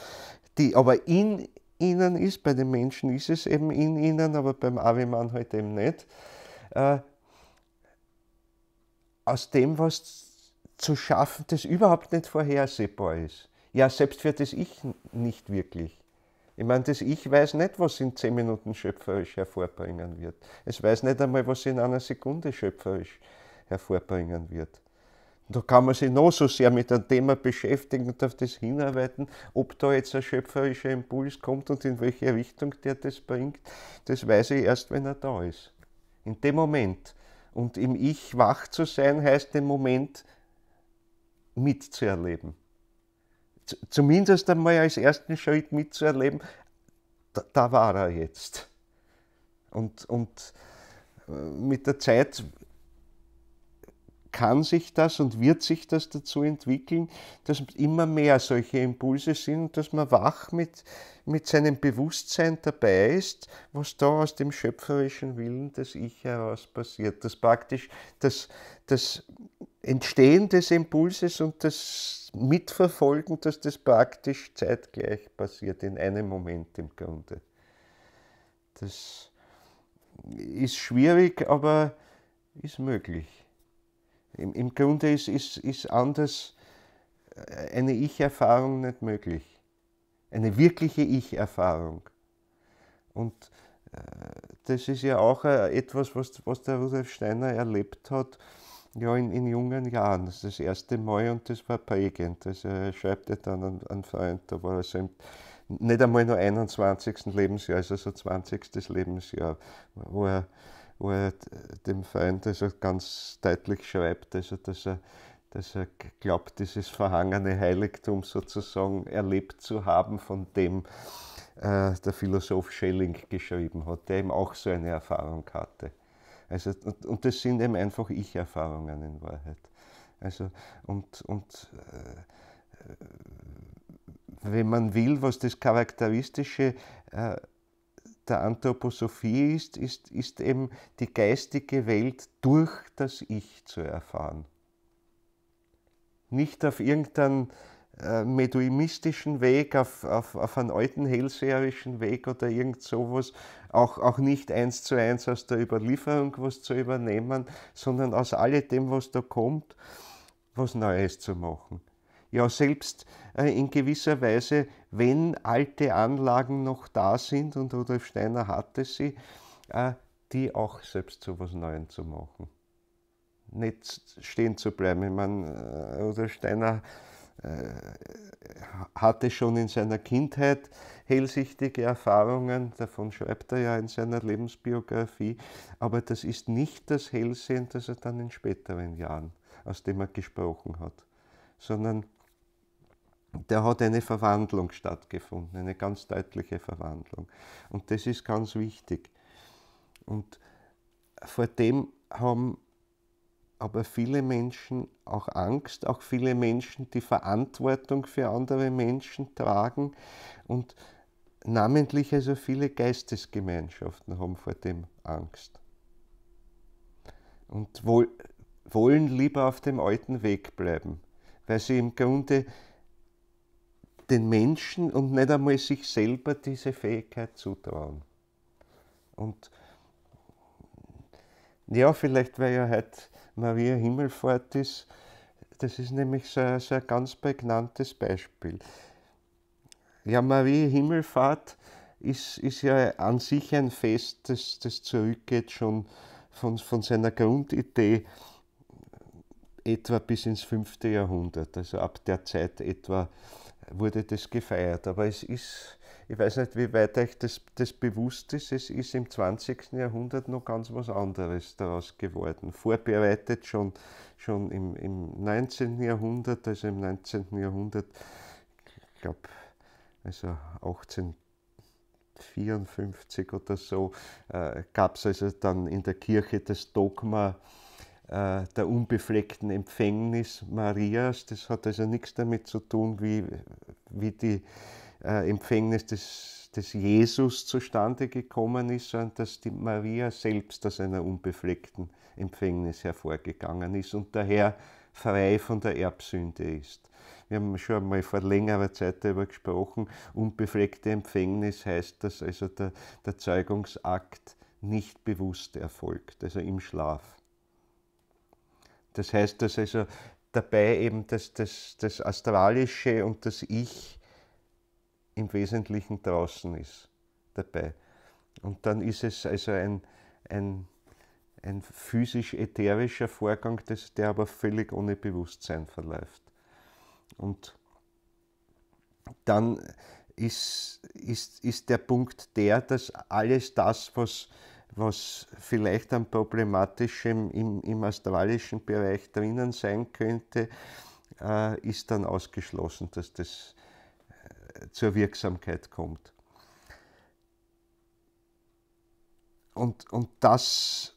die aber in innen ist. Bei den Menschen ist es eben in ihnen, aber beim Aviman halt eben nicht. Äh, aus dem was zu schaffen, das überhaupt nicht vorhersehbar ist. Ja, selbst für das Ich nicht wirklich. Ich meine, das Ich weiß nicht, was in zehn Minuten schöpferisch hervorbringen wird. Es weiß nicht einmal, was in einer Sekunde schöpferisch hervorbringen wird. Da kann man sich noch so sehr mit dem Thema beschäftigen und auf das hinarbeiten, ob da jetzt ein schöpferischer Impuls kommt und in welche Richtung der das bringt, das weiß ich erst, wenn er da ist. In dem Moment. Und im Ich wach zu sein, heißt den Moment mitzuerleben. Zumindest einmal als ersten Schritt mitzuerleben, da, da war er jetzt. Und, und äh, mit der Zeit kann sich das und wird sich das dazu entwickeln, dass immer mehr solche Impulse sind und dass man wach mit, mit seinem Bewusstsein dabei ist, was da aus dem schöpferischen Willen des Ich heraus passiert. Dass praktisch das, das Entstehen des Impulses und das Mitverfolgen, dass das praktisch zeitgleich passiert, in einem Moment im Grunde. Das ist schwierig, aber ist möglich. Im, im Grunde ist, ist, ist anders äh, eine Ich-Erfahrung nicht möglich. Eine wirkliche Ich-Erfahrung. Und äh, das ist ja auch äh, etwas, was, was der Rudolf Steiner erlebt hat, ja, in, in jungen Jahren. Das ist das erste Mal und das war prägend. Das äh, schreibt er dann an einen Freund, da war er im, nicht einmal nur 21. Lebensjahr, also so 20. Lebensjahr, wo er wo er dem Freund also ganz deutlich schreibt, also dass er, dass er glaubt, dieses verhangene Heiligtum sozusagen erlebt zu haben, von dem äh, der Philosoph Schelling geschrieben hat, der eben auch so eine Erfahrung hatte. Also, und, und das sind eben einfach Ich-Erfahrungen in Wahrheit. Also, und, und äh, wenn man will, was das charakteristische äh, der Anthroposophie ist, ist, ist eben die geistige Welt durch das Ich zu erfahren. Nicht auf irgendeinen äh, meduimistischen Weg, auf, auf, auf einen alten hellseherischen Weg oder irgend sowas, auch, auch nicht eins zu eins aus der Überlieferung was zu übernehmen, sondern aus alledem, was da kommt, was Neues zu machen. Ja, selbst äh, in gewisser Weise wenn alte Anlagen noch da sind, und Rudolf Steiner hatte sie, äh, die auch selbst zu was Neuem zu machen. Nicht stehen zu bleiben. Ich meine, äh, Rudolf Steiner äh, hatte schon in seiner Kindheit hellsichtige Erfahrungen, davon schreibt er ja in seiner Lebensbiografie, aber das ist nicht das Hellsehen, das er dann in späteren Jahren, aus dem er gesprochen hat, sondern da hat eine Verwandlung stattgefunden, eine ganz deutliche Verwandlung. Und das ist ganz wichtig. Und vor dem haben aber viele Menschen auch Angst, auch viele Menschen, die Verantwortung für andere Menschen tragen und namentlich also viele Geistesgemeinschaften haben vor dem Angst und wollen lieber auf dem alten Weg bleiben, weil sie im Grunde den Menschen und nicht einmal sich selber diese Fähigkeit zutrauen. Und ja, vielleicht weil ja heute Maria Himmelfahrt ist, das ist nämlich so, ein, so ein ganz prägnantes Beispiel. Ja, Maria Himmelfahrt ist, ist ja an sich ein Fest, das, das zurückgeht schon von, von seiner Grundidee etwa bis ins 5. Jahrhundert, also ab der Zeit etwa wurde das gefeiert. Aber es ist, ich weiß nicht, wie weit euch das, das bewusst ist, es ist im 20. Jahrhundert noch ganz was anderes daraus geworden. Vorbereitet schon, schon im, im 19. Jahrhundert, also im 19. Jahrhundert, ich glaube, also 18. 54 oder so, äh, gab es also dann in der Kirche das Dogma äh, der unbefleckten Empfängnis Marias. Das hat also nichts damit zu tun, wie, wie die äh, Empfängnis des, des Jesus zustande gekommen ist, sondern dass die Maria selbst aus einer unbefleckten Empfängnis hervorgegangen ist und daher frei von der Erbsünde ist. Wir haben schon einmal vor längerer Zeit darüber gesprochen, unbefleckte Empfängnis heißt, dass also der, der Zeugungsakt nicht bewusst erfolgt, also im Schlaf. Das heißt, dass also dabei eben das, das, das Astralische und das Ich im Wesentlichen draußen ist dabei. Und dann ist es also ein, ein, ein physisch-ätherischer Vorgang, das, der aber völlig ohne Bewusstsein verläuft. Und dann ist, ist, ist der Punkt der, dass alles das, was, was vielleicht am problematischem im, im australischen Bereich drinnen sein könnte, äh, ist dann ausgeschlossen, dass das äh, zur Wirksamkeit kommt. Und, und das,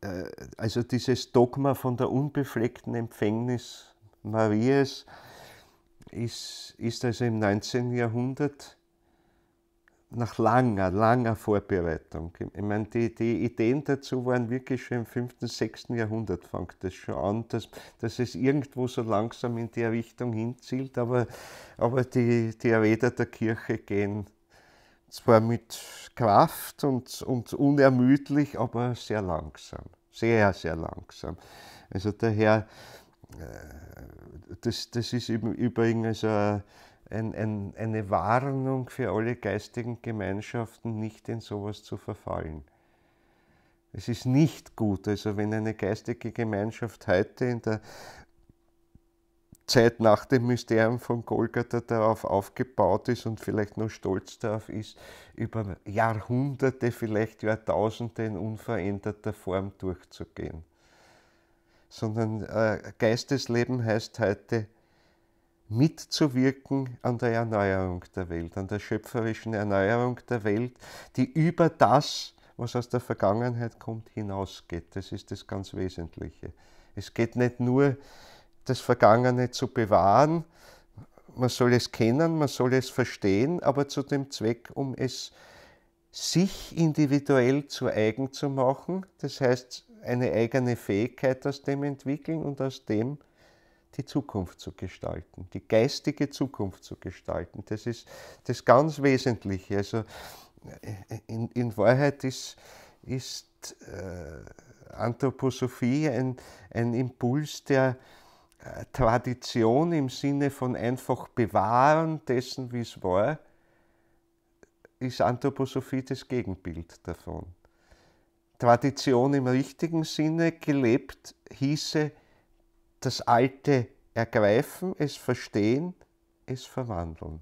äh, also dieses Dogma von der unbefleckten Empfängnis Marias, ist, ist also im 19. Jahrhundert nach langer, langer Vorbereitung. Ich meine, die, die Ideen dazu waren wirklich schon im 5., 6. Jahrhundert, fängt das schon an, dass, dass es irgendwo so langsam in die Richtung hinzielt, aber, aber die, die Räder der Kirche gehen zwar mit Kraft und, und unermüdlich, aber sehr langsam, sehr, sehr langsam. Also daher, äh, das, das ist übrigens ein ein, ein, eine Warnung für alle geistigen Gemeinschaften, nicht in sowas zu verfallen. Es ist nicht gut, also wenn eine geistige Gemeinschaft heute in der Zeit nach dem Mysterium von Golgatha darauf aufgebaut ist und vielleicht noch stolz darauf ist, über Jahrhunderte, vielleicht Jahrtausende in unveränderter Form durchzugehen. Sondern äh, Geistesleben heißt heute mitzuwirken an der Erneuerung der Welt, an der schöpferischen Erneuerung der Welt, die über das, was aus der Vergangenheit kommt, hinausgeht. Das ist das ganz Wesentliche. Es geht nicht nur, das Vergangene zu bewahren, man soll es kennen, man soll es verstehen, aber zu dem Zweck, um es sich individuell zu eigen zu machen, das heißt eine eigene Fähigkeit aus dem entwickeln und aus dem die Zukunft zu gestalten, die geistige Zukunft zu gestalten. Das ist das ganz Wesentliche. Also äh, in, in Wahrheit ist, ist äh, Anthroposophie ein, ein Impuls der äh, Tradition im Sinne von einfach bewahren dessen, wie es war, ist Anthroposophie das Gegenbild davon. Tradition im richtigen Sinne gelebt hieße, das Alte ergreifen, es verstehen, es verwandeln.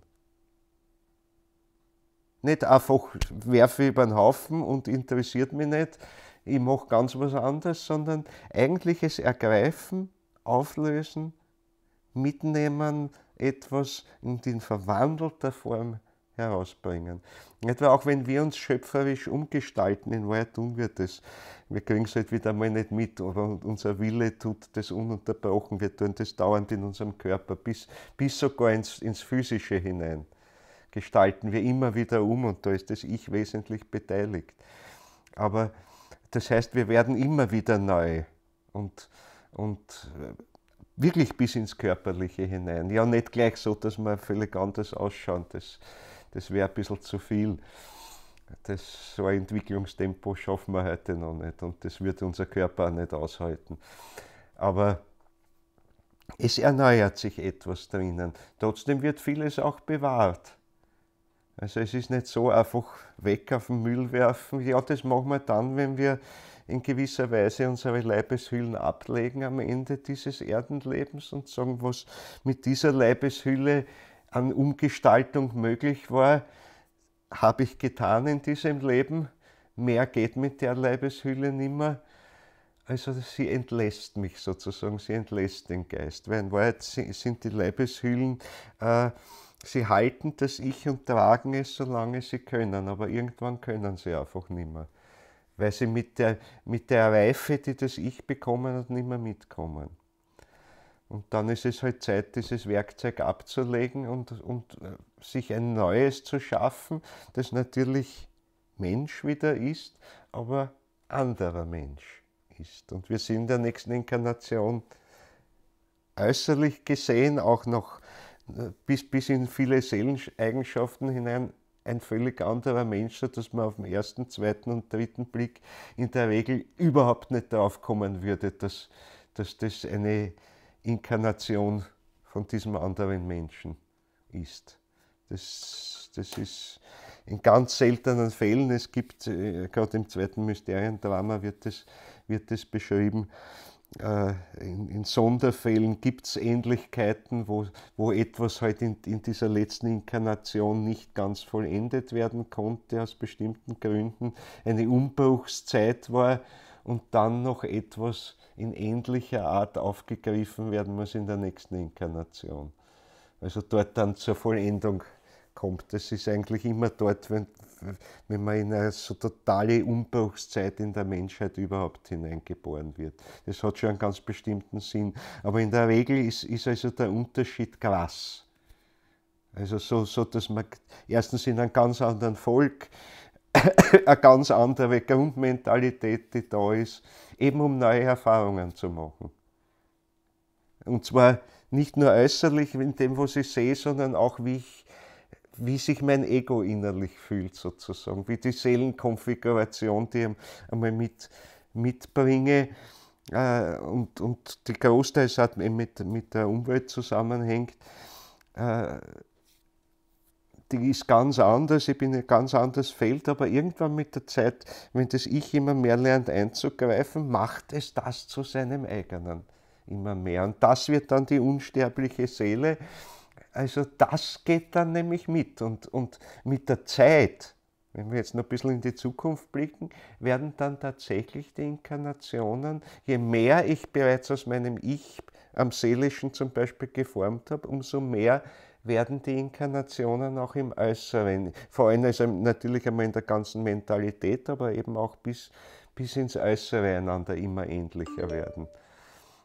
Nicht einfach werfe über den Haufen und interessiert mich nicht, ich mache ganz was anderes, sondern eigentlich es Ergreifen, Auflösen, Mitnehmen, etwas in verwandelter Form herausbringen. Etwa auch wenn wir uns schöpferisch umgestalten, in Wahrheit tun wir das. Wir kriegen es halt wieder mal nicht mit, aber unser Wille tut das ununterbrochen. Wir tun das dauernd in unserem Körper, bis, bis sogar ins, ins Physische hinein. Gestalten wir immer wieder um und da ist das Ich wesentlich beteiligt. Aber das heißt, wir werden immer wieder neu und, und äh, wirklich bis ins Körperliche hinein. Ja, nicht gleich so, dass wir völlig anders ausschauen. Das, das wäre ein bisschen zu viel. Das, so ein Entwicklungstempo schaffen wir heute noch nicht und das wird unser Körper auch nicht aushalten. Aber es erneuert sich etwas drinnen. Trotzdem wird vieles auch bewahrt. Also es ist nicht so einfach weg auf den Müll werfen. Ja, das machen wir dann, wenn wir in gewisser Weise unsere Leibeshüllen ablegen am Ende dieses Erdenlebens und sagen, was mit dieser Leibeshülle an Umgestaltung möglich war, habe ich getan in diesem Leben. Mehr geht mit der Leibeshülle nimmer. Also sie entlässt mich sozusagen, sie entlässt den Geist. Weil in Wahrheit sind die Leibeshüllen, äh, sie halten das Ich und tragen es, solange sie können, aber irgendwann können sie einfach nimmer. Weil sie mit der, mit der Reife, die das Ich bekommen hat, nicht mehr mitkommen. Und dann ist es halt Zeit, dieses Werkzeug abzulegen und, und äh, sich ein neues zu schaffen, das natürlich Mensch wieder ist, aber anderer Mensch ist. Und wir sind in der nächsten Inkarnation äußerlich gesehen auch noch äh, bis, bis in viele Seeleneigenschaften hinein ein völlig anderer Mensch, dass man auf den ersten, zweiten und dritten Blick in der Regel überhaupt nicht darauf kommen würde, dass, dass das eine Inkarnation von diesem anderen Menschen ist. Das, das ist in ganz seltenen Fällen, es gibt, äh, gerade im zweiten Mysteriendrama wird das, wird das beschrieben, äh, in, in, Sonderfällen gibt es Ähnlichkeiten, wo, wo etwas halt in, in dieser letzten Inkarnation nicht ganz vollendet werden konnte, aus bestimmten Gründen, eine Umbruchszeit war und dann noch etwas in ähnlicher Art aufgegriffen werden muss in der nächsten Inkarnation. Also dort dann zur Vollendung kommt. Das ist eigentlich immer dort, wenn, wenn man in eine so totale Umbruchszeit in der Menschheit überhaupt hineingeboren wird. Das hat schon einen ganz bestimmten Sinn. Aber in der Regel ist, ist also der Unterschied krass. Also so, so, dass man erstens in einem ganz anderen Volk (laughs) eine ganz andere Grundmentalität, die da ist, eben um neue Erfahrungen zu machen. Und zwar nicht nur äußerlich in dem, was ich sehe, sondern auch wie, ich, wie sich mein Ego innerlich fühlt, sozusagen, wie die Seelenkonfiguration, die ich einmal mit, mitbringe. Äh, und, und die Großteils hat mit, mit der Umwelt zusammenhängt. Äh, die ist ganz anders, ich bin in ein ganz anderes Feld, aber irgendwann mit der Zeit, wenn das Ich immer mehr lernt einzugreifen, macht es das zu seinem eigenen immer mehr. Und das wird dann die unsterbliche Seele. Also das geht dann nämlich mit. Und, und mit der Zeit, wenn wir jetzt noch ein bisschen in die Zukunft blicken, werden dann tatsächlich die Inkarnationen, je mehr ich bereits aus meinem Ich am Seelischen zum Beispiel geformt habe, umso mehr werden die Inkarnationen auch im Äußeren, vor allem also natürlich einmal in der ganzen Mentalität, aber eben auch bis, bis ins Äußere einander immer ähnlicher werden.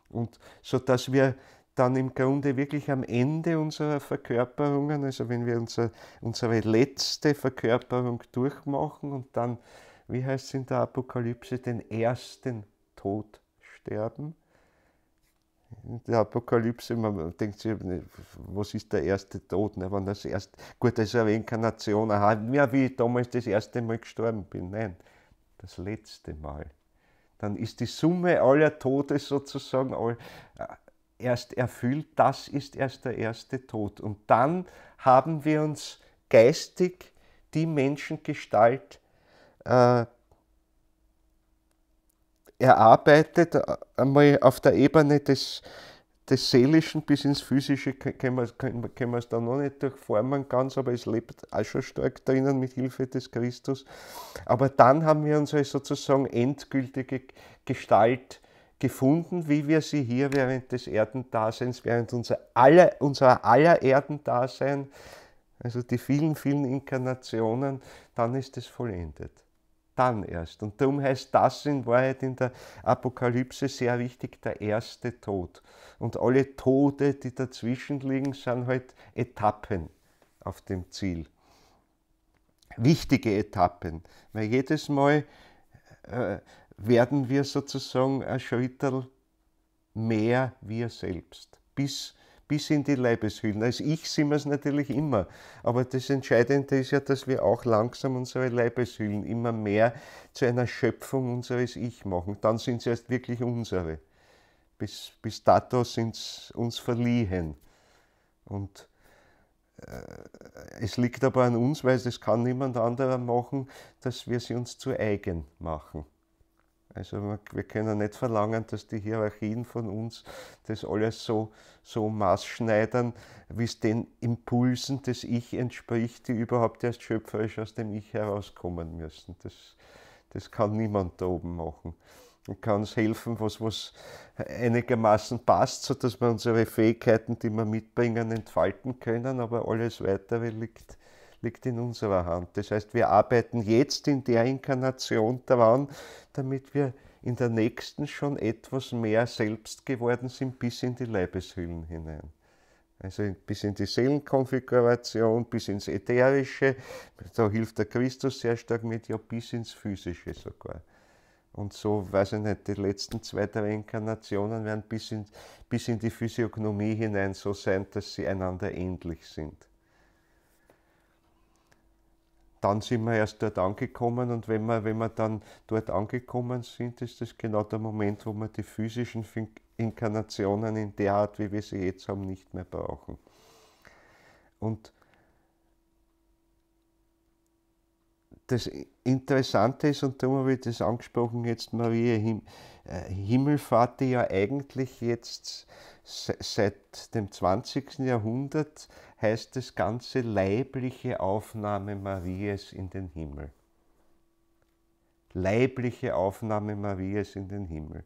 Und so dass wir dann im Grunde wirklich am Ende unserer Verkörperungen, also wenn wir unser, unsere letzte Verkörperung durchmachen und dann, wie heißt es in der Apokalypse, den ersten Tod sterben, in der Apokalypse, man denkt sich, ne, was ist der erste Tod? Ne? Wenn das erst, gut, das ist eine Inkarnation, aha, ja, wie ich damals das erste Mal gestorben bin. Nein, das letzte Mal. Dann ist die Summe aller Todes sozusagen all, äh, erst erfüllt, das ist erst der erste Tod. Und dann haben wir uns geistig die Menschengestalt äh, erarbeitet, äh, einmal auf der Ebene des, des Seelischen bis ins Physische können wir, es da noch nicht durchformen ganz, aber es lebt auch schon stark drinnen mit Hilfe des Christus. Aber dann haben wir unsere sozusagen endgültige Gestalt gefunden, wie wir sie hier während des Erdendaseins, während unser aller, unserer aller Erdendasein, also die vielen, vielen Inkarnationen, dann ist es vollendet dann erst. Und darum heißt das in Wahrheit in der Apokalypse sehr wichtig, der erste Tod. Und alle Tode, die dazwischen liegen, sind halt Etappen auf dem Ziel. Wichtige Etappen, weil jedes Mal äh, werden wir sozusagen ein Schritt mehr wir selbst, bis bis in die Leibeshüllen. Als ich sind wir es natürlich immer. Aber das Entscheidende ist ja, dass wir auch langsam unsere Leibeshüllen immer mehr zu einer Schöpfung unseres Ich machen. Dann sind sie erst wirklich unsere. Bis, bis dato sind sie uns verliehen. Und äh, es liegt aber an uns, weil es kann niemand anderer machen, dass wir sie uns zu eigen machen. Also wir können nicht verlangen, dass die Hierarchien von uns das alles so, so maßschneidern, wie es den Impulsen des Ich entspricht, die überhaupt erst schöpferisch aus dem Ich herauskommen müssen. Das, das kann niemand da oben machen. Und kann uns helfen, was, was einigermaßen passt, sodass wir unsere Fähigkeiten, die wir mitbringen, entfalten können, aber alles Weitere liegt liegt in unserer Hand. Das heißt, wir arbeiten jetzt in der Inkarnation daran, damit wir in der nächsten schon etwas mehr selbst geworden sind, bis in die Leibeshüllen hinein. Also bis in die Seelenkonfiguration, bis ins Ätherische, da hilft der Christus sehr stark mit, ja, bis ins Physische sogar. Und so, weiß ich nicht, die letzten zwei, drei Inkarnationen werden bis in, bis in die Physiognomie hinein so sein, dass sie einander ähnlich sind dann sind wir erst dort angekommen und wenn wir, wenn wir dann dort angekommen sind, ist das genau der Moment, wo wir die physischen Inkarnationen in der Art, wie wir sie jetzt haben, nicht mehr brauchen. Und das Interessante ist, und darum habe ich das angesprochen, jetzt Maria Him äh, Himmelfahrt, die ja eigentlich jetzt seit dem 20. Jahrhundert heißt das Ganze leibliche Aufnahme Marias in den Himmel. Leibliche Aufnahme Marias in den Himmel.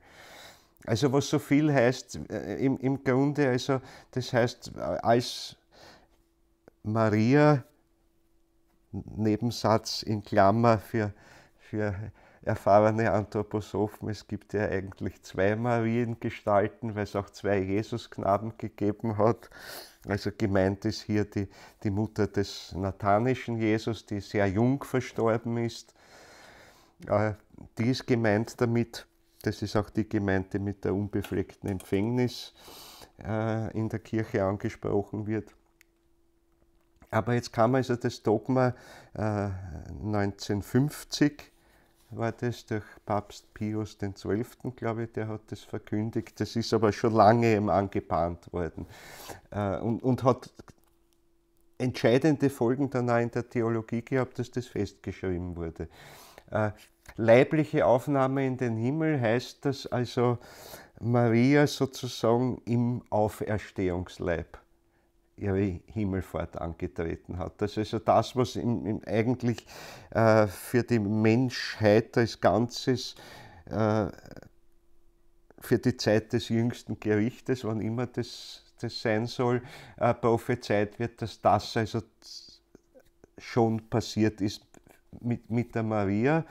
Also was so viel heißt, äh, im, im Grunde, also das heißt, als Maria, Nebensatz in Klammer für, für erfahrene Anthroposophen, es gibt ja eigentlich zwei Mariengestalten, weil es auch zwei Jesusknaben gegeben hat. Also gemeint ist hier die, die Mutter des nathanischen Jesus, die sehr jung verstorben ist. Äh, die ist gemeint damit, das ist auch die Gemeinde mit der unbefleckten Empfängnis äh, in der Kirche angesprochen wird. Aber jetzt kam also das Dogma äh, 1950 war das durch Papst Pius XII., glaube ich, der hat das verkündigt. Das ist aber schon lange eben angebahnt worden äh, und, und hat entscheidende Folgen dann auch in der Theologie gehabt, dass das festgeschrieben wurde. Äh, leibliche Aufnahme in den Himmel heißt, dass also Maria sozusagen im Auferstehungsleib ihre Himmelfahrt angetreten hat. Das ist also das, was im, im eigentlich äh, für die Menschheit als Ganzes, äh, für die Zeit des jüngsten Gerichtes, wann immer das, das sein soll, äh, prophezeit wird, dass das also schon passiert ist mit, mit der Maria.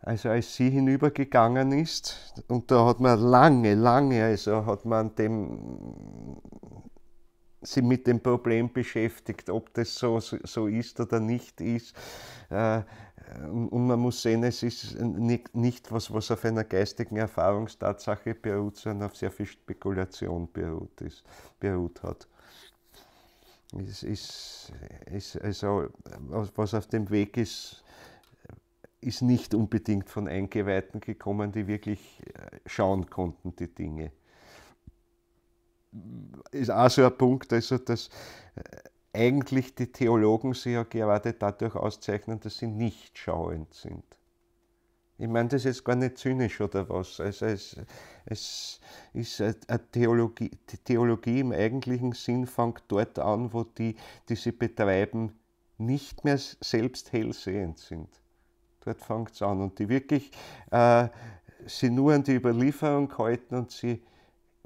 Also als sie hinübergegangen ist, und da hat man lange, lange, also hat man dem sich mit dem Problem beschäftigt, ob das so, so ist oder nicht ist. Äh, und man muss sehen, es ist nicht, nicht was, was auf einer geistigen Erfahrungstatsache beruht, sondern auf sehr viel Spekulation beruht, ist, beruht hat. Es ist, ist also, was auf dem Weg ist, ist nicht unbedingt von Eingeweihten gekommen, die wirklich äh, schauen konnten, die Dinge ist auch so ein Punkt, also dass äh, eigentlich die Theologen sich ja gerade dadurch auszeichnen, dass sie nicht schauend sind. Ich meine das jetzt gar nicht zynisch oder was. Also es, es ist eine Theologie, die Theologie im eigentlichen Sinn fängt dort an, wo die, die sie betreiben, nicht mehr selbst hellsehend sind. Dort fängt es an. Und die wirklich äh, sie nur an die Überlieferung halten und sie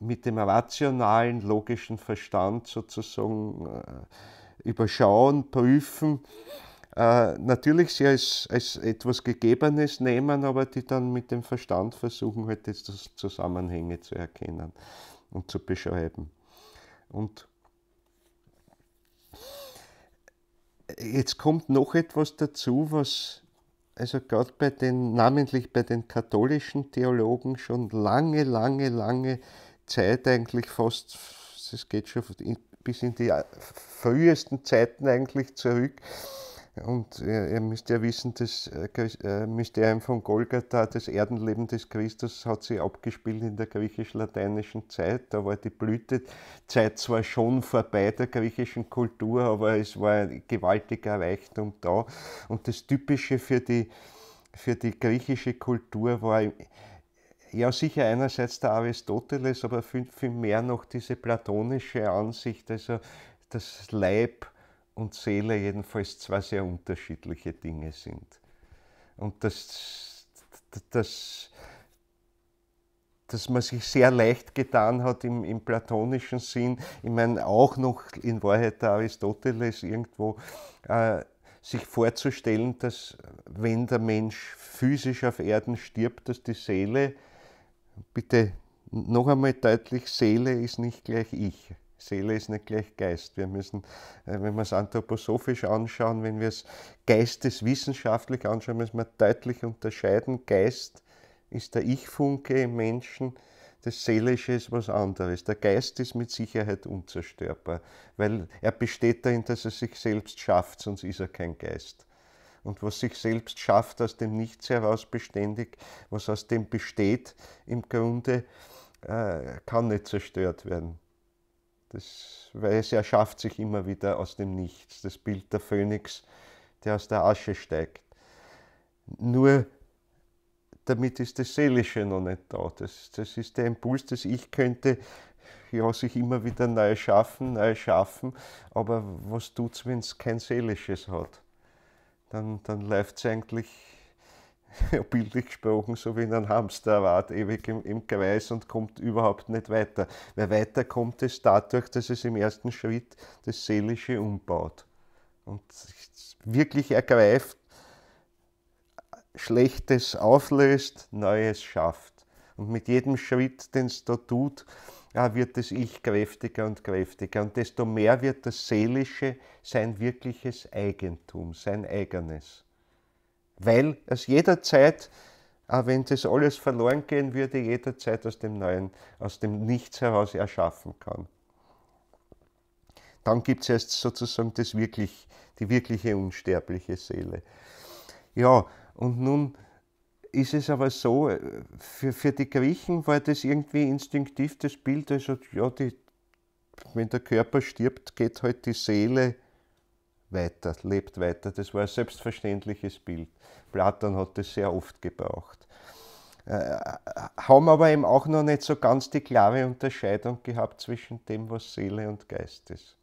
mit dem rationalen, logischen Verstand sozusagen äh, überschauen, prüfen. Äh, natürlich sie als, als etwas Gegebenes nehmen, aber die dann mit dem Verstand versuchen, halt jetzt das Zusammenhänge zu erkennen und zu beschreiben. Und jetzt kommt noch etwas dazu, was also gerade bei den, namentlich bei den katholischen Theologen schon lange, lange, lange Zeit eigentlich fast, es geht schon bis in die äh, frühesten Zeiten eigentlich zurück. Und äh, ihr müsst ja wissen, das äh, Mysterium von Golgatha, das Erdenleben des Christus, hat sich abgespielt in der griechisch-lateinischen Zeit. Da war die Blütezeit zwar schon vorbei der griechischen Kultur, aber es war ein gewaltiger Reichtum da. Und das Typische für die, für die griechische Kultur war ja sicher einerseits der Aristoteles, aber viel, viel mehr noch diese platonische Ansicht, also dass Leib und Seele jedenfalls zwei sehr unterschiedliche Dinge sind. Und dass, dass, dass man sich sehr leicht getan hat im, im platonischen Sinn, ich meine auch noch in Wahrheit der Aristoteles irgendwo, äh, sich vorzustellen, dass wenn der Mensch physisch auf Erden stirbt, dass die Seele Bitte noch einmal deutlich, Seele ist nicht gleich ich. Seele ist nicht gleich Geist. Wir müssen, äh, wenn wir es anthroposophisch anschauen, wenn wir es geisteswissenschaftlich anschauen, müssen wir deutlich unterscheiden. Geist ist der Ich-Funke im Menschen, das Seelische ist was anderes. Der Geist ist mit Sicherheit unzerstörbar, weil er besteht darin, dass er sich selbst schafft, sonst ist er kein Geist und was sich selbst schafft, aus dem Nichts heraus beständig, was aus dem besteht im Grunde, äh, kann nicht zerstört werden. Das, weil es erschafft sich immer wieder aus dem Nichts, das Bild der Phönix, der aus der Asche steigt. Nur damit ist das Seelische noch nicht da. Das, das ist der Impuls, dass ich könnte ja, sich immer wieder neu schaffen, neu schaffen, aber was tut es, wenn es kein Seelisches hat? dann, dann läuft es eigentlich (laughs) bildlich gesprochen, so wie in einem Hamsterrad, ewig im, im Kreis und kommt überhaupt nicht weiter. Weil weiter kommt es dadurch, dass es im ersten Schritt das Seelische umbaut und wirklich ergreift, Schlechtes auflöst, Neues schafft. Und mit jedem Schritt, den es da tut, wird das Ich kräftiger und kräftiger und desto mehr wird das Seelische sein wirkliches Eigentum, sein eigenes. Weil es jederzeit, ah, wenn das alles verloren gehen würde, jederzeit aus dem Neuen, aus dem Nichts heraus erschaffen kann. Dann gibt es erst sozusagen das wirklich, die wirkliche unsterbliche Seele. Ja, und nun ist es aber so, äh, für, für die Griechen war das irgendwie instinktiv das Bild, also ja, die, wenn der Körper stirbt, geht halt die Seele weiter, lebt weiter. Das war ein selbstverständliches Bild. Platon hat das sehr oft gebraucht. Äh, äh haben aber eben auch noch nicht so ganz die klare Unterscheidung gehabt zwischen dem, was Seele und Geist ist.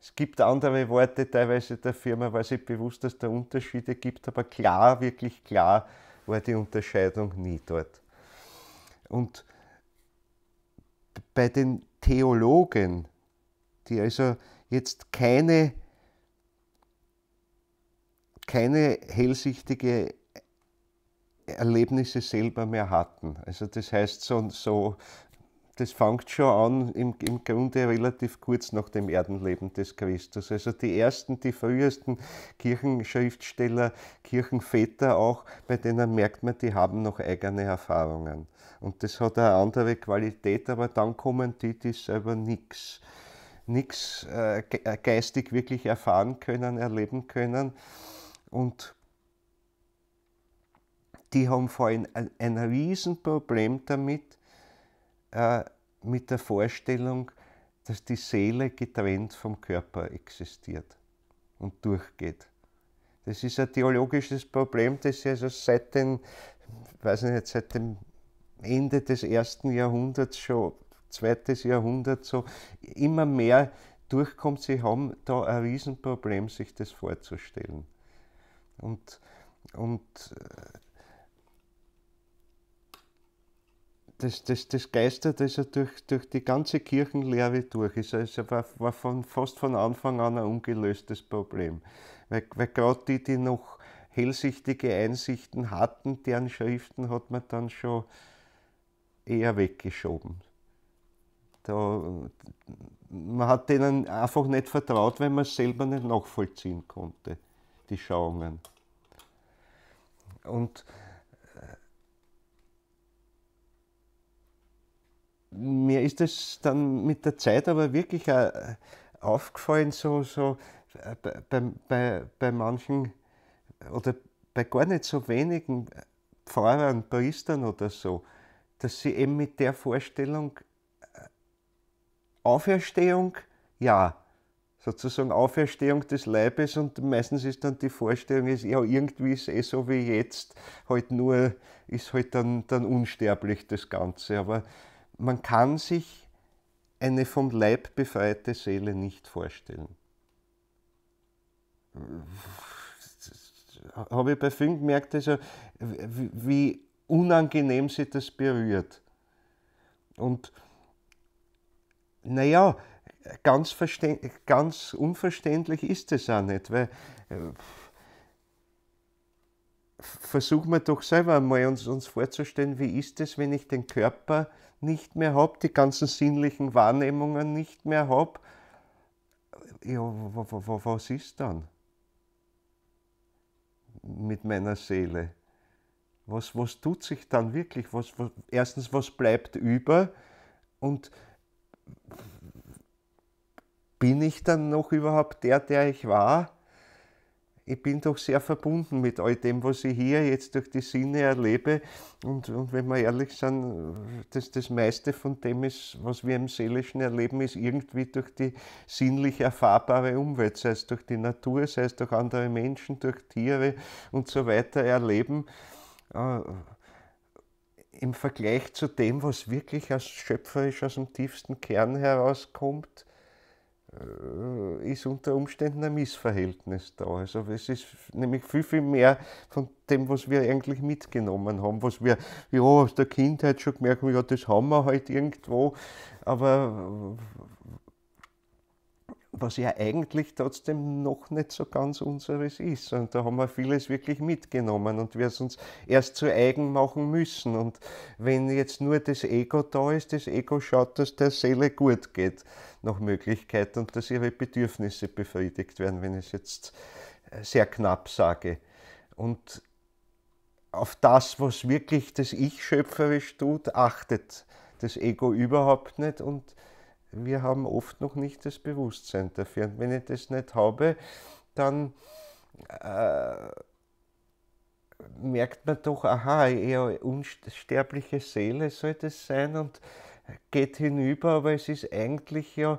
Es gibt andere Worte teilweise der Firma, weil sie bewusst, dass es da Unterschiede gibt, aber klar, wirklich klar war die Unterscheidung nie dort. Und bei den Theologen, die also jetzt keine, keine hellsichtige Erlebnisse selber mehr hatten. Also das heißt so, so das fängt schon an im, im Grunde relativ kurz nach dem Erdenleben des Christus. Also die ersten, die frühesten Kirchenschriftsteller, Kirchenväter auch, bei denen merkt man, die haben noch eigene Erfahrungen. Und das hat eine andere Qualität, aber dann kommen die, die selber nichts äh, äh, geistig wirklich erfahren können, erleben können. Und die haben vor allem ein, ein Riesenproblem damit, äh, mit der Vorstellung, dass die Seele getrennt vom Körper existiert und durchgeht. Das ist ein theologisches Problem, das also seit, den, weiß nicht, seit dem Ende des ersten Jahrhunderts, schon zweites Jahrhundert, so immer mehr durchkommt. Sie haben da ein Riesenproblem, sich das vorzustellen. Und, und äh, das, das, das geistert also durch, durch die ganze Kirchenlehre durch. Es war, war von, fast von Anfang an ein ungelöstes Problem. Weil, weil gerade die, die noch hellsichtige Einsichten hatten, deren Schriften hat man dann schon eher weggeschoben. Da, man hat denen einfach nicht vertraut, weil man es selber nicht nachvollziehen konnte, die Schauungen. Und mir ist das dann mit der Zeit aber wirklich äh, aufgefallen, so, so äh, bei, bei, bei manchen oder bei gar nicht so wenigen Pfarrern, Priestern oder so, dass sie eben mit der Vorstellung äh, Auferstehung, ja, sozusagen Auferstehung des Leibes und meistens ist dann die Vorstellung, ist, ja, irgendwie ist es eh so wie jetzt, halt nur, ist halt dann, dann unsterblich das Ganze. Aber man kann sich eine vom Leib befreite Seele nicht vorstellen. Habe ich bei vielen gemerkt, also, wie unangenehm sie das berührt. Und naja, ganz, ganz unverständlich ist es auch nicht, weil äh, versuchen wir doch selber einmal uns, uns vorzustellen, wie ist es, wenn ich den Körper nicht mehr habe, die ganzen sinnlichen Wahrnehmungen nicht mehr habe, ja, was ist dann mit meiner Seele? Was, was tut sich dann wirklich? Was, was, erstens, was bleibt über? Und bin ich dann noch überhaupt der, der ich war? ich bin doch sehr verbunden mit all dem, was ich hier jetzt durch die Sinne erlebe. Und, und wenn wir ehrlich sind, das, das meiste von dem ist, was wir im Seelischen erleben, ist irgendwie durch die sinnlich erfahrbare Umwelt, sei es durch die Natur, sei es durch andere Menschen, durch Tiere und so weiter erleben. Äh, Im Vergleich zu dem, was wirklich als schöpferisch aus dem tiefsten Kern herauskommt, äh, ist unter Umständen ein Missverhältnis da. Also es ist nämlich viel, viel mehr von dem, was wir eigentlich mitgenommen haben, was wir ja, aus der Kindheit schon gemerkt haben, ja, das haben wir halt irgendwo, aber was ja eigentlich trotzdem noch nicht so ganz unseres ist. Und da haben wir vieles wirklich mitgenommen und wir es uns erst zu eigen machen müssen. Und wenn jetzt nur das Ego da ist, das Ego schaut, dass der Seele gut geht, nach Möglichkeit und dass ihre Bedürfnisse befriedigt werden, wenn ich es jetzt äh, sehr knapp sage. Und auf das, was wirklich das Ich schöpferisch tut, achtet das Ego überhaupt nicht und wir haben oft noch nicht das Bewusstsein dafür. Und wenn ich das nicht habe, dann äh, merkt man doch, aha, eher unsterbliche Seele soll das sein und geht hinüber, aber es ist eigentlich ja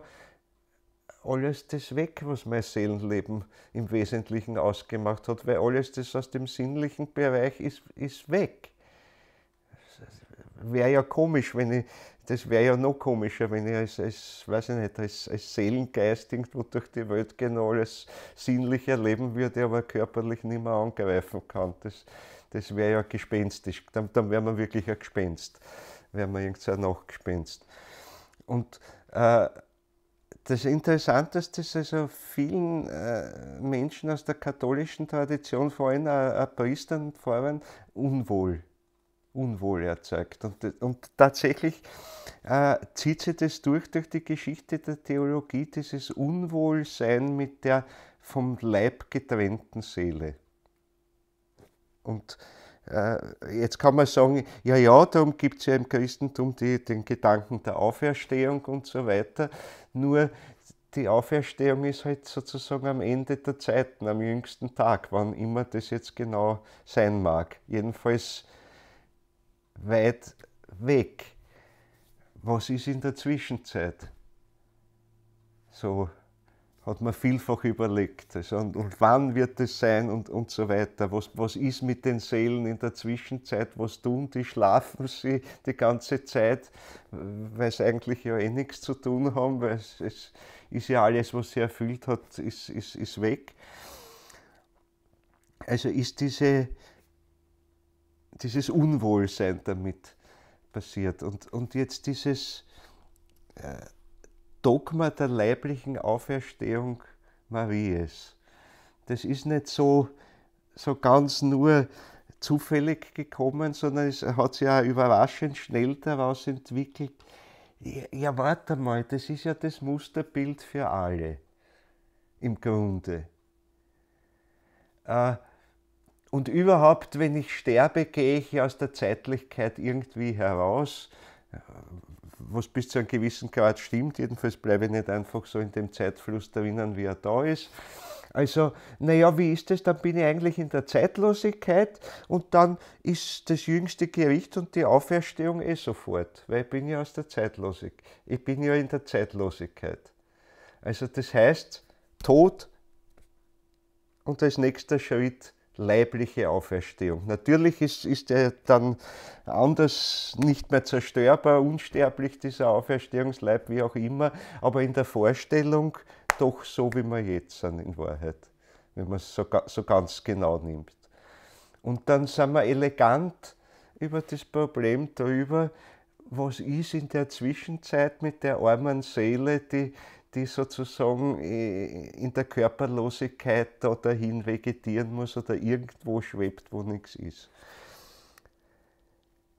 alles das weg, was mein Seelenleben im Wesentlichen ausgemacht hat, weil alles das aus dem sinnlichen Bereich ist, ist weg. Wäre ja komisch, wenn ich das wäre ja noch komischer, wenn ich als, als, weiß ich nicht, als, als Seelengeist irgendwo durch die Welt gehen, alles sinnlich erleben würde, aber körperlich nicht mehr angreifen kann. Das, das wäre ja gespenstisch. Dann, dann wäre man wirklich ein Gespenst. Wäre man irgend ein Nachgespenst. Und äh, das Interessante ist, dass also vielen äh, Menschen aus der katholischen Tradition, vor allem auch, Priestern und Pfarrern, unwohl Unwohl erzeugt. Und, und tatsächlich äh, zieht sich das durch, durch die Geschichte der Theologie, dieses Unwohlsein mit der vom Leib getrennten Seele. Und äh, jetzt kann man sagen, ja, ja, darum gibt es ja im Christentum die, den Gedanken der Auferstehung und so weiter. Nur die Auferstehung ist halt sozusagen am Ende der Zeiten, am jüngsten Tag, wann immer das jetzt genau sein mag. Jedenfalls weit weg. Was ist in der Zwischenzeit? So hat man vielfach überlegt. Also und, und, wann wird es sein und, und so weiter. Was, was ist mit den Seelen in der Zwischenzeit? Was tun die? Schlafen sie die ganze Zeit, weil sie eigentlich ja eh nichts zu tun haben, weil es, es ist ja alles, was sie erfüllt hat, ist, ist, ist weg. Also ist diese dieses Unwohlsein damit passiert. Und, und jetzt dieses äh, Dogma der leiblichen Auferstehung Marias, das ist nicht so, so ganz nur zufällig gekommen, sondern es hat sich auch überraschend schnell daraus entwickelt. Ja, ja, warte mal, das ist ja das Musterbild für alle im Grunde. Äh, und überhaupt, wenn ich sterbe, gehe ich aus der Zeitlichkeit irgendwie heraus, äh, was bis zu einem gewissen Grad stimmt. Jedenfalls bleibe ich nicht einfach so in dem Zeitfluss drinnen, wie er da ist. Also, naja, wie ist das? Dann bin ich eigentlich in der Zeitlosigkeit und dann ist das jüngste Gericht und die Auferstehung eh sofort, weil ich bin ja aus der Zeitlosigkeit. Ich bin ja in der Zeitlosigkeit. Also das heißt, Tod und als nächster Schritt leibliche Auferstehung. Natürlich ist, ist er dann anders nicht mehr zerstörbar, unsterblich, dieser Auferstehungsleib, wie auch immer, aber in der Vorstellung doch so, wie wir jetzt sind, in Wahrheit, wenn man es so, so ganz genau nimmt. Und dann sind wir elegant über das Problem darüber, was ist in der Zwischenzeit mit der armen Seele, die, die sozusagen äh, in der Körperlosigkeit da dahin vegetieren muss oder irgendwo schwebt, wo nichts ist.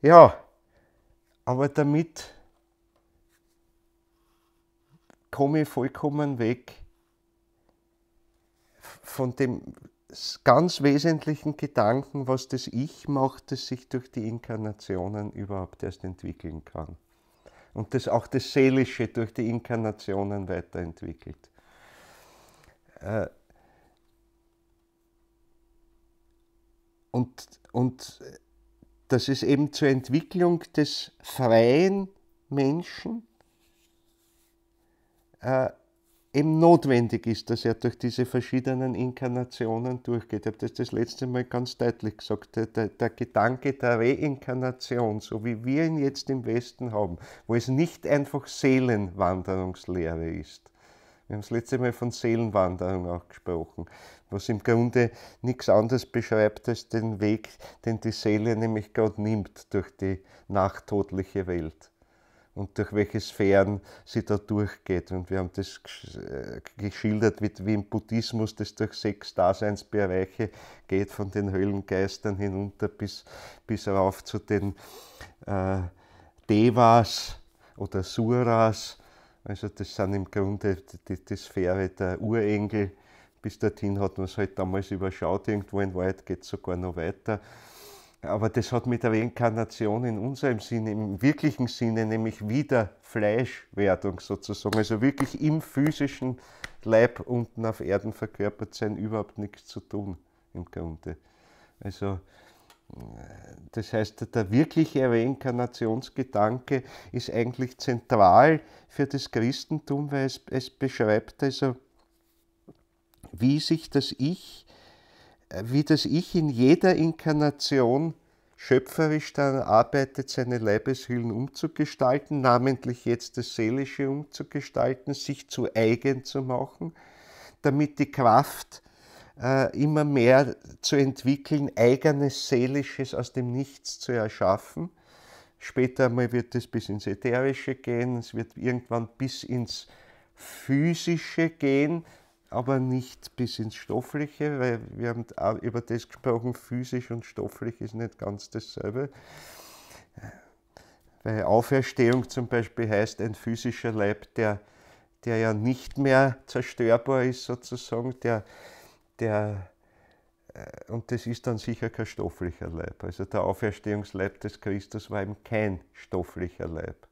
Ja, aber damit komme ich vollkommen weg von dem ganz wesentlichen Gedanken, was das Ich macht, das sich durch die Inkarnationen überhaupt erst entwickeln kann und das, auch das Seelische durch die Inkarnationen weiterentwickelt. Äh, und, und das ist eben zur Entwicklung des freien Menschen äh, eben notwendig ist, dass er durch diese verschiedenen Inkarnationen durchgeht. Ich habe das das letzte Mal ganz deutlich gesagt. Der, der, der, Gedanke der Reinkarnation, so wie wir ihn jetzt im Westen haben, wo es nicht einfach Seelenwanderungslehre ist. Wir haben das letzte Mal von Seelenwanderung auch gesprochen, was im Grunde nichts anderes beschreibt als den Weg, den die Seele nämlich gerade nimmt durch die nachtodliche Welt und durch welche Sphären sie da durchgeht. Und wir haben das äh, geschildert, wie im Buddhismus das durch sechs Daseinsbereiche geht, von den Höllengeistern hinunter bis, bis rauf zu den äh, Devas oder Suras. Also das sind im Grunde die, die, die Sphäre der Urengel. Bis dorthin hat man es halt damals überschaut, irgendwo in Wahrheit geht es sogar noch weiter. Aber das hat mit der Reinkarnation in unserem Sinne, im wirklichen Sinne, nämlich Wiederfleischwerdung sozusagen, also wirklich im physischen Leib unten auf Erden verkörpert sein, überhaupt nichts zu tun im Grunde. Also äh, das heißt, der wirkliche Reinkarnationsgedanke ist eigentlich zentral für das Christentum, weil es, es beschreibt also, wie sich das Ich äh, wie das Ich in jeder Inkarnation schöpferisch daran arbeitet, seine Leibeshüllen umzugestalten, namentlich jetzt das Seelische umzugestalten, sich zu eigen zu machen, damit die Kraft äh, immer mehr zu entwickeln, eigenes Seelisches aus dem Nichts zu erschaffen. Später einmal wird es bis ins Ätherische gehen, es wird irgendwann bis ins Physische gehen, aber nicht bis ins Stoffliche, weil wir haben auch über das gesprochen, physisch und stofflich ist nicht ganz dasselbe. Weil Auferstehung zum Beispiel heißt, ein physischer Leib, der, der ja nicht mehr zerstörbar ist sozusagen, der, der, äh, und das ist dann sicher kein stofflicher Leib. Also der Auferstehungsleib des Christus war eben kein stofflicher Leib,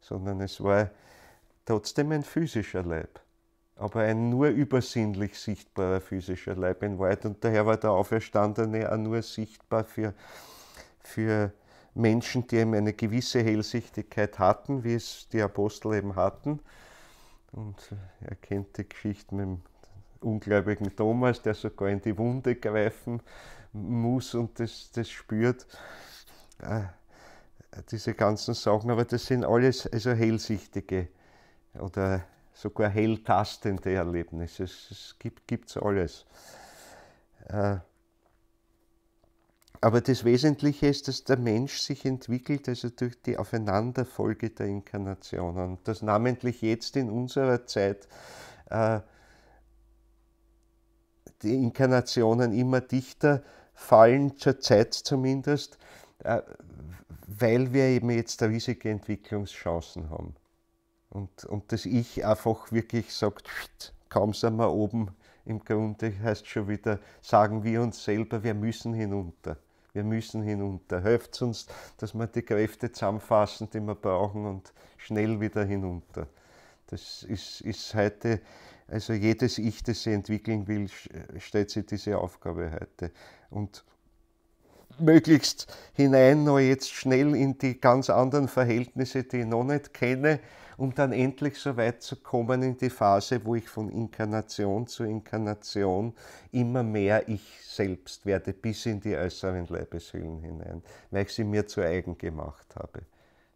sondern es war trotzdem ein physischer Leib aber ein nur übersinnlich sichtbarer physischer Leib in Wahrheit. Und daher war der Auferstandene auch nur sichtbar für, für Menschen, die eben eine gewisse Hellsichtigkeit hatten, wie es die Apostel eben hatten. Und er kennt die Geschichte mit dem ungläubigen Thomas, der sogar in die Wunde greifen muss und das, das spürt. Äh, diese ganzen Sachen, aber das sind alles also hellsichtige oder sogar helltastende Erlebnisse. Es, es gibt es alles. Äh, aber das Wesentliche ist, dass der Mensch sich entwickelt, also durch die Aufeinanderfolge der Inkarnationen. Dass namentlich jetzt in unserer Zeit äh, die Inkarnationen immer dichter fallen, zur Zeit zumindest, äh, weil wir eben jetzt riesige Entwicklungschancen haben. Und, und das Ich einfach wirklich sagt, kaum sind wir oben, im Grunde heißt schon wieder, sagen wir uns selber, wir müssen hinunter. Wir müssen hinunter. Hilft es uns, dass wir die Kräfte zusammenfassen, die wir brauchen und schnell wieder hinunter. Das ist, ist heute, also jedes Ich, das sie entwickeln will, stellt sich diese Aufgabe heute. Und möglichst hinein, noch jetzt schnell in die ganz anderen Verhältnisse, die ich noch nicht kenne, um dann endlich so weit zu kommen in die Phase, wo ich von Inkarnation zu Inkarnation immer mehr ich selbst werde, bis in die äußeren Leibeshüllen hinein, weil ich sie mir zu eigen gemacht habe.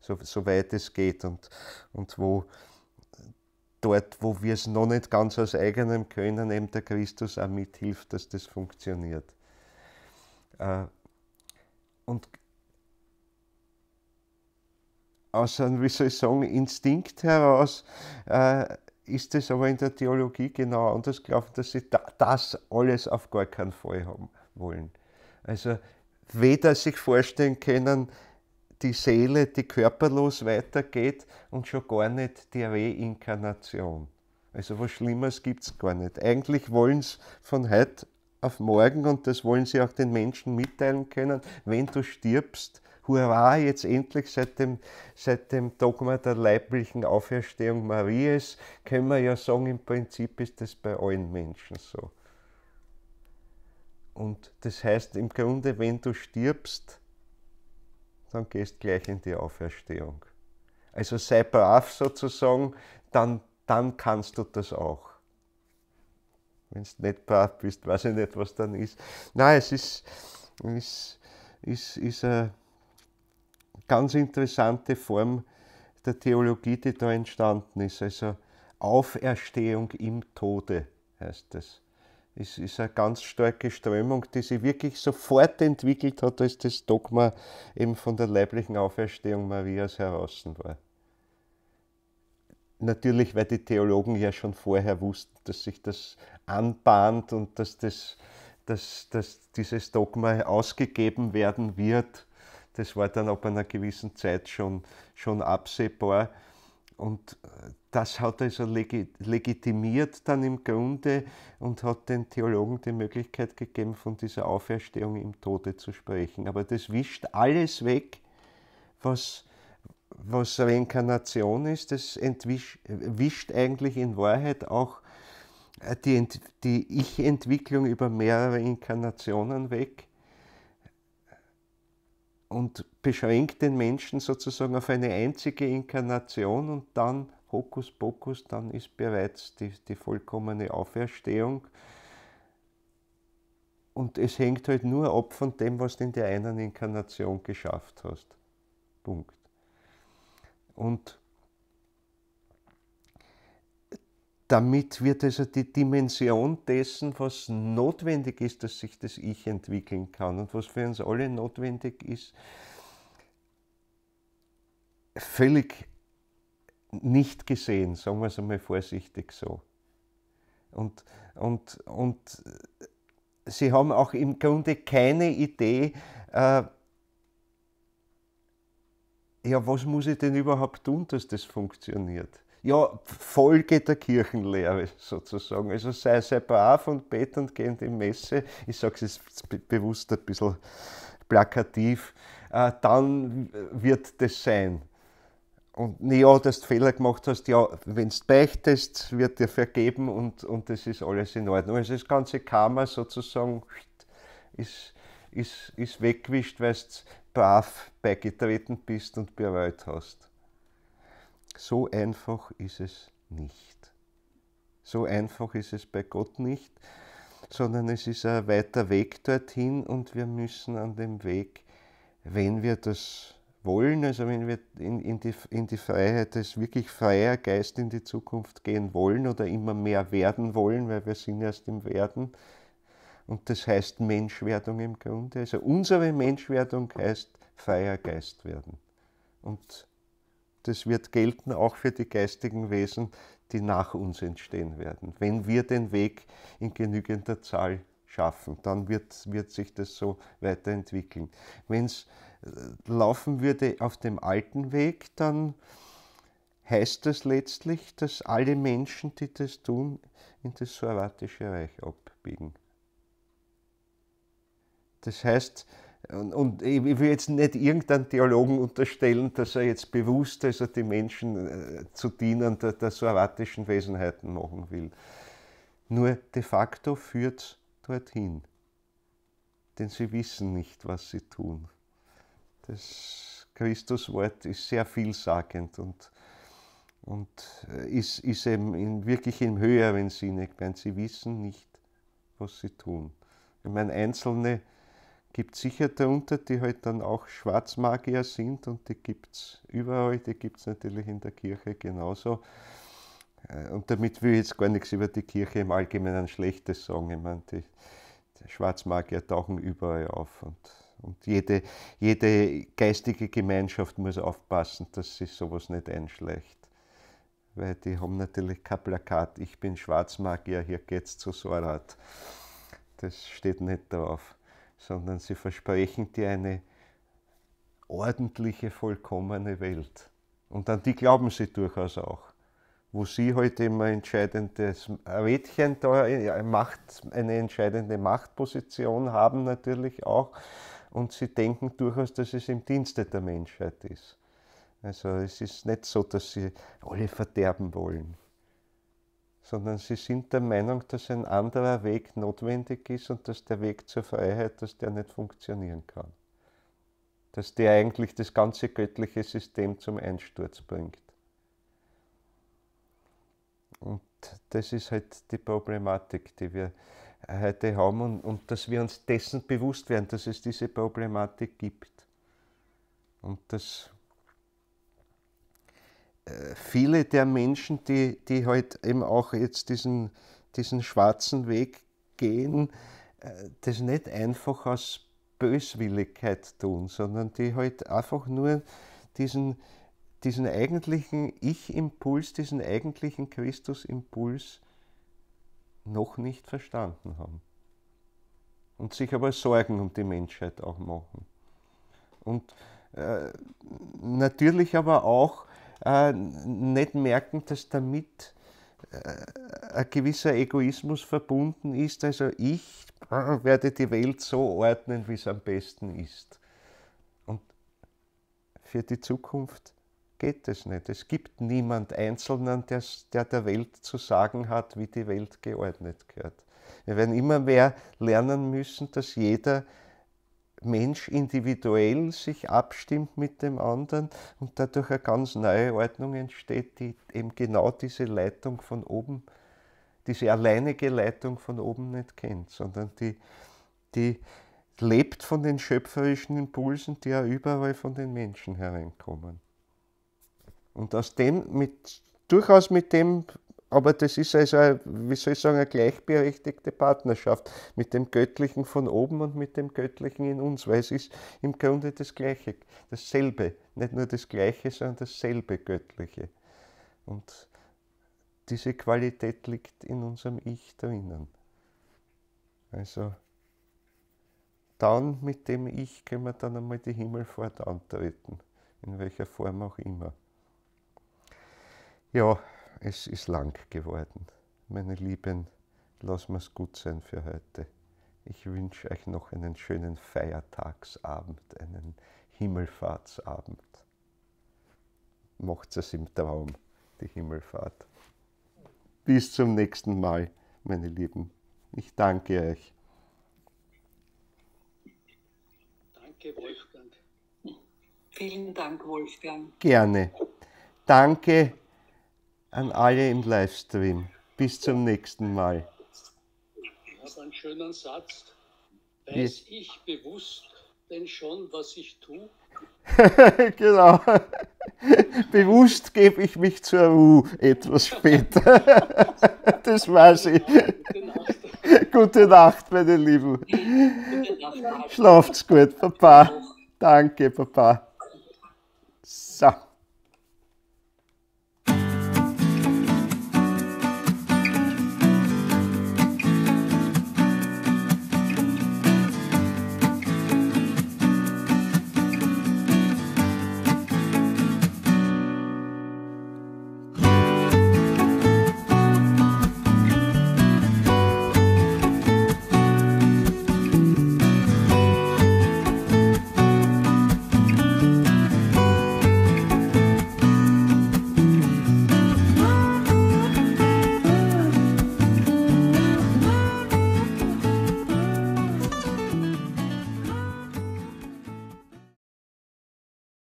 So, so weit es geht und, und wo dort, wo wir es noch nicht ganz aus eigenem können, eben der Christus auch mithilft, dass das funktioniert. Äh, und aus einem, wie soll ich sagen, Instinkt heraus äh, ist es aber in der Theologie genau anders gelaufen, dass sie da, das alles auf gar keinen Fall haben wollen. Also weder sich vorstellen können, die Seele, die körperlos weitergeht und schon gar nicht die Reinkarnation. Also was Schlimmeres gibt es gar nicht. Eigentlich wollen sie von heute auf morgen, und das wollen sie auch den Menschen mitteilen können, wenn du stirbst, Hurra, jetzt endlich seit dem, seit dem Dogma der leiblichen Auferstehung Marias, können wir ja sagen, im Prinzip ist das bei allen Menschen so. Und das heißt im Grunde, wenn du stirbst, dann gehst gleich in die Auferstehung. Also sei brav sozusagen, dann, dann kannst du das auch. Wenn du nicht brav bist, weiß ich nicht, was dann ist. Nein, es ist, ist, ist, ist eine ganz interessante Form der Theologie, die da entstanden ist. Also Auferstehung im Tode heißt das. Es ist eine ganz starke Strömung, die sich wirklich sofort entwickelt hat, als das Dogma eben von der leiblichen Auferstehung Marias heraus war. Natürlich, weil die Theologen ja schon vorher wussten, dass sich das anbahnt und dass, das, dass, dass dieses Dogma ausgegeben werden wird das war dann ab einer gewissen Zeit schon, schon absehbar. Und äh, das hat also legitimiert dann im Grunde und hat den Theologen die Möglichkeit gegeben, von dieser Auferstehung im Tode zu sprechen. Aber das wischt alles weg, was, was Reinkarnation ist. Das wischt eigentlich in Wahrheit auch äh, die, die Ich-Entwicklung über mehrere Inkarnationen weg und beschränkt den Menschen sozusagen auf eine einzige Inkarnation und dann Hokus Pokus, dann ist bereits die, die vollkommene Auferstehung. Und es hängt halt nur ab von dem, was du in der einen Inkarnation geschafft hast. Punkt. Und damit wird also die Dimension dessen, was notwendig ist, dass sich das Ich entwickeln kann und was für uns alle notwendig ist, völlig nicht gesehen, sagen wir es einmal vorsichtig so. Und, und, und sie haben auch im Grunde keine Idee, äh, ja, was muss ich denn überhaupt tun, dass das funktioniert? ja, Folge der Kirchenlehre sozusagen. Also sei brav und betend gehen in Messe, ich sage es jetzt bewusst ein bisschen plakativ, äh, dann wird das sein. Und ja, dass du Fehler gemacht hast, ja, wenn du beichtest, wird dir vergeben und, und das ist alles in Ordnung. Also das ganze Karma sozusagen ist, ist, ist weggewischt, weil du brav beigetreten bist und bereut hast. So einfach ist es nicht. So einfach ist es bei Gott nicht, sondern es ist ein weiter Weg dorthin und wir müssen an dem Weg, wenn wir das wollen, also wenn wir in, in, die, in die Freiheit als wirklich freier Geist in die Zukunft gehen wollen oder immer mehr werden wollen, weil wir sind erst im Werden. Und das heißt Menschwerdung im Grunde. Also unsere Menschwerdung heißt freier Geist werden. Und das wird gelten auch für die geistigen Wesen, die nach uns entstehen werden. Wenn wir den Weg in genügender Zahl schaffen, dann wird, wird sich das so weiterentwickeln. Wenn es äh, laufen würde auf dem alten Weg, dann heißt das letztlich, dass alle Menschen, die das tun, in das Sorvatische Reich abbiegen. Das heißt, und, und ich will jetzt nicht irgendeinen Theologen unterstellen, dass er jetzt bewusst also die Menschen äh, zu dienen der, der soratischen Wesenheiten machen will. Nur de facto führt es dorthin. Denn sie wissen nicht, was sie tun. Das Christuswort ist sehr vielsagend und, und äh, ist, ist eben in, wirklich im höheren Sinne gemeint. Sie wissen nicht, was sie tun. Ich meine, einzelne gibt sicher darunter, die halt dann auch Schwarzmagier sind und die gibt es überall, die gibt es natürlich in der Kirche genauso. Äh, und damit will ich jetzt gar nichts über die Kirche im Allgemeinen Schlechtes sagen. Ich meine, die, die Schwarzmagier tauchen überall auf und, und jede, jede geistige Gemeinschaft muss aufpassen, dass sich sowas nicht einschleicht. Weil die haben natürlich kein Plakat, ich bin Schwarzmagier, hier geht's zu Sorat. Das steht nicht drauf sondern sie versprechen dir eine ordentliche, vollkommene Welt. Und an die glauben sie durchaus auch. Wo sie heute halt immer entscheidendes Rädchen da, eine entscheidende Machtposition haben natürlich auch. Und sie denken durchaus, dass es im Dienste der Menschheit ist. Also es ist nicht so, dass sie alle verderben wollen sondern sie sind der Meinung, dass ein anderer Weg notwendig ist und dass der Weg zur Freiheit, dass der nicht funktionieren kann. Dass der eigentlich das ganze göttliche System zum Einsturz bringt. Und das ist halt die Problematik, die wir heute haben und, und dass wir uns dessen bewusst werden, dass es diese Problematik gibt. Und dass äh, viele der Menschen, die, die halt eben auch jetzt diesen, diesen schwarzen Weg gehen, äh, das nicht einfach aus Böswilligkeit tun, sondern die halt einfach nur diesen, diesen eigentlichen Ich-Impuls, diesen eigentlichen Christus-Impuls noch nicht verstanden haben. Und sich aber Sorgen um die Menschheit auch machen. Und äh, natürlich aber auch äh, nicht merken, dass damit äh, ein gewisser Egoismus verbunden ist. Also ich ah, werde die Welt so ordnen, wie es am besten ist. Und für die Zukunft geht es nicht. Es gibt niemand Einzelnen, der, der der Welt zu sagen hat, wie die Welt geordnet gehört. Wir werden immer mehr lernen müssen, dass jeder Mensch individuell sich abstimmt mit dem anderen und dadurch eine ganz neue Ordnung entsteht, die eben genau diese Leitung von oben, diese alleinige Leitung von oben nicht kennt, sondern die, die lebt von den schöpferischen Impulsen, die ja überall von den Menschen hereinkommen. Und aus dem, mit, durchaus mit dem aber das ist also, wie soll ich sagen, eine gleichberechtigte Partnerschaft mit dem Göttlichen von oben und mit dem Göttlichen in uns, weil es ist im Grunde das Gleiche, dasselbe, nicht nur das Gleiche, sondern dasselbe Göttliche. Und diese Qualität liegt in unserem Ich drinnen. Also dann mit dem Ich können wir dann einmal die Himmelfahrt antreten, in welcher Form auch immer. Ja, es ist lang geworden. Meine Lieben, lass mir's gut sein für heute. Ich wünsche euch noch einen schönen Feiertagsabend, einen Himmelfahrtsabend. Macht es im Traum, die Himmelfahrt. Bis zum nächsten Mal, meine Lieben. Ich danke euch. Danke, Wolfgang. Vielen Dank, Wolfgang. Gerne. Danke an alle im Livestream. Bis zum nächsten Mal. Ich habe einen schönen Satz. Weiß ja. ich bewusst denn schon, was ich tue? (laughs) genau. (laughs) bewusst gebe ich mich zur Ruhe etwas später. (laughs) das weiß ich. Gute Nacht, meine Lieben. Schlaft's gut, Papa. Danke, Papa. So.